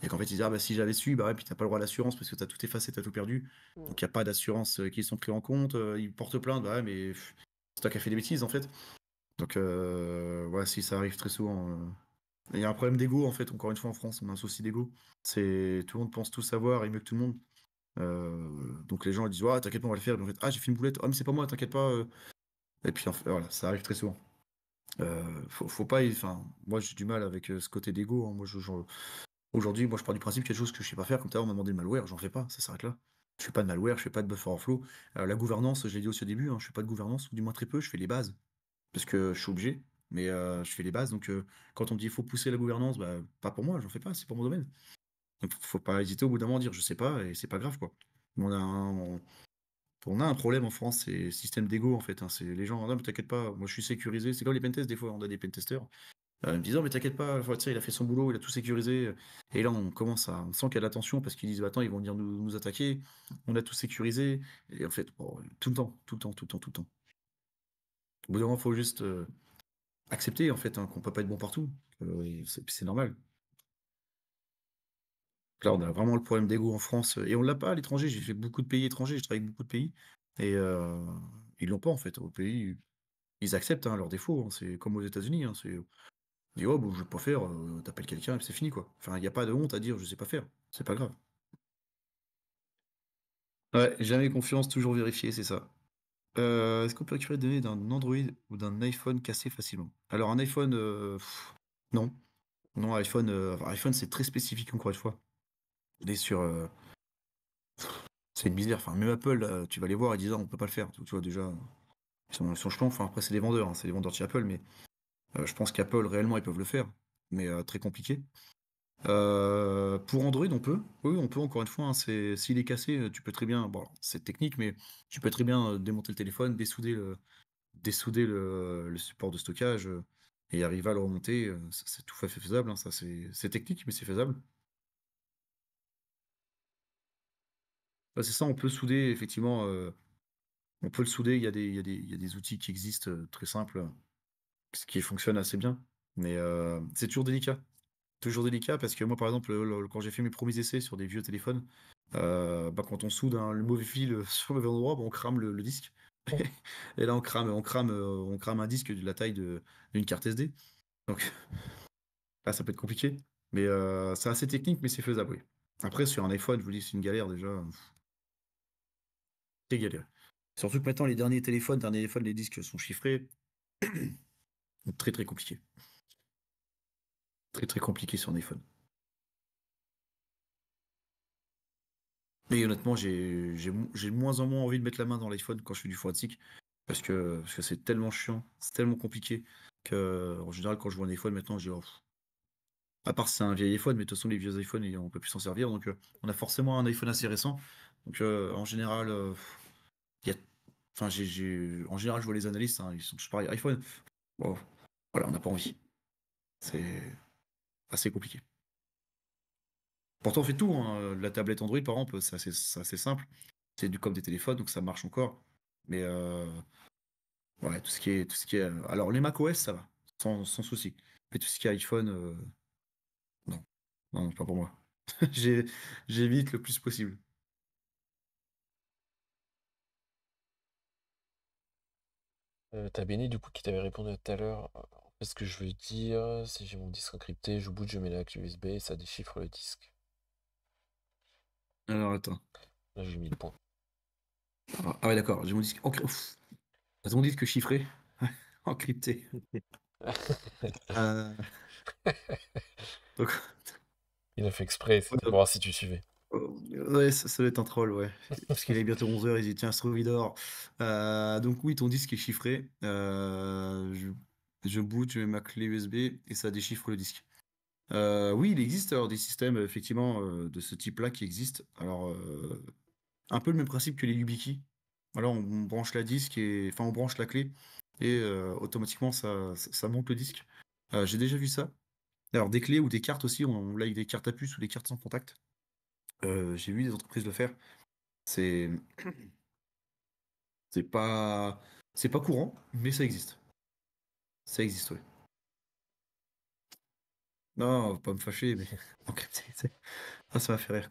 S3: et qu'en fait, ils disent, ah bah si j'avais su, bah ouais, puis t'as pas le droit à l'assurance parce que t'as tout effacé, t'as tout perdu. Mm. Donc il n'y a pas d'assurance euh, qui sont pris en compte. Euh, ils portent plainte, bah ouais, mais c'est toi qui as fait des bêtises en fait. Donc voilà, euh, si ça arrive très souvent. Il y a un problème d'ego en fait, encore une fois en France, on a un souci d'ego. C'est tout le monde pense tout savoir et mieux que tout le monde. donc les gens ils disent ah t'inquiète pas on va le faire. en fait ah j'ai fait une boulette. oh, mais c'est pas moi t'inquiète pas. Et puis voilà ça arrive très souvent. faut, pas enfin moi j'ai du mal avec ce côté d'ego. Hein. Moi je, Aujourd'hui, moi, je pars du principe qu'il y a des choses que je ne sais pas faire, comme tout à l'heure, on m'a demandé de malware, j'en fais pas, ça s'arrête là. Je ne fais pas de malware, je ne fais pas de buffer overflow. Euh, la gouvernance, je l'ai dit aussi au début, je hein, je fais pas de gouvernance, ou du moins très peu, je fais les bases. Parce que je suis obligé, mais euh, je fais les bases. Donc, euh, quand on me dit qu'il faut pousser la gouvernance, bah, pas pour moi, j'en fais pas, c'est pour mon domaine. Donc, faut pas hésiter au bout d'un moment à dire je ne sais pas, et c'est pas grave, quoi. on a un, problème en France, c'est le système d'ego, en fait. Hein, c'est les gens, non, t'inquiète pas, moi je suis sécurisé. C'est comme les pentests, des fois, on a des pentesters euh, me disant mais t'inquiète pas, il a fait son boulot, il a tout sécurisé. Et là on commence à, on sent qu'il y a de la tension parce qu'ils disent bah, attends ils vont venir nous, attaquer, on a tout sécurisé. Et en fait tout le temps, tout le temps, tout le temps, tout le temps. Au bout d'un moment faut juste euh, accepter en fait hein, qu'on peut pas être bon partout, euh, c'est normal. Là on a vraiment le problème d'ego en France et on l'a pas à l'étranger. J'ai fait beaucoup de pays étrangers, j'ai travaillé avec beaucoup de pays et euh, ils l'ont pas en fait au pays ils acceptent hein, leurs défauts. Hein. c'est comme aux États-Unis oh, bon, je peux pas faire, euh, t'appelles quelqu'un et c'est fini, quoi. Enfin, il n'y a pas de honte à dire, je sais pas faire. C'est pas grave. Ouais, jamais confiance, toujours vérifier, c'est ça. Euh, est-ce qu'on peut récupérer des données d'un Android ou d'un iPhone cassé facilement Alors, un iPhone, euh, non. Non, iPhone, iPhone c'est très spécifique, encore une fois. On est sur. c'est une misère. Enfin, même Apple, tu vas les voir, et disent, ah, on peut pas le faire. Tu vois, déjà, ils sont, ils Enfin, après, c'est les vendeurs, hein, c'est les vendeurs chez Apple, mais euh, je pense qu'Apple, réellement, ils peuvent le faire, mais euh, très compliqué. Euh, pour Android, on peut. Oui, on peut encore une fois. Hein, s'il est cassé, tu peux très bien. Bon, c'est technique, mais tu peux très bien démonter le téléphone, dessouder le, le, support de stockage et arriver à le remonter. C'est tout à fait faisable. Hein, c'est technique, mais c'est faisable. Bah, c'est ça. On peut souder effectivement. on peut le souder. Il y, a y il y a des outils qui existent très simples ce qui fonctionne assez bien. Mais c'est toujours délicat. Toujours délicat parce que moi, par exemple, quand j'ai fait mes premiers essais sur des vieux téléphones, bah, quand on soude le mauvais fil euh, sur le mauvais endroit, bah, on crame le, disque. Et là, on crame, on crame, on crame un disque de la taille d'une carte SD. Donc là, ça peut être compliqué. Mais c'est assez technique, mais c'est faisable. Après, sur un iPhone, je vous dis, c'est une galère déjà. C'est galère. Surtout que maintenant, les derniers téléphones, derniers téléphones, les disques sont chiffrés. Très très compliqué. Très très compliqué sur un iPhone. Et honnêtement, j'ai de moins en moins envie de mettre la main dans l'iPhone quand je fais du forensic. Parce que c'est parce que tellement chiant, c'est tellement compliqué que en général quand je vois un iPhone maintenant, j'ai oh, à part c'est un vieil iPhone, mais de toute façon les vieux iPhones on peut plus s'en servir, donc euh, on a forcément un iPhone assez récent. Donc euh, en général, euh, y a... enfin, j'ai en général je vois les analystes, hein, ils sont toujours pas iPhone, bon, voilà, on n'a pas envie. C'est assez compliqué. Pourtant, on fait tout. Hein. Euh, la tablette Android, par exemple, c'est assez, simple. C'est du comme des téléphones, donc ça marche encore. Mais euh, ouais, tout ce qui est, tout ce qui est. Euh, alors les macOS, ça va, sans, souci. Mais tout ce qui est iPhone, non, non, pas pour moi. J'évite le plus possible.
S2: t'as Benny du coup qui t'avait répondu tout à l'heure. quest ce que je veux dire, si j'ai mon disque encrypté, je boot, je mets la USB et ça déchiffre le disque.
S1: Alors attends. Là, j'ai mis le point. Ah, ah ouais, d'accord, j'ai mon disque. encrypté.
S3: mon disque chiffré Encrypté. Euh. Il a fait exprès, c'était pour voir si tu suivais. Oh, ouais, ça, va doit être un troll, ouais. Parce qu'il est bientôt 11h, il dit tiens, Strovidor. Euh, donc, oui, ton disque est chiffré. Euh, je, je boot, je mets ma clé USB et ça déchiffre le disque. Euh, oui, il existe alors des systèmes effectivement euh, de ce type-là qui existent. Alors, un peu le même principe que les YubiKey. Alors, on, branche la disque et enfin, on branche la clé et automatiquement ça, monte le disque. J'ai déjà vu ça. Alors, des clés ou des cartes aussi, on, a des cartes à puce ou des cartes sans contact. Euh, j'ai vu des entreprises le faire. C'est c'est pas c'est pas courant, mais ça existe. Ça existe, oui. Non, pas me fâcher, mais ah, ça m'a fait rire.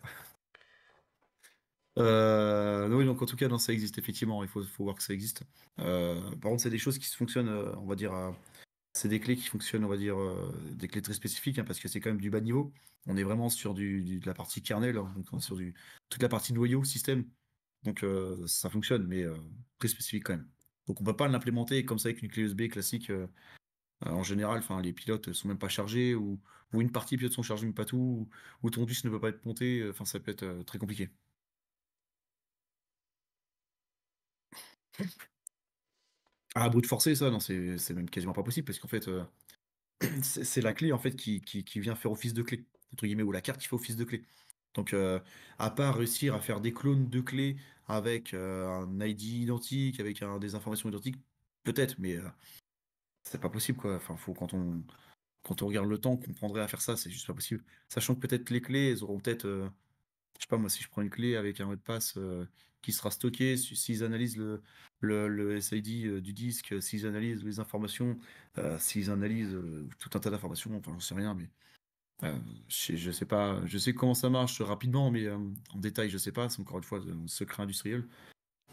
S3: Euh, oui, donc en tout cas, non, ça existe effectivement. Il faut, voir que ça existe. Euh, par contre, c'est des choses qui se fonctionnent, on va dire, à, c'est des clés qui fonctionnent, on va dire, euh, des clés très spécifiques, hein, parce que c'est quand même du bas niveau. On est vraiment sur du, la partie kernel, hein, sur du, toute la partie noyau, système. Donc euh, ça fonctionne, mais euh, très spécifique quand même. Donc on peut pas l'implémenter comme ça avec une clé USB classique. en général, enfin les pilotes sont même pas chargés ou, une partie pilotes sont chargés mais pas tout ou, ou ton bus ne peut pas être monté. Enfin ça peut être très compliqué à bout de forcer ça, non, c'est, même quasiment pas possible parce qu'en fait, euh, c'est, la clé en fait qui, qui, vient faire office de clé, guillemets, ou la carte qui fait office de clé. Donc, euh, à part réussir à faire des clones de clés euh, avec un ID identique, avec des informations identiques, peut-être, mais c'est pas possible quoi. Enfin, faut quand on quand on regarde le temps qu'on prendrait à faire ça, c'est juste pas possible. Sachant que peut-être les clés, elles auront peut-être, je sais pas moi, si je prends une clé avec un mot de passe qui sera stocké, s'ils analysent le, SID euh, du disque, s'ils analysent les informations, euh, s'ils analysent euh, tout un tas d'informations, enfin j'en sais rien, mais je, sais pas, je sais comment ça marche rapidement, mais en détail je sais pas, c'est encore une fois un secret industriel.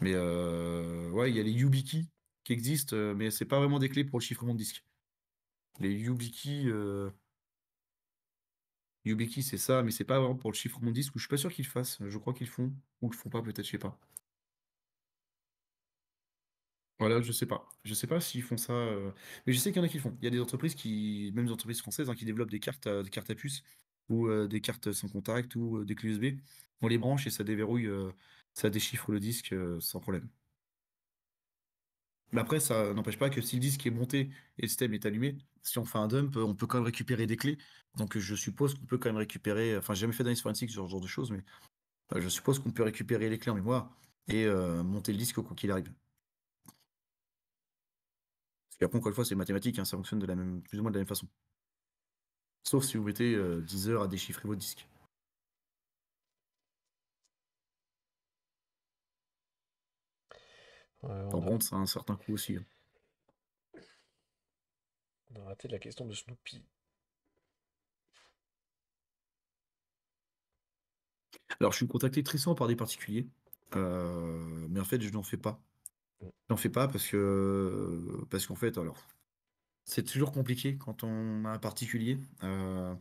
S3: Mais ouais, il y a les YubiKey qui existent, mais c'est pas vraiment des clés pour le chiffrement de disque. Les YubiKey, Yubiki, c'est ça, mais c'est pas vraiment pour le chiffre disque où je suis pas sûr qu'ils le fassent. Je crois qu'ils le font ou ils le font pas, peut-être, je sais pas. Voilà, je sais pas. Je sais pas s'ils font ça. Euh, mais je sais qu'il y en a qui le font. Il y a des entreprises qui, même des entreprises françaises, hein, qui développent des cartes, à, euh, cartes à puce ou euh, des cartes sans contact ou des clés USB. On les branche et ça déverrouille, ça déchiffre le disque sans problème. Mais après, ça n'empêche pas que si le disque est monté et le système est allumé, si on fait un dump, on peut quand même récupérer des clés. Donc je suppose qu'on peut quand même récupérer. Enfin, j'ai jamais fait d'analyse forensique, ce genre de choses, mais euh, je suppose qu'on peut récupérer les clés en mémoire et euh, monter le disque au qu'il arrive. Parce qu'après, encore une fois, c'est mathématique, hein, ça fonctionne de la même, plus ou moins de la même façon. Sauf si vous mettez 10 euh, heures à déchiffrer vos disques. Par contre, ça a un certain coût aussi. Hein.
S2: On a raté la question de Snoopy.
S3: Alors, je suis contacté très souvent par des particuliers, euh, mais en fait, je n'en fais pas. Mm. Je n'en fais pas parce que, parce qu'en fait, alors, c'est toujours compliqué quand on a un particulier. il euh,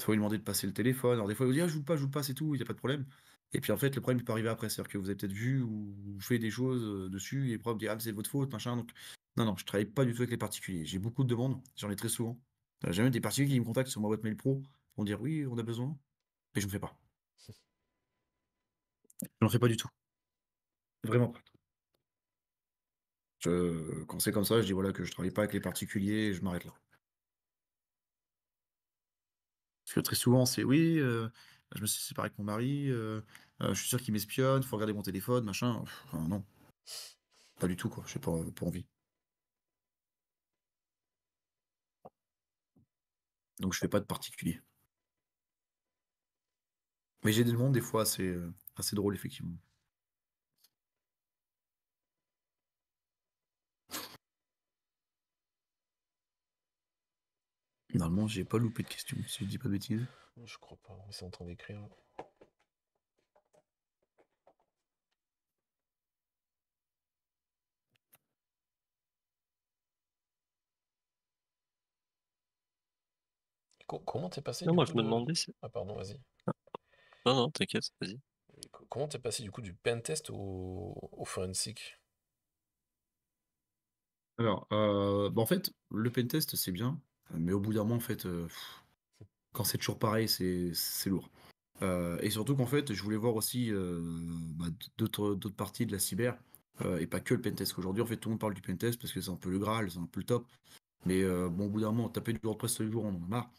S3: faut lui demander de passer le téléphone. Alors, des fois, il vous dit ah, je joue pas, je joue pas, c'est tout, il n'y a pas de problème. Et puis en fait, le problème peut arriver après, c'est-à-dire que vous avez peut-être vu ou fait des choses euh, dessus, et le problème dit ah c'est de votre faute, machin. Donc non, non, je travaille pas du tout avec les particuliers. J'ai beaucoup de demandes, j'en ai très souvent. J'ai même des particuliers qui me contactent sur ma boîte mail pro vont dire oui, on a besoin, mais je ne fais pas.
S1: Je n'en fais pas du tout.
S3: Vraiment pas. quand c'est comme ça, je dis voilà que je travaille pas avec les particuliers, et je m'arrête là. Parce que très souvent, c'est oui, euh, je me suis séparé avec mon mari, euh, euh, je suis sûr qu'il m'espionne, il faut regarder mon téléphone, machin. non. Pas du tout, quoi. J'ai pas, pas envie. Donc je fais pas de particulier. Mais j'ai des demandes des fois assez, euh, assez drôles, effectivement. Normalement, j'ai pas loupé de questions, si je dis pas de bêtises.
S2: Je crois pas, est en train d'écrire. Comment t'es passé Non, moi je me demandais. Si... Ah, pardon, vas-y.
S1: Non, non, t'inquiète, vas-y.
S2: Comment t'es passé du coup du pentest au, au forensic
S3: Alors, euh, bah, en fait, le pentest, c'est bien. Mais au bout d'un moment, en fait, euh, quand c'est toujours pareil, c'est lourd. Euh, et surtout qu'en fait, je voulais voir aussi euh, bah, d'autres parties de la cyber, et pas que le pentest. Aujourd'hui, en fait, tout le monde parle du pentest parce que c'est un peu le Graal, c'est un peu le top. Mais bon, au bout d'un moment, taper du WordPress tous les jours, on en a marre.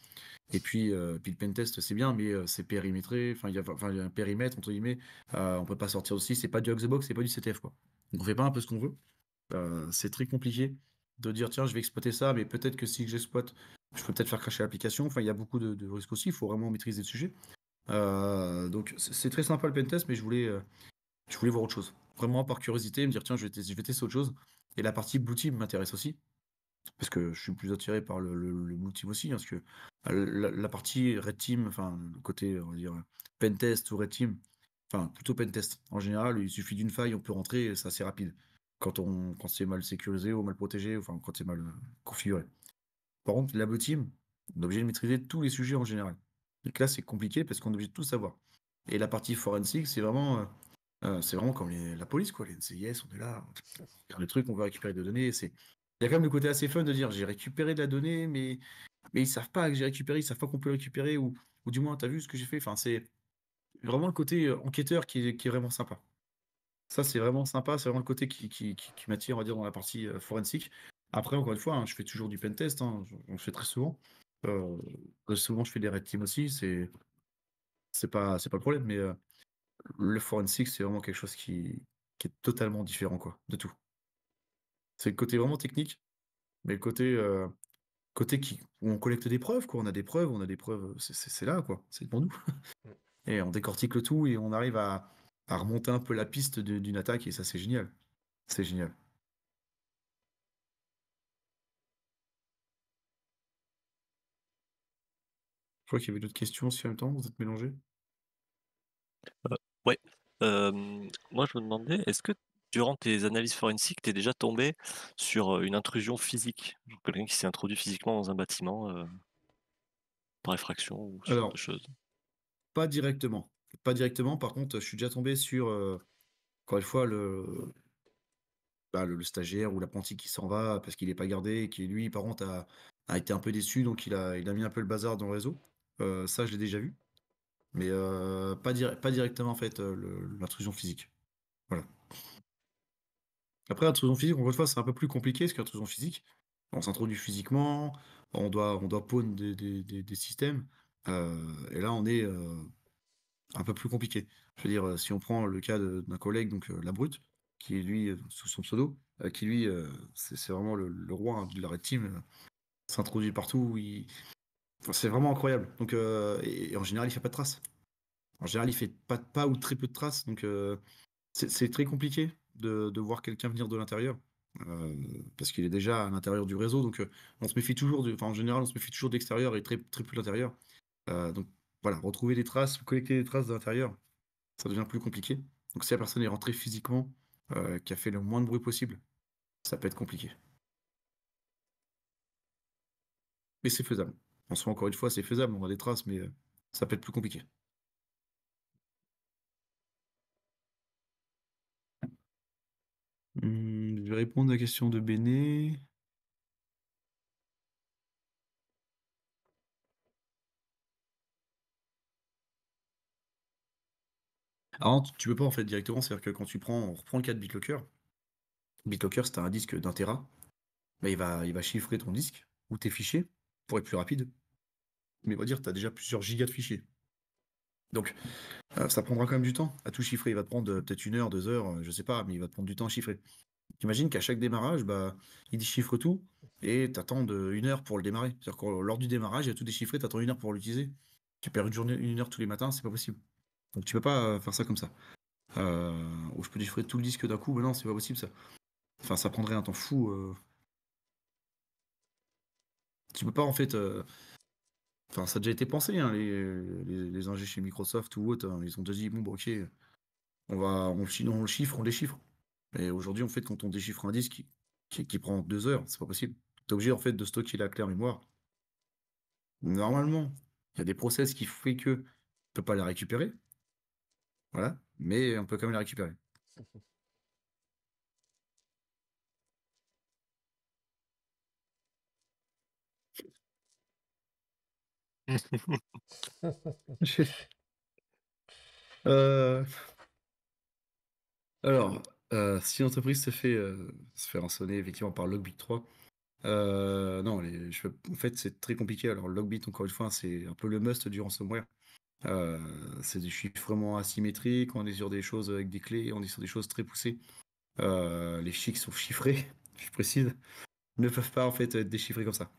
S3: Et puis, puis le pentest, c'est bien, mais c'est périmétré, enfin, il y a un périmètre, entre guillemets, on peut pas sortir aussi, c'est pas du Xbox, c'est pas du CTF, quoi. Donc on fait pas un peu ce qu'on veut, c'est très compliqué de dire tiens, je vais exploiter ça, mais peut-être que si j'exploite, je peux peut-être faire cracher l'application. Enfin, il y a beaucoup de, risques aussi, il faut vraiment maîtriser le sujet. Euh, donc c'est très sympa le pentest, mais je voulais, euh, je voulais voir autre chose. Vraiment par curiosité, me dire tiens, je vais, tester autre chose. Et la partie Blue Team m'intéresse aussi, parce que je suis plus attiré par le, Blue Team aussi, parce que bah, la, partie Red Team, enfin côté, on va dire, pentest ou Red Team, enfin plutôt pentest en général, il suffit d'une faille, on peut rentrer, c'est assez rapide quand, on, quand c'est mal sécurisé ou mal protégé, enfin quand c'est mal euh, configuré. Par contre, la team, on est obligé de maîtriser tous les sujets en général. Donc là, c'est compliqué parce qu'on est obligé de tout savoir. Et la partie forensique, c'est vraiment, euh, euh, c'est vraiment comme la police, quoi. Les NCIS, on est là, on regarde les trucs, on veut récupérer des données. C'est... Il y a quand même le côté assez fun de dire j'ai récupéré de la donnée, mais, mais ils savent pas que j'ai récupéré, ils savent pas qu'on peut récupérer, ou, ou du moins, tu as vu ce que j'ai fait. Enfin, c'est vraiment le côté enquêteur qui est vraiment sympa. Ça, c'est vraiment sympa. C'est vraiment le côté qui, m'attire, on va dire, dans la partie forensic. forensique. Après, encore une fois, hein, je fais toujours du pentest. test hein, on le fait très souvent. souvent, je fais des red team aussi. C'est c'est pas le problème, mais le forensic, c'est vraiment quelque chose qui, est totalement différent quoi, de tout. C'est le côté vraiment technique, mais le côté côté qui où on collecte des preuves quoi. On a des preuves, on a des preuves. C'est là quoi. C'est pour nous. Mmh. et on décortique le tout et on arrive à à remonter un peu la piste d'une attaque et ça c'est génial. C'est génial. Je crois qu'il y avait d'autres questions si en même temps vous êtes mélangés.
S1: Oui. Euh, ouais. Euh, moi je me demandais, est-ce que durant tes analyses forensiques, tu es déjà tombé sur euh, une intrusion physique Quelqu'un qui s'est introduit physiquement dans un bâtiment par effraction ou
S3: ce genre de choses Pas directement pas directement. Par contre, je suis déjà tombé sur, euh, encore une fois, bah, le, le, stagiaire ou l'apprenti qui s'en va parce qu'il n'est pas gardé et qui, lui, par contre, a, été un peu déçu, donc il a, il a mis un peu le bazar dans le réseau. Euh, ça, je l'ai déjà vu. Mais euh, pas, pas directement, en fait, l'intrusion physique. Voilà. Après, l'intrusion physique, encore une fois, c'est un peu plus compliqué que l'intrusion physique, on s'introduit physiquement, on doit, on doit pawn des systèmes. et là, on est un peu plus compliqué. Je veux dire, euh, si on prend le cas d'un collègue, donc euh, La Brute, qui lui, euh, sous son pseudo, qui lui, c'est vraiment le, roi hein, de la red team, s'introduit partout, il... c'est vraiment incroyable. Donc, et, en général, il fait pas de traces. En général, il fait pas pas ou très peu de traces, donc c'est très compliqué de, voir quelqu'un venir de l'intérieur. parce qu'il est déjà à l'intérieur du réseau. Donc, on se méfie toujours, de, en général, on se méfie toujours d'extérieur et très, très peu d'intérieur. Euh, donc, voilà, retrouver des traces, collecter des traces de l'intérieur, ça devient plus compliqué. Donc si la personne est rentrée physiquement, euh, qui a fait le moins de bruit possible, ça peut être compliqué. Mais c'est faisable. En soi, encore une fois, c'est faisable, on a des traces, mais euh, ça peut être plus compliqué. Hmm, je vais répondre à la question de Béné. Alors ah, tu peux pas en fait directement, c'est-à-dire que quand tu prends, on reprend le cas de BitLocker. BitLocker, c'est un disque d'un Tera. Bah, il, va, il va chiffrer ton disque ou tes fichiers pour être plus rapide. Mais on va dire, tu as déjà plusieurs gigas de fichiers. Donc, euh, ça prendra quand même du temps à tout chiffrer. Il va te prendre euh, peut-être une heure, deux heures, euh, je sais pas, mais il va te prendre du temps à chiffrer. T'imagines qu'à chaque démarrage, bah, il déchiffre tout et tu attends une heure pour le démarrer. C'est-à-dire que lors du démarrage, il a tout déchiffré, attends une heure pour l'utiliser. Tu perds une journée, une heure tous les matins, c'est pas possible. Donc tu peux pas euh, faire ça comme ça. Euh, ou je peux déchiffrer tout le disque d'un coup, mais non, c'est pas possible ça. Enfin, ça prendrait un temps fou. Euh. Tu peux pas en fait. Enfin, ça a déjà été pensé, hein, les, les, chez Microsoft ou autre, hein. ils ont déjà dit bon, bah, ok, on va, on, on le chiffre, on déchiffre. Mais aujourd'hui, en fait, quand on déchiffre un disque qui, prend deux heures, c'est pas possible. T'es obligé en fait de stocker la claire mémoire. Normalement, il y a des process qui font que tu peux pas la récupérer. Voilà. Mais on peut quand même la récupérer. Euh, alors, euh, si l'entreprise se fait, euh, se fait rançonner effectivement par Logbit 3, non, en fait c'est très compliqué. Alors Logbit, encore une fois, c'est un peu le must du ransomware. Euh, c'est des vraiment asymétriques, on est sur des choses avec des clés, on est sur des choses très poussées. Euh, les chics sont chiffrés, je précise, ne peuvent pas en fait être déchiffrés comme ça.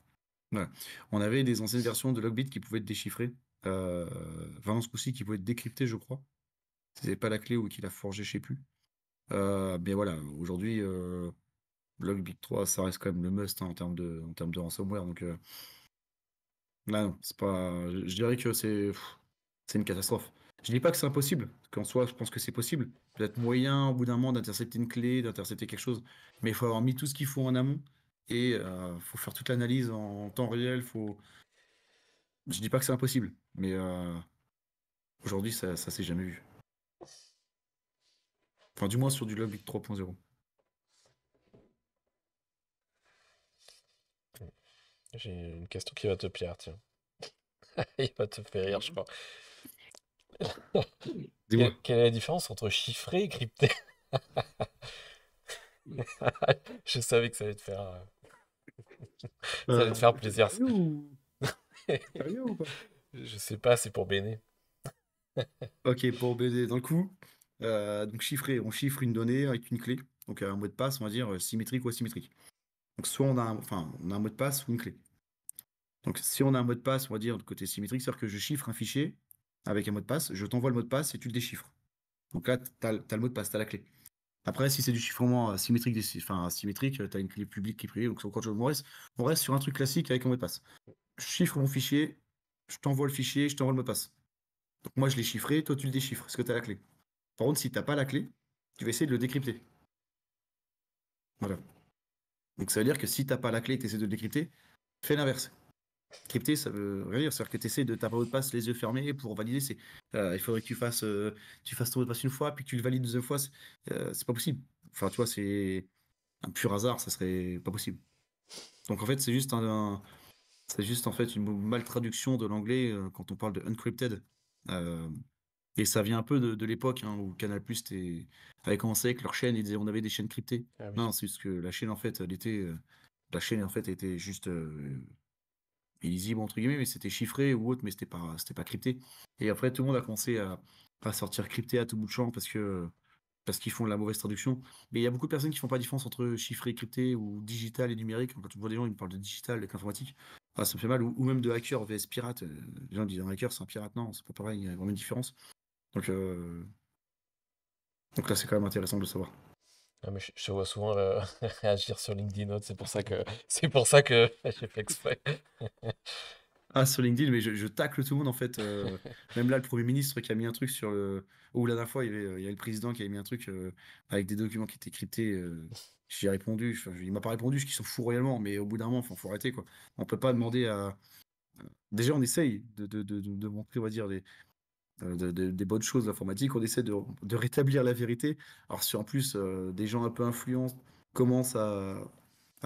S3: On avait des anciennes versions de Logbit qui pouvaient être déchiffrées, euh, Valence aussi qui pouvaient être décryptées, je crois. C'était pas la clé ou qu'il l'a forgé, je sais plus. Euh, mais voilà, aujourd'hui, Logbit 3, ça reste quand même le must hein, en, termes de, termes de ransomware. Donc là, non, c'est pas. Je dirais que c'est c'est une catastrophe. Je dis pas que c'est impossible, qu'en soi, je pense que c'est possible. Peut-être moyen, au bout d'un moment, d'intercepter une clé, d'intercepter quelque chose. Mais il faut avoir mis tout ce qu'il faut en amont et il euh, faut faire toute l'analyse en, temps réel. Faut... Je dis pas que c'est impossible, mais euh, aujourd'hui, ça, ça s'est jamais vu. Enfin, du moins sur du Logic 3.0.
S2: J'ai une question qui va te plaire, tiens. il va te faire rire, je crois. Quelle est la différence entre chiffré et crypté Je savais que ça allait te faire. Euh, ça allait te faire plaisir. Sérieux ou pas Je sais pas, c'est pour Béné.
S3: ok, pour Dans d'un coup, euh, donc chiffré, on chiffre une donnée avec une clé, donc un mot de passe, on va dire euh, symétrique ou asymétrique. Donc soit on a un, enfin, on a un mot de passe ou une clé. Donc si on a un mot de passe, on va dire de côté symétrique, c'est-à-dire que je chiffre un fichier avec un mot de passe, je t'envoie le mot de passe et tu le déchiffres. Donc là, tu as, le mot de passe, tu as la clé. Après, si c'est du chiffrement euh, symétrique, enfin symétrique, euh, tu as une clé publique qui est privée, donc on, reste, on reste sur un truc classique avec un mot de passe. Je chiffre mon fichier, je t'envoie le fichier, je t'envoie le mot de passe. Donc moi, je l'ai chiffré, toi, tu le déchiffres, parce que tu as la clé. Par contre, si tu n'as pas la clé, tu vas essayer de le décrypter. Voilà. Donc ça veut dire que si tu n'as pas la clé et que tu essaies de le décrypter, fais l'inverse. Crypté, ça veut rien dire. C'est-à-dire que tu essaies de taper mot de passe les yeux fermés pour valider. C'est, euh, il faudrait que tu fasses, euh, tu fasses ton mot de passe une fois, puis que tu le valides deux fois. Euh, c'est, pas possible. Enfin, tu vois, c'est un pur hasard. Ça serait pas possible. Donc en fait, c'est juste un, c'est juste en fait une mal traduction de l'anglais quand on parle de uncrypted. et ça vient un peu de, l'époque hein, où Canal Plus avait commencé avec leur chaîne. Ils disaient on avait des chaînes cryptées. Ah non, c'est juste que la chaîne en fait, elle était, la chaîne en fait était juste lisible entre guillemets, mais c'était chiffré ou autre, mais c'était pas, c'était pas crypté. Et après, tout le monde a commencé à, sortir crypté à tout bout de champ parce que parce qu'ils font de la mauvaise traduction. Mais il y a beaucoup de personnes qui font pas la différence entre chiffré, crypté ou digital et numérique. Quand tu vois des gens, ils me parlent de digital avec l'informatique. Ah, ça me fait mal. Ou, même de hacker vs pirate. Les gens disent un hacker, c'est un pirate. Non, c'est pas pareil. Il y a vraiment une différence. Donc, euh, donc là, c'est quand même intéressant de le savoir je, vois
S2: souvent euh, réagir sur
S3: LinkedIn, c'est pour ça que c'est
S2: pour ça que j'ai fait exprès.
S3: ah, sur LinkedIn, mais je, tacle tout le monde en fait. Euh, même là, le Premier ministre qui a mis un truc sur le. Ou la dernière fois, il y, avait, euh, a le président qui avait mis un truc avec des documents qui étaient cryptés. J'ai répondu, il il m'a pas répondu, je qui sont réellement, mais au bout d'un moment, il faut arrêter quoi. On peut pas demander à. Déjà, on essaye de, de, de montrer, on va dire, des, euh, des bonnes choses informatiques, On essaie de, rétablir la vérité. Alors, si en plus euh, des gens un peu influents commencent à,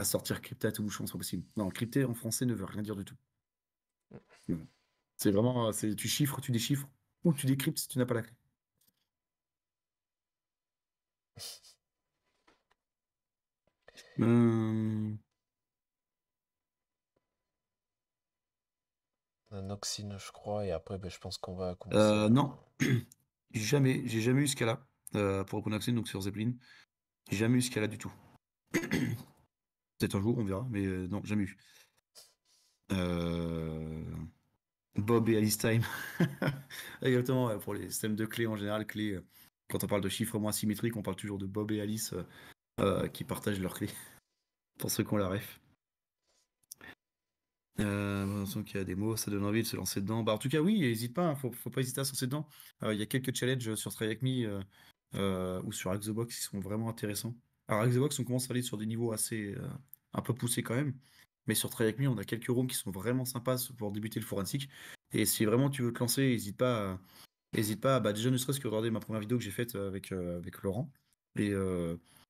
S3: sortir crypté à tout bouchon, c'est possible. Non, crypté en français ne veut rien dire du tout. C'est vraiment, tu chiffres, tu déchiffres, ou tu décryptes si tu n'as pas la clé.
S1: Euh,
S2: Noxine, je crois, et après, ben, je pense qu'on va
S3: euh, non, jamais, j'ai jamais eu ce cas-là euh, pour Noxine, donc sur Zeppelin. J'ai jamais eu ce cas-là du tout. Peut-être un jour, on verra, mais euh, non, jamais eu. Euh, Bob et Alice Time. Exactement, pour les systèmes de clés en général, clés, quand on parle de chiffres moins on parle toujours de Bob et Alice qui partagent leurs clés. pour ceux qui ont la ref. Euh, donc il y a des mots, ça donne envie de se lancer dedans. Bah, en tout cas, oui, n'hésite pas, il hein, faut, faut pas hésiter à se lancer dedans. Il y a quelques challenges sur Try euh, euh, ou sur Xbox qui sont vraiment intéressants. Alors Xbox, on commence à aller sur des niveaux assez euh, un peu poussés quand même. Mais sur Try on a quelques rooms qui sont vraiment sympas pour débuter le forensic. Et si vraiment tu veux te lancer, n'hésite pas, à... hésite pas. Bah, déjà ne serait-ce que regarder ma première vidéo que j'ai faite avec avec Laurent. Et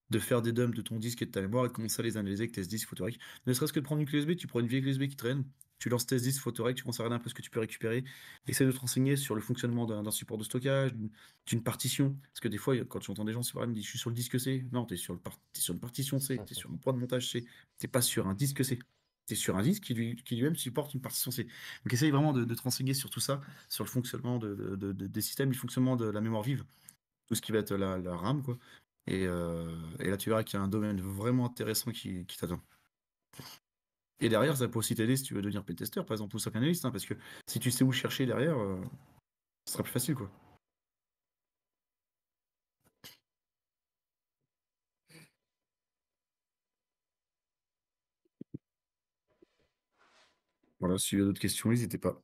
S3: de faire des dumps de ton disque et de ta mémoire et de commencer à les analyser avec tes disques photorec. Ne serait-ce que de prendre une clé USB, tu prends une vieille clé USB qui traîne, tu lances tes disques photorec, tu commences à regarder un peu ce que tu peux récupérer, essaie de te renseigner sur le fonctionnement d'un support de stockage, d'une partition, parce que des fois, quand entends des gens c'est vrai, ils me disent, je suis sur le disque C, non, tu es, sur une partition C, tu es sur un point de montage C, tu pas sur un disque C. Tu es sur un disque qui, lui, qui lui-même supporte une partition C. Donc essaye vraiment de, te renseigner sur tout ça, sur le fonctionnement de, des systèmes, le fonctionnement de la mémoire vive, tout ce qui va être la, la RAM, quoi, euh, et, là, tu verras qu'il y a un domaine vraiment intéressant qui, t'attend. Et derrière, ça peut aussi t'aider si tu veux devenir p-tester par exemple, ou soft hein, parce que si tu sais où chercher derrière, euh, ce sera plus facile, quoi. Voilà, si y a d'autres questions, n'hésitez pas.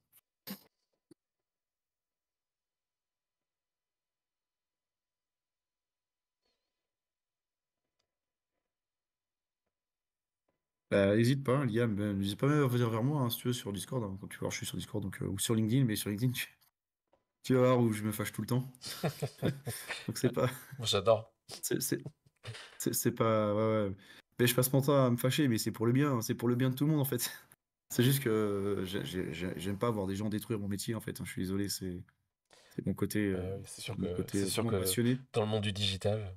S3: Bah, hésite pas, Liam, euh, n'hésite pas même à venir vers moi hein, si tu veux sur Discord. Hein. Quand tu vois, je suis sur Discord donc, euh, ou sur LinkedIn, mais sur LinkedIn, tu, vas voir où je me fâche tout le temps. donc c'est pas. J'adore. C'est, pas. Ouais, ouais. Mais je passe mon temps à me fâcher, mais c'est pour le bien, hein, c'est pour le bien de tout le monde en fait. C'est juste que euh, j'aime pas voir des gens détruire mon métier en fait. je suis isolé, c'est, mon bah côté, c'est sûr que, sûr passionné. dans le monde du
S2: digital,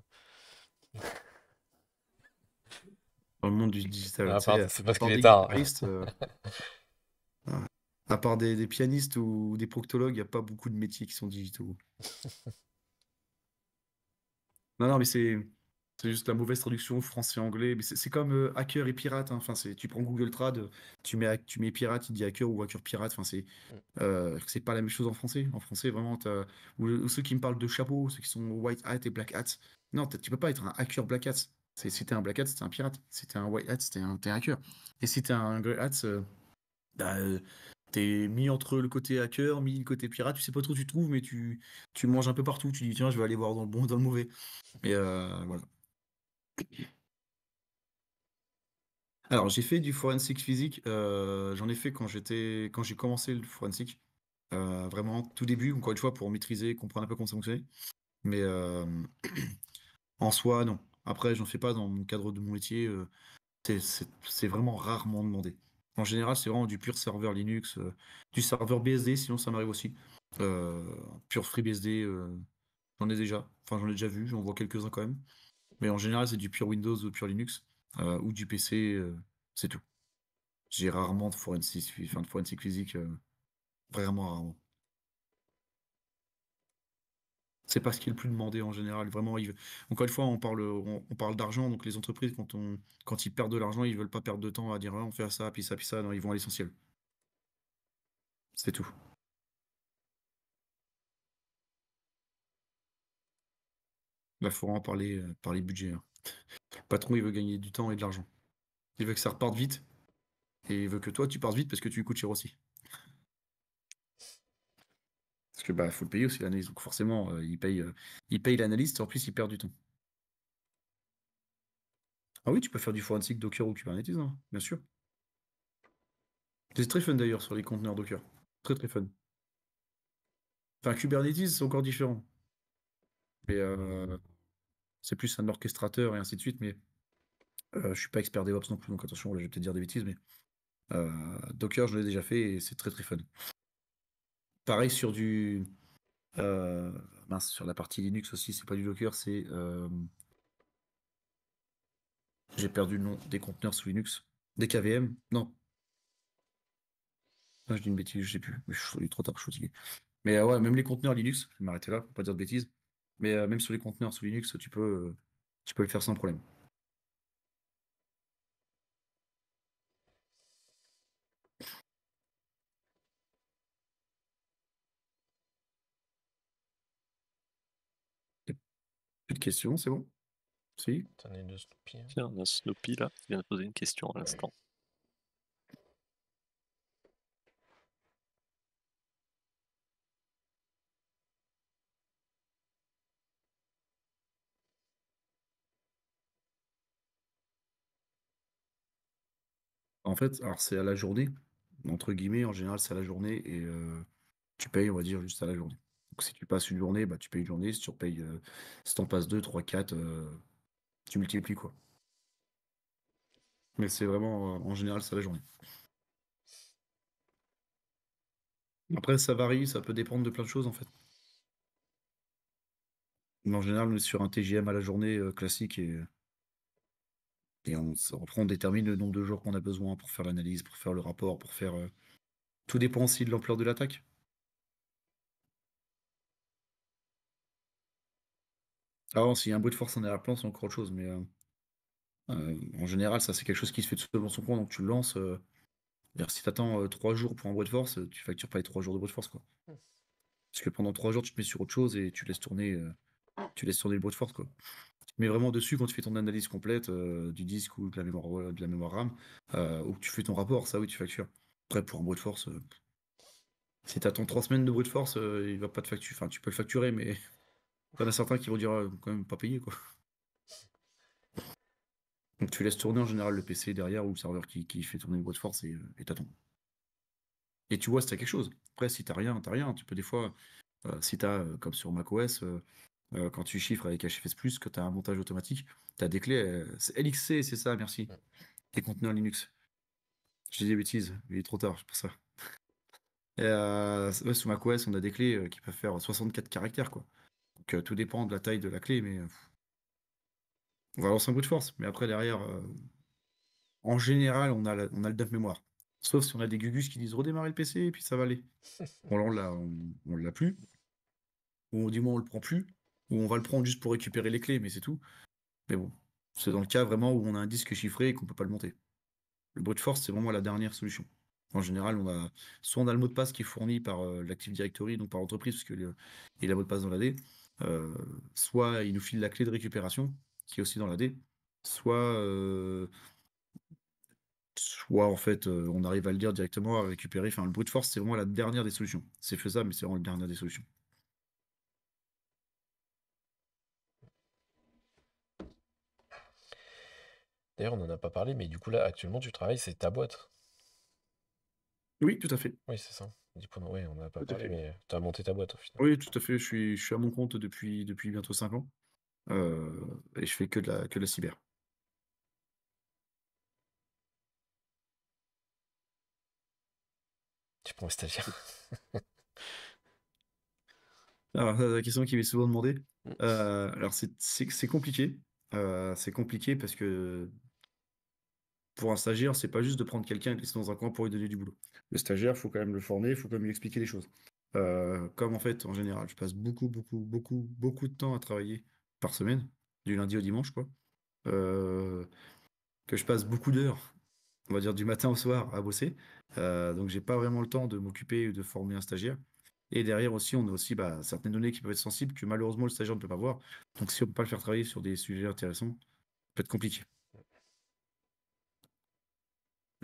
S3: le monde du digital. Ah, c'est parce qu'il est tard. Euh, à part des, pianistes ou des proctologues, il n'y a pas beaucoup de métiers qui sont digitaux. non, non, mais c'est. C'est juste la mauvaise traduction français-anglais. C'est comme euh, hacker et pirate. Hein. Enfin, c'est, tu prends Google Trad, tu mets, tu mets pirate, il dit hacker ou hacker pirate. Enfin, c'est mm. euh, c'est pas la même chose en français. En français, vraiment, ou, ceux qui me parlent de chapeau, ceux qui sont white hat et black hat. Non, tu peux pas être un hacker black hat. Si un Black Hat, c'était un pirate. Si un White Hat, c'était un, hacker. Et si t'es un Grey Hat, euh, bah, euh, t'es mis entre le côté hacker, mis le côté pirate. Tu sais pas trop où tu trouves, mais tu, tu manges un peu partout. Tu dis, tiens, je vais aller voir dans le bon, dans le mauvais. Et euh, voilà. Alors, j'ai fait du forensic physique. J'en ai fait quand j'étais, quand j'ai commencé le forensic. vraiment, tout début, encore une fois, pour maîtriser, comprendre un peu comment ça fonctionnait. Mais en soi, non. Après, j'en fais pas dans mon cadre de mon métier. Euh, c'est vraiment rarement demandé. En général, c'est vraiment du pur serveur Linux, euh, du serveur BSD, sinon ça m'arrive aussi. Euh, pur FreeBSD, j'en ai déjà. Enfin, j'en ai déjà vu, j'en vois quelques-uns quand même. Mais en général, c'est du pur Windows ou du pur Linux, ou du PC, c'est tout. J'ai rarement de forensic, de forensic physique, vraiment rarement c'est pas ce qui est le plus demandé en général. Vraiment, encore une fois, on parle, on, parle d'argent, donc les entreprises, quand, on, quand ils perdent de l'argent, ils veulent pas perdre de temps à dire ah, on fait ça, puis ça, puis ça. Non, ils vont à l'essentiel. C'est tout. Là, bah, il faut en parler euh, par les budgets. Hein. Le patron, il veut gagner du temps et de l'argent. Il veut que ça reparte vite. Et il veut que toi, tu partes vite parce que tu lui coûtes cher aussi il bah, faut le payer aussi l'analyse, donc forcément, euh, il paye, l'analyse euh, il l'analyste, en plus il perd du temps. Ah oui, tu peux faire du forensic Docker ou Kubernetes, hein, bien sûr. C'est très fun d'ailleurs sur les conteneurs Docker. Très très fun. Enfin, Kubernetes, c'est encore différent. Mais euh, c'est plus un orchestrateur et ainsi de suite, mais je suis pas expert DevOps non plus, donc attention, là, je vais peut-être dire des bêtises, mais Docker, je l'ai déjà fait et c'est très très fun. Pareil sur du. Euh, sur la partie Linux aussi, c'est pas du Docker, c'est. Euh, j'ai perdu le nom des conteneurs sous Linux. Des KVM Non. Ah, je dis une bêtise, je sais plus.
S1: Mais je suis trop tard, je suis
S3: Mais euh, ouais, même les conteneurs Linux, je vais m'arrêter là pour pas dire de bêtises. Mais même sur les conteneurs sous Linux, tu peux, tu peux le faire sans problème.
S1: Plus de questions, c'est bon Si
S2: hein.
S1: Tiens, on a Snoopy là qui vient de poser une question à l'instant.
S3: En fait, alors c'est à la journée, entre guillemets, en général c'est à la journée et euh, tu payes, on va dire, juste à la journée. Donc, si tu passes une journée, bah, tu payes une journée. Si tu euh, en passes 2, 3, 4, tu multiplies quoi. Mais c'est vraiment, euh, en général, ça la journée. Après, ça varie, ça peut dépendre de plein de choses en fait. Mais en général, on est sur un TGM à la journée euh, classique et, et on, après, on détermine le nombre de jours qu'on a besoin pour faire l'analyse, pour faire le rapport, pour faire. Tout dépend aussi de l'ampleur de l'attaque. Alors, si s'il y a un bruit de force en arrière-plan, c'est encore autre chose, mais euh, euh, en général, ça c'est quelque chose qui se fait tout seul dans son coin, donc tu le lances. vers euh, si tu attends 3 jours pour un bruit de force, tu factures pas les trois jours de bruit de force quoi.
S1: Parce
S3: que pendant trois jours, tu te mets sur autre chose et tu laisses tourner, tu laisses tourner le bruit de force quoi. Tu mets vraiment dessus quand tu fais ton analyse complète du disque ou de la mémoire, de la mémoire RAM, ou que tu fais ton rapport, ça oui, tu factures. Après, pour un bruit de force, si tu attends trois semaines de bruit de force, il va pas te facturer. Enfin, tu peux le facturer, mais il y en a certains qui vont dire, euh, quand même, pas payer quoi. Donc tu laisses tourner en général le PC derrière ou le serveur qui, fait tourner le boîte de force euh, et, t'attends. Et tu vois si t'as quelque chose. Après, si t'as rien, t'as rien. Tu peux des fois, euh, si t'as, comme sur macOS, quand tu chiffres avec HFS, que t'as un montage automatique, t'as des clés. c'est LXC, c'est ça, merci. Des conteneurs Linux. Je dis des bêtises, il est trop tard, c'est pour ça. Et, macOS, on a des clés qui peuvent faire 64 caractères, quoi. Donc euh, tout dépend de la taille de la clé, mais euh, on va lancer un bout de force. Mais après, derrière, euh, en général, on a, on a le dump mémoire. Sauf si on a des gugus qui disent redémarrer le PC et puis ça va aller. là, on l'a, l'a plus. Ou du moins, on le prend plus. Ou on va le prendre juste pour récupérer les clés, mais c'est tout. Mais bon, c'est dans le cas vraiment où on a un disque chiffré et qu'on peut pas le monter. Le de force, c'est vraiment la dernière solution. En général, on a soit on a le mot de passe qui est fourni par l'Active Directory, donc par entreprise, parce que il y a le mot de passe dans l'AD, euh, soit il nous file la clé de récupération, qui est aussi dans la D, soit euh, soit en fait euh, on arrive à le dire directement, à récupérer. Enfin, le brute force, c'est vraiment la dernière des solutions. C'est faisable, mais c'est vraiment la dernière des solutions.
S2: D'ailleurs, on n'en a pas parlé, mais du coup, là, actuellement, tu travailles, c'est ta boîte. Oui, tout à fait. Oui, c'est ça oui, on n'a pas mais euh, tu as monté ta boîte au
S3: final. Oui, tout à fait. Je suis, suis à mon compte depuis, depuis bientôt 5 ans. Euh, et je fais que de la, que de cyber. Tu prends un stagiaire. alors, la question qui m'est souvent demandée. Euh, alors, c'est compliqué. c'est compliqué parce que pour un stagiaire, c'est pas juste de prendre quelqu'un et de laisser dans un coin pour lui donner du boulot. Le stagiaire, il faut quand même le former, il faut quand même lui expliquer les choses. Euh, comme en fait, en général, je passe beaucoup, beaucoup, beaucoup, beaucoup de temps à travailler par semaine, du lundi au dimanche, quoi. Euh, que je passe beaucoup d'heures, on va dire du matin au soir, à bosser. Donc, euh, donc, j'ai pas vraiment le temps de m'occuper ou de former un stagiaire. Et derrière aussi, on a aussi bah, certaines données qui peuvent être sensibles que malheureusement le stagiaire ne peut pas voir. Donc, si on peut pas le faire travailler sur des sujets intéressants, ça peut être compliqué.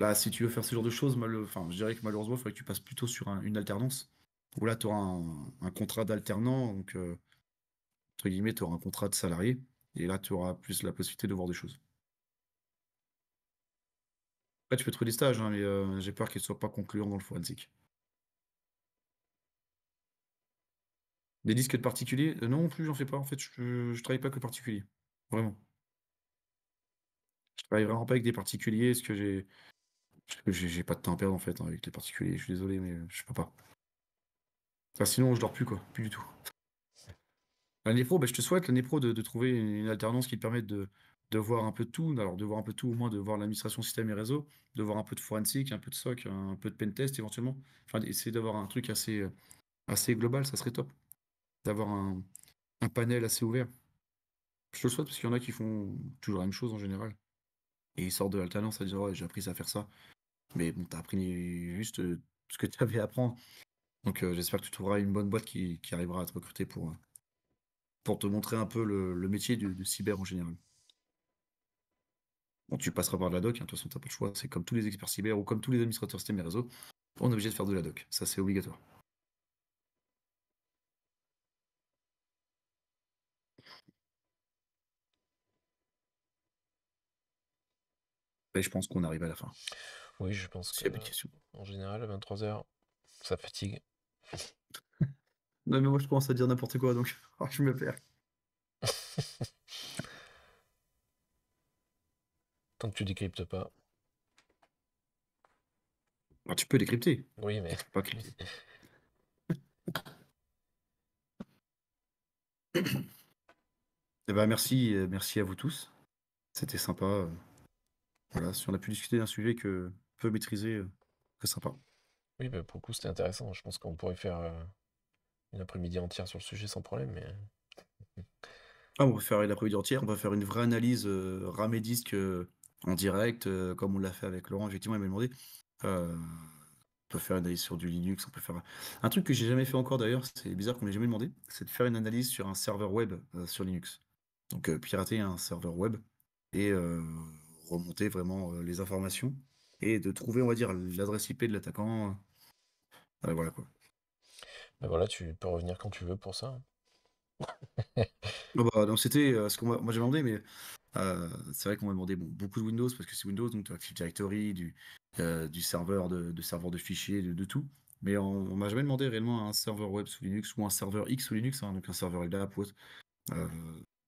S3: Là, si tu veux faire ce genre de choses, enfin, je dirais que malheureusement, il faudrait que tu passes plutôt sur une alternance. Ou là, tu auras un, contrat d'alternant, donc euh, entre guillemets, tu auras un contrat de salarié, et là, tu auras plus la possibilité de voir des choses. tu peux trouver des stages, hein, mais euh, j'ai peur qu'ils ne soient pas concluants dans le forensique. Des disques de particuliers Non, euh, Non, plus, j'en fais pas. En fait, je ne travaille pas que particulier. Vraiment. Je travaille vraiment pas avec des particuliers, Est-ce que j'ai j'ai pas de temps à perdre en fait hein, avec les particuliers, je suis désolé, mais euh, je peux pas. sinon, je dors plus, quoi, plus du tout. La Népro, ben, je te souhaite, la Népro, de, de, trouver une alternance qui te permette de, de voir un peu tout, alors de voir un peu tout, au moins de voir l'administration système et réseau, de voir un peu de forensic, un peu de SOC, un peu de pentest éventuellement. Enfin, essayer d'avoir un truc assez, euh, assez global, ça serait top. D'avoir un, un panel assez ouvert. Je te le souhaite parce qu'il y en a qui font toujours la même chose en général. Et ils sortent de l'alternance à dire oh, j'ai appris à faire ça. Mais bon, as appris juste euh, ce que tu avais à apprendre. Donc euh, j'espère que tu trouveras une bonne boîte qui, arrivera à te recruter pour, euh, pour te montrer un peu le, métier du, cyber en général. Bon, tu passeras par de la doc, hein, de toute façon, tu n'as pas le choix. C'est comme tous les experts cyber ou comme tous les administrateurs système et réseau, on est obligé de faire de la doc. Ça, c'est obligatoire. je pense qu'on arrive à la fin. Oui, je pense que.
S2: en général, à 23h,
S3: ça fatigue. non, mais moi, je commence à dire n'importe quoi, donc oh, je me perds. Tant que tu décryptes pas.
S1: Bah, tu peux décrypter.
S2: Oui, mais. Pas
S3: eh ben, merci, euh, merci à vous tous. C'était sympa. Euh, voilà, si on a pu discuter d'un sujet que maîtriser. Euh, que c'est sympa.
S2: Oui, bah, pour le coup, c'était intéressant. Je pense qu'on pourrait faire euh, une après-midi entière sur le sujet sans problème. Mais... Euh,
S3: ah, on peut faire une après-midi entière, on va faire une vraie analyse RAM et disque en direct, comme on l'a fait avec Laurent, effectivement, il m'a demandé. on peut faire une analyse sur du Linux, on peut faire un truc que j'ai jamais fait encore d'ailleurs, c'est bizarre qu'on m'ait jamais demandé, c'est de faire une analyse sur un serveur web sur Linux. Donc pirater un serveur web et remonter vraiment les informations et de trouver, on va dire, l'adresse IP de l'attaquant. voilà quoi. Ben voilà, tu peux revenir quand tu veux pour ça. donc
S1: hein.
S3: ah bah, c'était euh, ce qu'on moi j'ai demandé, mais euh, c'est vrai qu'on m'a demandé bon, beaucoup de Windows parce que c'est Windows, donc tu as Active Directory, du, euh, du serveur de, serveur de fichiers, de, tout. Mais on, m'a jamais demandé réellement un serveur web sous Linux ou un serveur X sous Linux, hein, donc un serveur LDAP ou autre. on m'a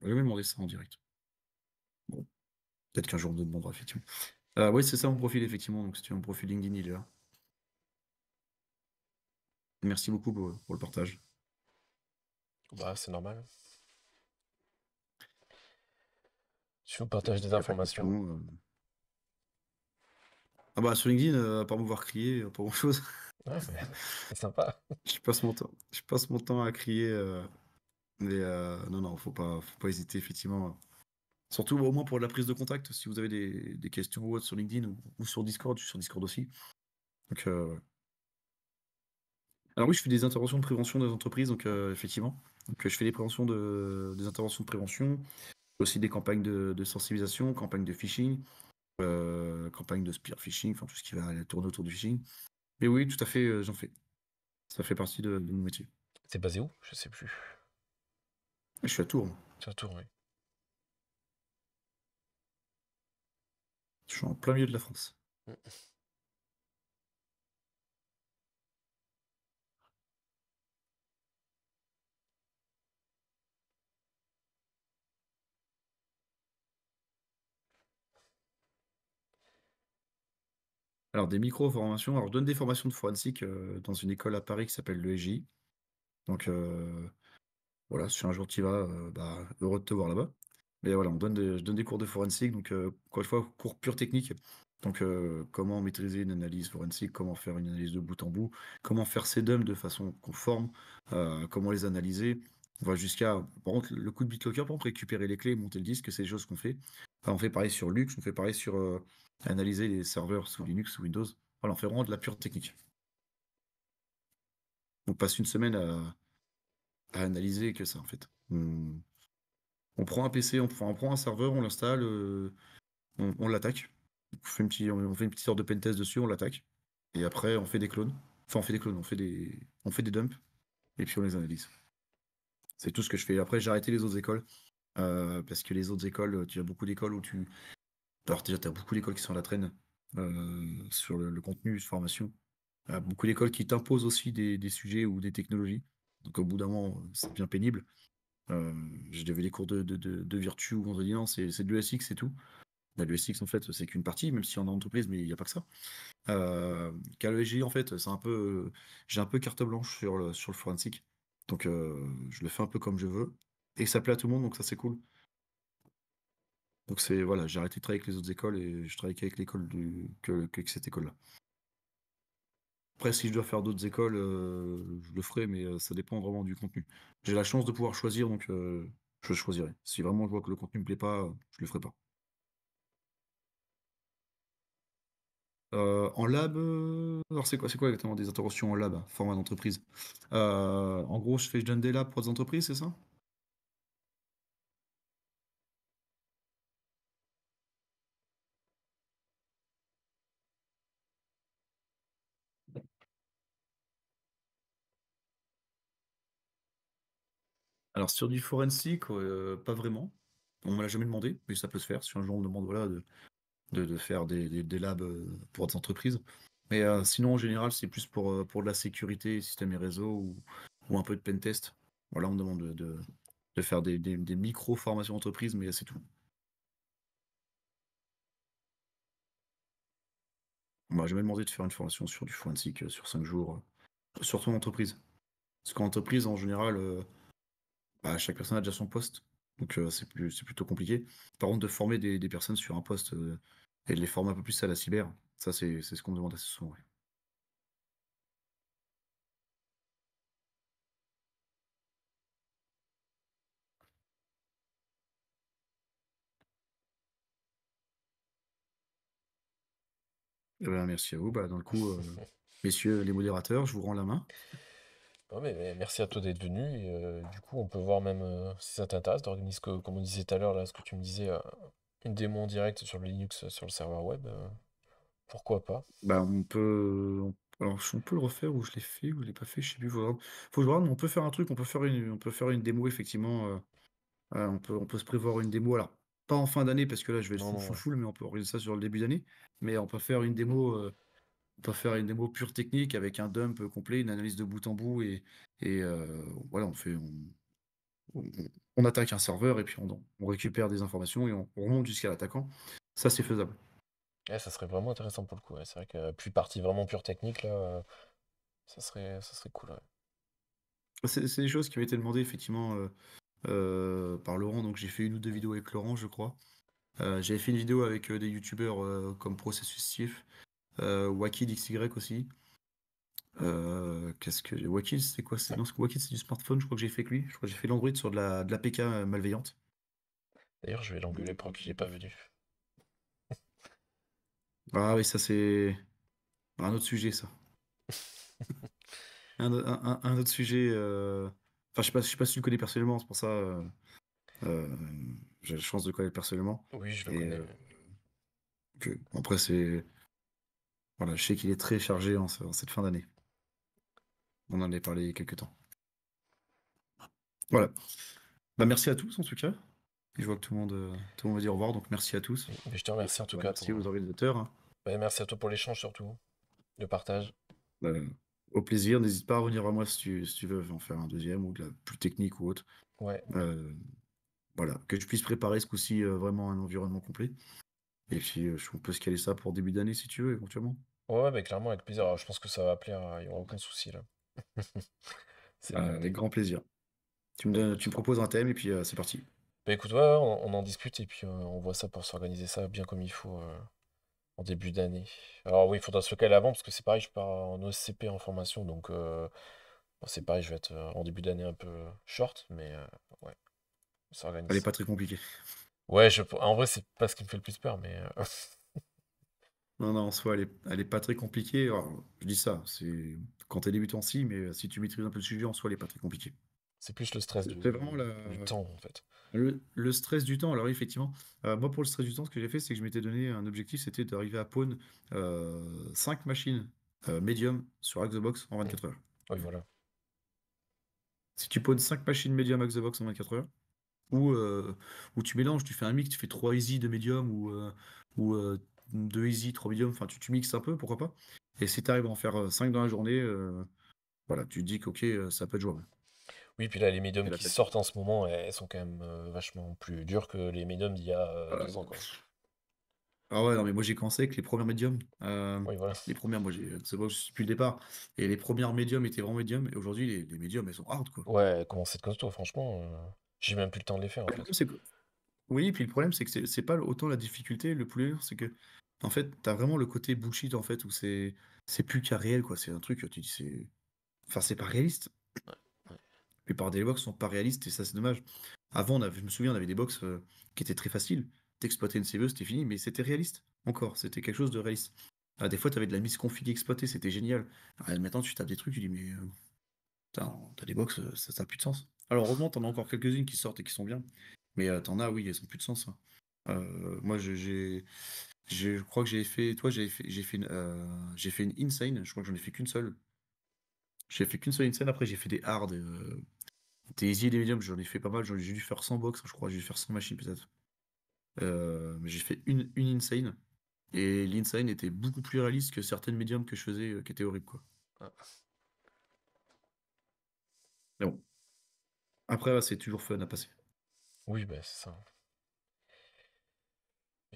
S3: jamais demandé ça en direct. Bon, peut-être qu'un jour on me demandera effectivement. Euh, oui, c'est ça mon profil, effectivement. Donc, c'est tu mon profil LinkedIn, il est là. Merci beaucoup pour, le partage.
S2: Bah, c'est normal.
S3: Tu vous partage des informations. Euh. Ah bah, sur LinkedIn, euh, à part me voir crier, pas grand-chose. Ah, c'est sympa. je, passe mon temps, je passe mon temps à crier. mais non, non, faut pas, faut pas hésiter, effectivement. Surtout au moins pour la prise de contact, si vous avez des, questions ou sur LinkedIn ou, sur Discord, je suis sur Discord aussi. Euh, Alors oui, je fais des interventions de prévention dans les entreprises, donc euh, effectivement. Donc, je fais des, préventions des interventions de prévention, aussi des campagnes de, sensibilisation, campagnes de phishing, euh, campagnes de spear phishing, enfin tout ce qui va tourner autour du phishing. Mais oui, tout à fait, j'en fais. Ça fait partie de, mon métier. C'est basé où Je sais plus. Je suis à Tours. C'est à Tours, oui. Je suis en plein
S2: milieu
S1: de la France. Mm.
S3: Alors, des micro-formations. Alors, je donne des formations de forensic euh, dans une école à Paris qui s'appelle le l'EJ. Donc, euh, voilà, si un jour tu y vas, euh, bah, heureux de te voir là-bas voilà, on donne je donne des cours de forensique, donc quoi euh, fois, cours pure technique. Donc, euh, comment maîtriser une analyse forensique, comment faire une analyse de bout en bout, comment faire ces dumps de façon conforme, euh, comment les analyser. On va jusqu'à, par contre, le coup de BitLocker, pour récupérer les clés, monter le disque, c'est des choses qu'on fait. on fait pareil sur Lux, on fait pareil sur analyser les serveurs sous Linux, sous Windows. Voilà, on fait vraiment de la pure technique. On passe une semaine à, analyser que ça, en fait on prend un PC, on, prend un serveur, on l'installe, euh, on, l'attaque. On fait, une petite, sorte de pentest dessus, on l'attaque. Et après, on fait des clones. Enfin, on fait des clones, on fait des, on fait des dumps. Et puis, on les analyse. C'est tout ce que je fais. Après, j'ai arrêté les autres écoles. Euh, parce que les autres écoles, tu as beaucoup d'écoles où tu. Alors, déjà, tu as beaucoup d'écoles qui sont à la traîne euh, sur le, le, contenu sur formation. beaucoup d'écoles qui t'imposent aussi des, des, sujets ou des technologies. Donc, au bout d'un moment, c'est bien pénible. Euh, j'ai des cours de, virtu où on non, c'est de l'USX et tout. Bah, L'USX, en fait, c'est qu'une partie, même si on est en entreprise, mais il n'y a pas que ça. Euh, Qu'à e en fait, c'est un peu. J'ai un peu carte blanche sur le, sur forensic. Donc, euh, je le fais un peu comme je veux. Et ça plaît à tout le monde, donc ça, c'est cool. Donc, c'est. Voilà, j'ai arrêté de travailler avec les autres écoles et je travaille qu'avec l'école cette école-là. Après, si je dois faire d'autres écoles, euh, je le ferai, mais euh, ça dépend vraiment du contenu. J'ai la chance de pouvoir choisir, donc euh, je choisirai. Si vraiment je vois que le contenu ne me plaît pas, je le ferai pas. en lab, alors c'est quoi, c'est quoi exactement des interventions en lab, format d'entreprise En gros, je fais je donne des labs pour des entreprises, c'est ça
S1: Alors sur du forensic, euh,
S3: pas vraiment. On me l'a jamais demandé, mais ça peut se faire. Si un jour on me demande voilà, de, faire des, labs euh, pour des entreprises. Mais euh, sinon, en général, c'est plus pour, pour de la sécurité, système et réseau ou, un peu de pentest. Voilà, on me demande de, faire des, micro-formations entreprises, mais c'est tout. On m'a jamais demandé de faire une formation sur du forensic sur cinq jours, surtout en entreprise. Parce qu'en entreprise, en général, bah, chaque personne a déjà son poste. Donc euh, c'est plutôt compliqué. Par contre, de former des, personnes sur un poste euh, et de les former un peu plus à la cyber, ça c'est ce qu'on demande assez souvent. Eh ben, merci à vous. Bah, dans le coup, euh, messieurs les modérateurs, je vous rends la main
S2: mais merci à toi d'être venu. Et, euh, du coup, on peut voir même euh, si ça t'intéresse, d'organiser, comme on disait tout à l'heure, ce que tu me disais, euh, une démo en direct sur le Linux, sur le serveur web. pourquoi pas
S3: bah, on peut. on peut le refaire ou je l'ai fait ou je l'ai pas fait, je sais plus. Faut, on peut faire un truc, on peut faire une, on peut faire une démo, effectivement. on, peut, on peut se prévoir une démo. Alors, pas en fin d'année parce que là, je vais être full, mais on peut organiser ça sur le début d'année. Mais on peut faire une démo on peut faire une démo pure technique avec un dump complet, une analyse de bout en bout et, euh, voilà, on fait, on, attaque un serveur et puis on, récupère des informations et on, remonte jusqu'à l'attaquant. Ça, c'est faisable. Ouais, ça serait
S2: vraiment intéressant pour le coup. C'est vrai que plus partie vraiment pure technique, là, euh, ça serait, ça serait cool.
S3: C'est des choses qui m'ont été demandées effectivement euh, par Laurent. Donc j'ai fait une ou deux vidéos avec Laurent, je crois. J'avais fait une vidéo avec des youtubeurs comme Processus Chief euh, Wakid XY aussi. Euh, qu'est-ce que Wakid c'est quoi c'est... c'est du smartphone. Je crois que j'ai fait que lui. Je crois que j'ai fait l'Android sur de la de euh, malveillante.
S2: D'ailleurs, je vais l'engueuler pour qu'il n'est pas venu.
S3: ah oui, ça c'est un autre sujet ça. un, un, autre sujet. Enfin, je sais pas, je sais pas si tu le connais personnellement, c'est pour ça. j'ai la chance de le connaître personnellement. Oui, je le connais. Après, c'est voilà, je sais qu'il est très chargé en, cette fin d'année. On en avait parlé il y a quelques temps. Voilà. Bah, merci à tous en tout cas. je vois que tout le monde, euh, tout le monde va dire au revoir, donc merci à tous. je te remercie en tout cas. Merci aux organisateurs. Hein.
S2: merci à toi pour l'échange surtout,
S3: le partage. Bah, au plaisir, n'hésite pas à revenir à moi si tu, veux en faire un deuxième ou de la plus technique ou autre. Euh, voilà, que je puisse préparer ce coup-ci euh, vraiment un environnement complet. Et puis, euh, on peut se caler ça pour début d'année si tu veux, éventuellement.
S2: Ouais, mais clairement, avec plaisir. je pense que ça va plaire, hein. il n'y aura aucun souci là.
S3: C'est- Euh, avec grand plaisir. Tu me, proposes un thème et puis euh, c'est parti.
S2: Bah, écoute, on, en discute et puis euh, on voit ça pour s'organiser ça bien comme il faut en début d'année. Alors oui, il faudra se le caler avant parce que c'est pareil, je pars en OSCP en formation, donc c'est pareil, je vais être en début d'année un peu short, mais ouais, ça Elle s'organise pas très compliquée. Ouais, en vrai, c'est pas ce qui me fait le plus peur, mais. Euh.
S3: non, non, en soi, elle est, elle est pas très compliquée. je dis ça, c'est quand es débutant, si, mais euh, si tu maîtrises un peu le sujet, en soi, elle est pas très compliquée. C'est plus le stress du, vraiment temps, en fait. Le, stress du temps, alors effectivement, euh, moi pour le stress du temps, ce que j'ai fait, c'est que je m'étais donné un objectif, c'était d'arriver à Pawn 5 machines médium sur Xbox en 24 heures. Oui, voilà. Si tu pawns 5 machines médium Xbox en 24 heures, ou euh, où tu mélanges, tu fais un mix, tu fais 3 easy, 2 medium ou, euh, ou 2 euh, easy, 3 medium, enfin tu, tu mixes un peu, pourquoi pas. Et si tu arrives à en faire 5 dans la journée, voilà, tu te dis que ça peut être jouable.
S2: Oui, puis là, les médiums qui sortent en ce moment, eh, elles sont quand même vachement
S3: plus dures que les médiums
S2: d'il y a ah, deux ans.
S3: Ah ouais, non, mais moi j'ai commencé avec les premiers médiums. oui, voilà. Les premières, moi j'ai. depuis le départ. Et les premières médiums étaient vraiment médiums. Et aujourd'hui, les, les médiums, elles sont hard, quoi. Ouais, comment c'est toi, franchement. J'ai même plus le temps de les faire. Oui, puis le problème, c'est que c'est pas autant la difficulté, le plus c'est que, en fait, t'as vraiment le côté bullshit, en fait, où c'est plus qu'à réel, quoi. C'est un truc, tu dis, c'est. Enfin, c'est pas réaliste. Ouais, ouais. La plupart des box sont pas réalistes, et ça, c'est dommage. Avant, on je me souviens, on avait des box euh, qui étaient très faciles. T'exploitais une CVE, c'était fini, mais c'était réaliste. Encore, c'était quelque chose de réaliste. des fois, t'avais de la mise config exploitée, c'était génial. maintenant, tu tapes des trucs, tu dis, mais. Euh, t'as des box, euh, ça n'a plus de sens. Alors heureusement, t'en as encore quelques-unes qui sortent et qui sont bien. Mais euh, t'en as, oui, elles ont plus de sens. Hein. Euh, moi, je crois que j'ai fait, toi, j'ai fait, j'ai fait, une, euh, j'ai fait une insane. Je crois que j'en ai fait qu'une seule. J'ai fait qu'une seule insane. Après, j'ai fait des hard, des easy des mediums. J'en ai fait pas mal. J'ai dû faire 100 box, je crois. J'ai dû faire 100 machines peut-être. mais j'ai fait une, insane. Et l'insane était beaucoup plus réaliste que certaines médiums que je faisais qui étaient horribles quoi. Mais ah. bon. Après, c'est toujours fun à passer. Oui, ben, c'est ça.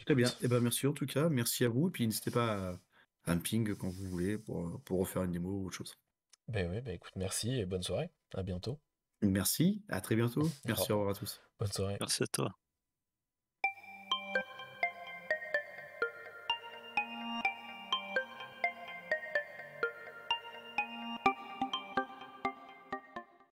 S3: Très bien. Eh ben, merci en tout cas. Merci à vous. Et puis n'hésitez pas à, un ping quand vous voulez pour, pour refaire une démo ou autre chose. Ben oui, ben écoute, merci et bonne soirée. À bientôt. Merci. À très bientôt. Merci. Au revoir à tous. Bonne soirée. Merci à
S1: toi.